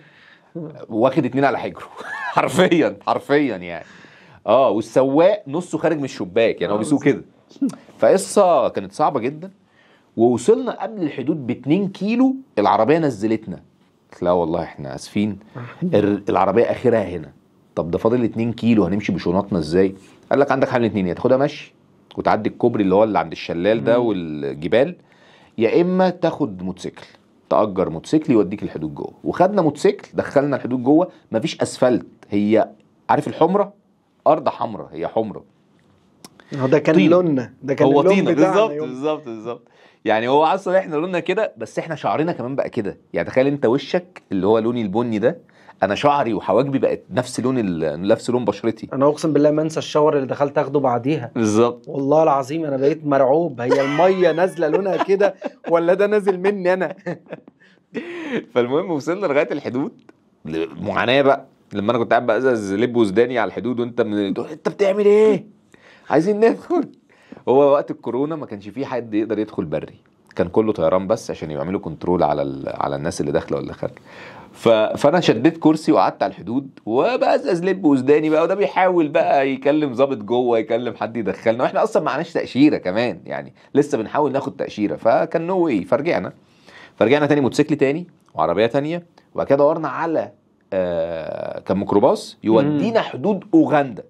واخد اتنين على حجره حرفيا حرفيا يعني اه والسواق نصه خارج من الشباك يعني هو آه، بيسوق كده فقصه كانت صعبه جدا ووصلنا قبل الحدود ب 2 كيلو العربيه نزلتنا قلت لا والله احنا اسفين آه. العربيه اخرها هنا طب ده فاضل 2 كيلو هنمشي بشنطنا ازاي قال لك عندك حل اتنين يا تاخدها مشي وتعدي الكوبري اللي هو اللي عند الشلال ده والجبال يا اما تاخد موتوسيكل تأجر موتوسيكل يوديك الحدود جوه وخدنا موتوسيكل دخلنا الحدود جوه مفيش اسفلت هي عارف الحمره ارض حمراء هي هو ده كان لوننا ده كان هو طينه بالظبط بالظبط بالظبط يعني هو اصلا احنا لوننا كده بس احنا شعرنا كمان بقى كده يعني تخيل انت وشك اللي هو لوني البني ده انا شعري وحواجبي بقت نفس لون نفس لون بشرتي انا اقسم بالله ما انسى الشاور اللي دخلت اخده بعديها بالظبط والله العظيم انا بقيت مرعوب هي الميه نازله لونها كده ولا ده نازل مني انا فالمهم وصلنا لغايه الحدود معاناه بقى لما انا كنت قاعد بقزز لب وزداني على الحدود وانت من... انت بتعمل ايه؟ عايزين ندخل هو وقت الكورونا ما كانش في حد يقدر يدخل بري كان كله طيران بس عشان يعملوا كنترول على على الناس اللي داخله ولا خارجه ف... فانا شديت كرسي وقعدت على الحدود وبقزقز لب وسداني بقى وده بيحاول بقى يكلم ظابط جوه يكلم حد يدخلنا واحنا اصلا ما معناش تاشيره كمان يعني لسه بنحاول ناخد تاشيره فكان نو واي فرجعنا فرجعنا تاني موتوسيكل تاني وعربيه تانيه وبعد كده دورنا على آه كان ميكروباص يودينا حدود اوغندا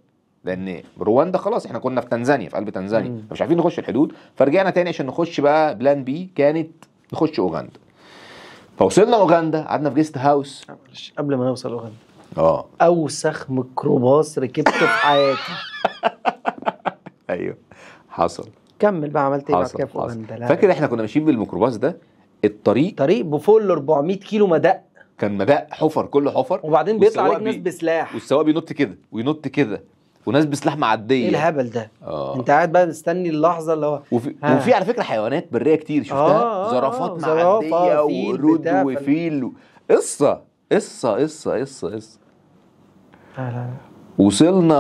لان رواندا خلاص احنا كنا في تنزانيا في قلب تنزانيا مش عارفين نخش الحدود فرجعنا تاني عشان نخش بقى بلان بي كانت نخش اوغندا فوصلنا اوغندا قعدنا في جيست هاوس قبل ما نوصل اوغندا اه اوسخ ميكروباص ركبته في حياتي ايوه حصل كمل بقى عملت ايه بعد كده في اوغندا فاكر احنا كنا ماشيين بالميكروباص ده الطريق طريق بفول 400 كيلو مدق كان مدق حفر كله حفر وبعدين بيطلع عليك ناس بسلاح والسواق بينط كده وينط كده وناس بسلاح معديه ايه الهبل ده آه. انت قاعد بقى مستني اللحظه اللي هو وفي, وفي على فكره حيوانات بريه كتير شفتها زرافات آه. آه،, آه،, آه، معديه آه. ورود وفيل و... قصه قصه قصه قصه قصه وصلنا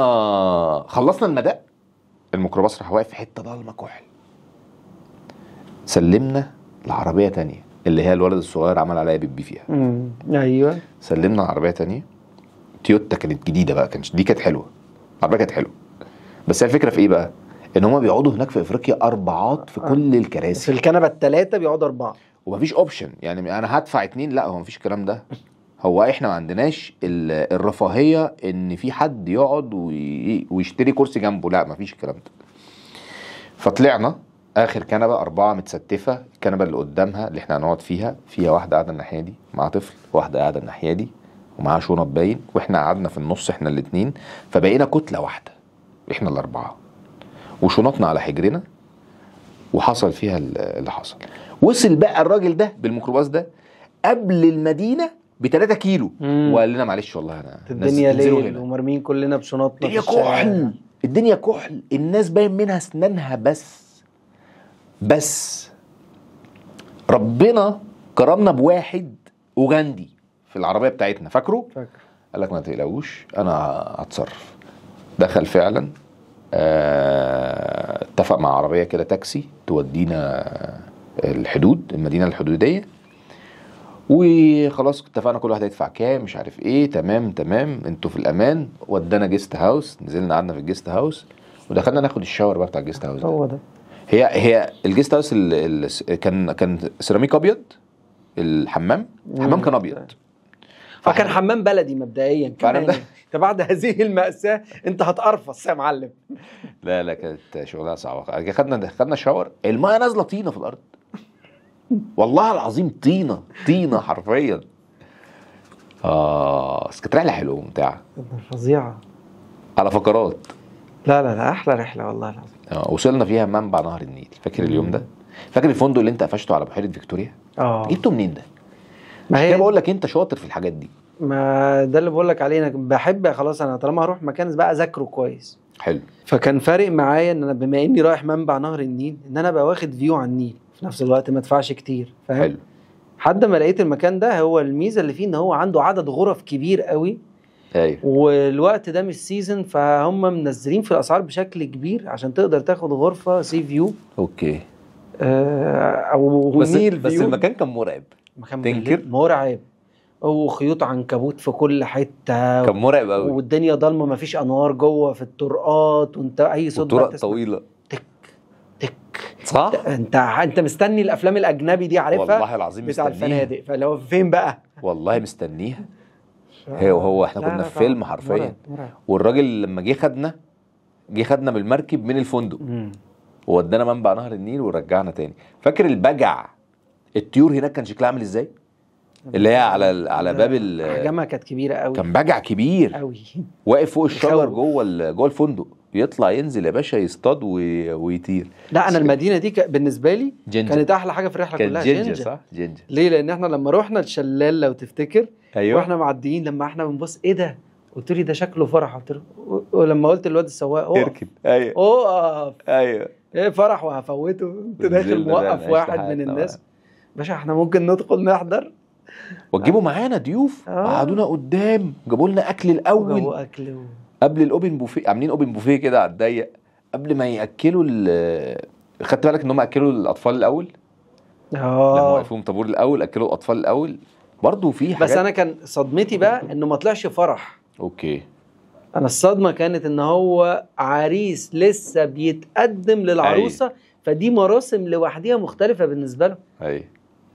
خلصنا المداء الميكروباص راح واقف في حته ضلمه كحل سلمنا لعربيه تانية اللي هي الولد الصغير عمل عليا بيبي فيها امم ايوه سلمنا عربيه تانية تويوتا كانت جديده بقى كانش دي كانت حلوه عربيه كانت حلوه بس هي الفكره في ايه بقى؟ ان هم بيقعدوا هناك في افريقيا اربعات في آه. كل الكراسي في الكنبه الثلاثه بيقعدوا اربعه ومفيش اوبشن يعني انا هدفع اتنين لا هو مفيش الكلام ده هو احنا ما عندناش الرفاهيه ان في حد يقعد ويشتري كرسي جنبه لا مفيش الكلام ده فطلعنا اخر كنبه اربعه متستفه الكنبه اللي قدامها اللي احنا هنقعد فيها فيها واحده قاعده الناحيه دي مع طفل واحده قاعده الناحيه دي ومعاه شنط باين واحنا قعدنا في النص احنا الاثنين فبقينا كتله واحده احنا الاربعه وشنطنا على حجرنا وحصل فيها اللي حصل وصل بقى الراجل ده بالميكروباص ده قبل المدينه ب 3 كيلو وقال لنا معلش والله انا الدنيا ليل ومرمين كلنا بشنطنا الدنيا كحل الدنيا كحل الناس باين منها اسنانها بس بس ربنا كرمنا بواحد اوغندي في العربيه بتاعتنا فاكره؟ فاكر قال لك ما تقلقوش انا هتصرف دخل فعلا آه، اتفق مع عربيه كده تاكسي تودينا آه، الحدود المدينه الحدوديه وخلاص اتفقنا كل واحد هيدفع كام مش عارف ايه تمام تمام انتوا في الامان ودانا جيست هاوس نزلنا قعدنا في الجيست هاوس ودخلنا ناخد الشاور بقى بتاع الجيست هاوس هو ده هي هي الجيست هاوس كان كان سيراميك ابيض الحمام الحمام كان ابيض فكان حمام بلدي مبدئيا كمان يعني. انت بعد هذه المأساة انت هتقرفص يا معلم لا لا كانت شغلها صعبة خدنا خدنا شاور المايه نازلة طينة في الأرض والله العظيم طينة طينة حرفيا اه بس كانت رحلة حلوة وممتعة فظيعة على فقرات لا لا لا احلى رحله والله العظيم اه وصلنا فيها منبع نهر النيل فاكر اليوم ده فاكر الفندق اللي انت قفشته على بحيره فيكتوريا اه جبته منين ده ما هي بقول لك انت شاطر في الحاجات دي ما ده اللي بقول لك عليه انا بحب خلاص انا طالما هروح مكان بقى اذاكره كويس حلو فكان فارق معايا ان انا بما اني رايح منبع نهر النيل ان انا ابقى واخد فيو على النيل في نفس الوقت ما ادفعش كتير فاهم حلو لحد ما لقيت المكان ده هو الميزه اللي فيه ان هو عنده عدد غرف كبير قوي ايوه والوقت ده مش سيزون فهم منزلين في الاسعار بشكل كبير عشان تقدر تاخد غرفه سي فيو اوكي آه او بس نيل بس فيو. المكان كان مرعب مكان تنكر مرعب وخيوط عنكبوت في كل حته كان مرعب قوي والدنيا ضلمه ما فيش انوار جوه في الطرقات وانت اي صوت طرق طويله تك تك صح انت انت مستني الافلام الاجنبي دي عارفها والله العظيم بتاع الفنادق فلو فين بقى والله مستنيها هي وهو احنا كنا في فيلم حرفيا والراجل لما جه خدنا جه خدنا بالمركب من الفندق وودانا منبع نهر النيل ورجعنا تاني فاكر البجع الطيور هناك كان شكلها عامل ازاي اللي هي على على باب الحجمها كانت كبيره قوي كان بجع كبير قوي واقف فوق الشجر جوه جوه الفندق يطلع ينزل يا باشا يصطاد ويطير لا انا المدينه دي بالنسبه لي جنجة. كانت احلى حاجه في الرحله كلها جنجة, جنجة صح جنجة ليه لان احنا لما رحنا الشلال لو تفتكر ايوه واحنا معديين لما احنا بنبص ايه ده قلت لي إيه ده شكله فرح قلت له ولما قلت للواد السواق اقف اركب ايوه اقف ايوه ايه فرح وهفوته انت داخل موقف واحد من الناس طبعا. باشا احنا ممكن ندخل نحضر وتجيبوا معانا ضيوف آه. قعدونا قدام جابوا لنا اكل الاول جابوا اكل قبل الاوبن بوفيه عاملين اوبن بوفيه كده على الضيق قبل ما ياكلوا ال خدت بالك ان هم اكلوا الاطفال الاول اه لما وقفوهم طابور الاول اكلوا الاطفال الاول برضه في حاجات بس انا كان صدمتي بقى انه ما طلعش فرح اوكي انا الصدمه كانت ان هو عريس لسه بيتقدم للعروسه أي. فدي مراسم لوحديها مختلفه بالنسبه له ايوه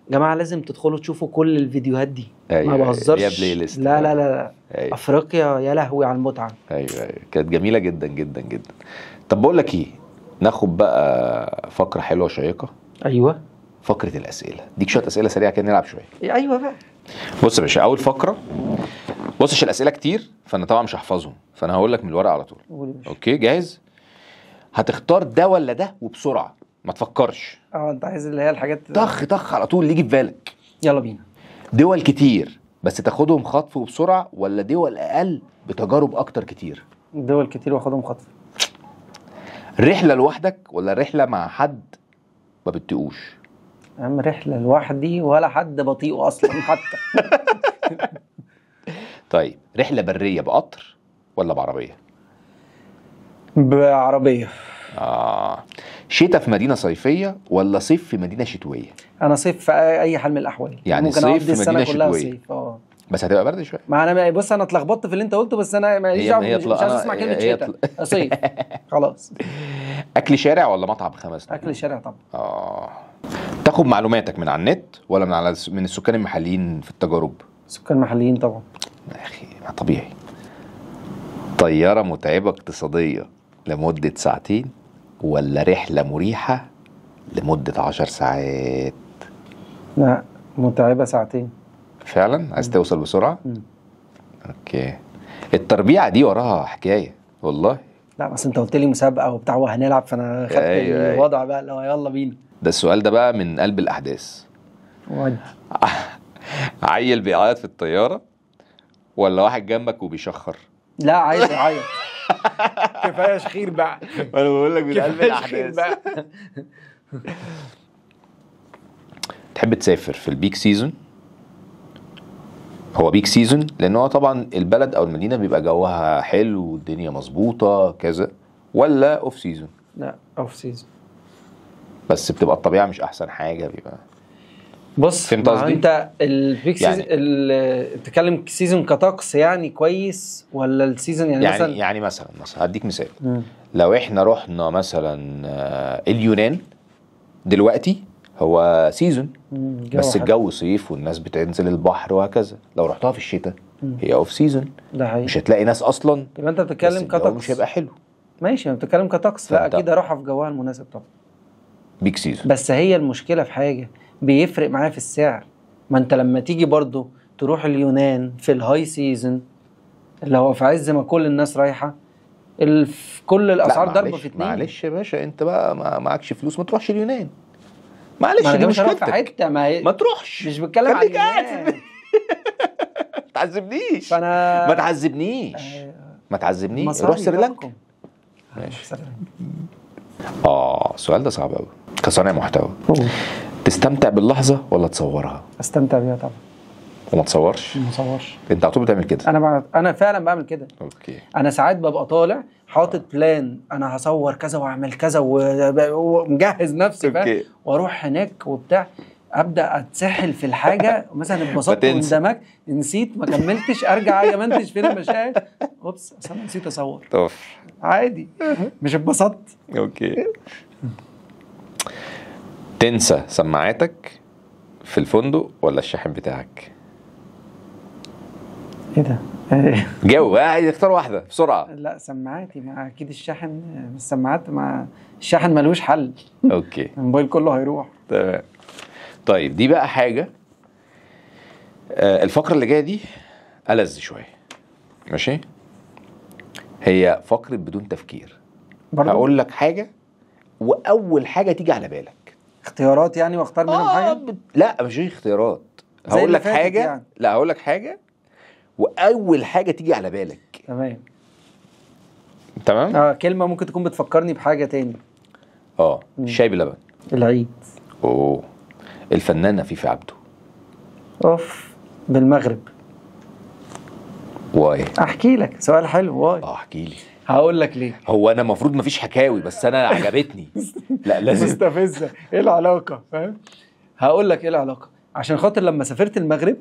جماعه لازم تدخلوا تشوفوا كل الفيديوهات دي أيوة ما بهزرش لا لا لا لا أيوة. افريقيا يا لهوي على المتعه ايوه ايوه كانت جميله جدا جدا جدا طب بقول لك ايه ناخد بقى فقره حلوه شيقه ايوه فقره الاسئله ديك شويه اسئله سريعه كده نلعب شويه ايوه بقى بص يا باشا اول فقره بص عشان الاسئله كتير فانا طبعا مش هحفظهم فانا هقول لك من الورقه على طول اوكي جاهز هتختار ده ولا ده وبسرعه ما تفكرش اه انت عايز اللي هي الحاجات طخ طخ على طول اللي يجي في بالك يلا بينا دول كتير بس تاخدهم خطف وبسرعه ولا دول اقل بتجارب اكتر كتير دول كتير واخدهم خطف رحله لوحدك ولا رحله مع حد ما بتطيقوش عم رحله لوحدي ولا حد بطيء اصلا حتى طيب رحله بريه بقطر ولا بعربيه بعربيه اه شتاء في مدينه صيفيه ولا صيف في مدينه شتويه انا صيف في اي حال من الاحوال يعني ممكن صيف في مدينه شتويه صيف اه بس هتبقى برد شويه ما انا بص انا اتلخبطت في اللي انت قلته بس انا ماليش دعوه مش, مش عايز اسمع كلمه شتاء صيف خلاص اكل شارع ولا مطعم خمس دقايق اكل شارع طبعا اه تاخد معلوماتك من على النت ولا من على من السكان المحليين في التجارب سكان محليين طبعا يا اخي طبيعي طياره متعبه اقتصاديه لمده ساعتين ولا رحلة مريحة لمدة عشر ساعات لا متعبة ساعتين فعلا عايز توصل بسرعة م. اوكي التربيعة دي وراها حكاية والله لا بس انت قلت لي مسابقة وبتاع وهنلعب فانا خدت أيوة, أيوة. الوضع بقى لو يلا بينا ده السؤال ده بقى من قلب الأحداث ودي عيل بيعيط في الطيارة ولا واحد جنبك وبيشخر لا عايز يعيط كفايه شخير بقى ما انا بقول لك بالقلب الاحداث بقى تحب تسافر في البيك سيزون هو بيك سيزون لان هو طبعا البلد او المدينه بيبقى جوها حلو والدنيا مظبوطه كذا ولا اوف سيزون لا اوف سيزون بس بتبقى الطبيعه مش احسن حاجه بيبقى بص فهمت قصدي؟ انت البيك سيزون يعني تتكلم سيزون كطقس يعني كويس ولا السيزون يعني, يعني مثلا يعني مثلا مثلا هديك مثال مم. لو احنا رحنا مثلا آه، اليونان دلوقتي هو سيزون بس حد. الجو صيف والناس بتنزل البحر وهكذا لو رحتها في الشتاء هي اوف سيزون مش هتلاقي ناس اصلا يبقى انت بتتكلم كطقس مش هيبقى حلو ماشي انا بتتكلم كطقس لا اكيد اروحها في جوها المناسب طبعا بيك سيزون بس هي المشكله في حاجه بيفرق معايا في السعر ما انت لما تيجي برضو تروح اليونان في الهاي سيزون اللي هو في عز ما كل الناس رايحه كل الاسعار ضربه في اتنين معلش يا باشا انت بقى ما معكش فلوس ما تروحش اليونان معلش دي في حته ما, ما تروحش مش بتكلم عن قاعد ما تعذبنيش فانا ما تعذبنيش ما تعذبنيش روح سريلانكا ماشي اه السؤال ده صعب قوي كصانع محتوى تستمتع باللحظه ولا تصورها؟ استمتع بيها طبعا وما تصورش؟ ما تصورش انت على طول بتعمل كده انا بعمل... انا فعلا بعمل كده اوكي انا ساعات ببقى طالع حاطط بلان انا هصور كذا واعمل كذا ومجهز نفسي فاهم واروح هناك وبتاع ابدا اتسحل في الحاجه مثلا اتبسطت قدامك نسيت ما كملتش ارجع يا منتج فين المشاهد اوبس اصل انا نسيت اصور طف عادي مش اتبسطت اوكي تنسى سماعاتك في الفندق ولا الشاحن بتاعك ايه ده إيه؟ جاوب آه، عايز اختار واحده بسرعه لا سماعاتي مع اكيد الشاحن السماعات مع الشاحن ملوش حل اوكي الموبايل كله هيروح تمام طيب دي بقى حاجه آه، الفقره اللي جايه دي ألذ شويه ماشي هي فقره بدون تفكير برضو؟ هقول لك حاجه واول حاجه تيجي على بالك اختيارات يعني واختار منهم آه حاجه لا مش اختيارات هقول لك حاجه يعني. لا هقول لك حاجه واول حاجه تيجي على بالك تمام تمام اه كلمه ممكن تكون بتفكرني بحاجه تاني اه الشاي بلبن العيد اوه الفنانه فيفي عبده اوف بالمغرب واي احكي لك سؤال حلو واي اه احكي لي هقول لك ليه هو انا المفروض مفيش حكاوي بس انا عجبتني لا لازم مستفزه ايه العلاقه فاهم هقول لك ايه العلاقه عشان خاطر لما سافرت المغرب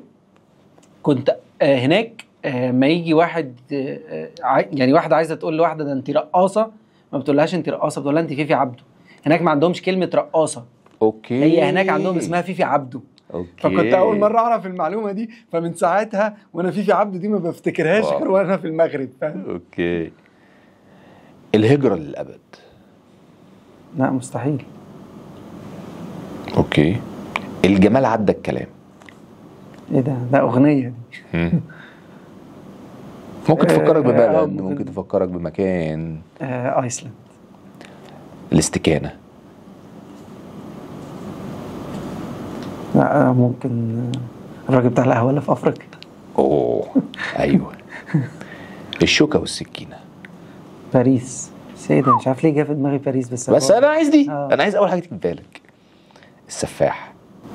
كنت آه، هناك آه، ما يجي واحد آه، يعني واحده عايزه تقول لواحده ده انت رقاصه ما بتقولهاش انت رقاصه بتقول انت فيفي عبده هناك ما عندهمش كلمه رقاصه اوكي هي هناك عندهم اسمها فيفي عبده أوكي. فكنت اول مره اعرف المعلومه دي فمن ساعتها وانا فيفي عبده دي ما بفتكرهاش غير وانا في المغرب فاهم اوكي الهجرة للأبد لا مستحيل اوكي الجمال عدى الكلام ايه ده ده اغنيه دي ممكن آه، تفكرك ببلد آه ممكن, تفكرك بمكان آه ايسلند الاستكانه لا آه، ممكن آه، الراجل بتاع القهوه اللي في افريقيا اوه ايوه الشوكه والسكينه باريس سيدة مش عارف ليه جه في دماغي باريس بس بس انا عايز دي آه. انا عايز اول حاجه تيجي في بالك السفاح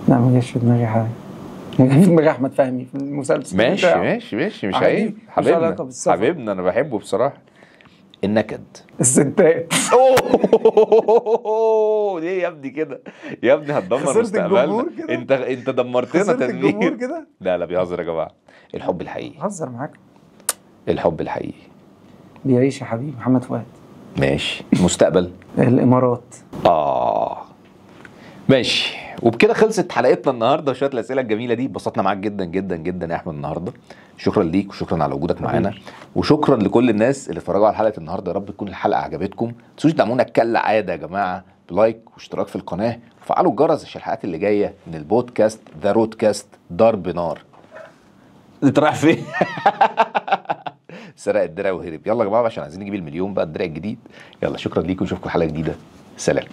لا ما جاش في دماغي حاجه في دماغي احمد فهمي في المسلسل ماشي ماشي ماشي مش عيب حبيبنا مش حبيبنا انا بحبه بصراحه النكد الستات اوه ليه يا ابني كده يا ابني هتدمر مستقبلنا انت انت دمرتنا تدمير كده لا لا بيهزر يا جماعه الحب الحقيقي بهزر معاك الحب الحقيقي بيعيش يا حبيبي محمد فؤاد ماشي المستقبل الامارات اه ماشي وبكده خلصت حلقتنا النهارده وشويه الاسئله الجميله دي اتبسطنا معاك جدا جدا جدا يا احمد النهارده شكرا ليك وشكرا على وجودك معانا وشكرا لكل الناس اللي اتفرجوا على حلقه النهارده يا رب تكون الحلقه عجبتكم ما تنسوش تدعمونا كالعاده يا جماعه بلايك واشتراك في القناه وفعلوا الجرس عشان الحلقات اللي جايه من البودكاست ذا رودكاست ضرب نار انت رايح فين سرق الدرع وهرب يلا يا جماعه عشان عايزين نجيب المليون بقى الدرع الجديد يلا شكرا ليكم نشوفكم حلقه جديده سلام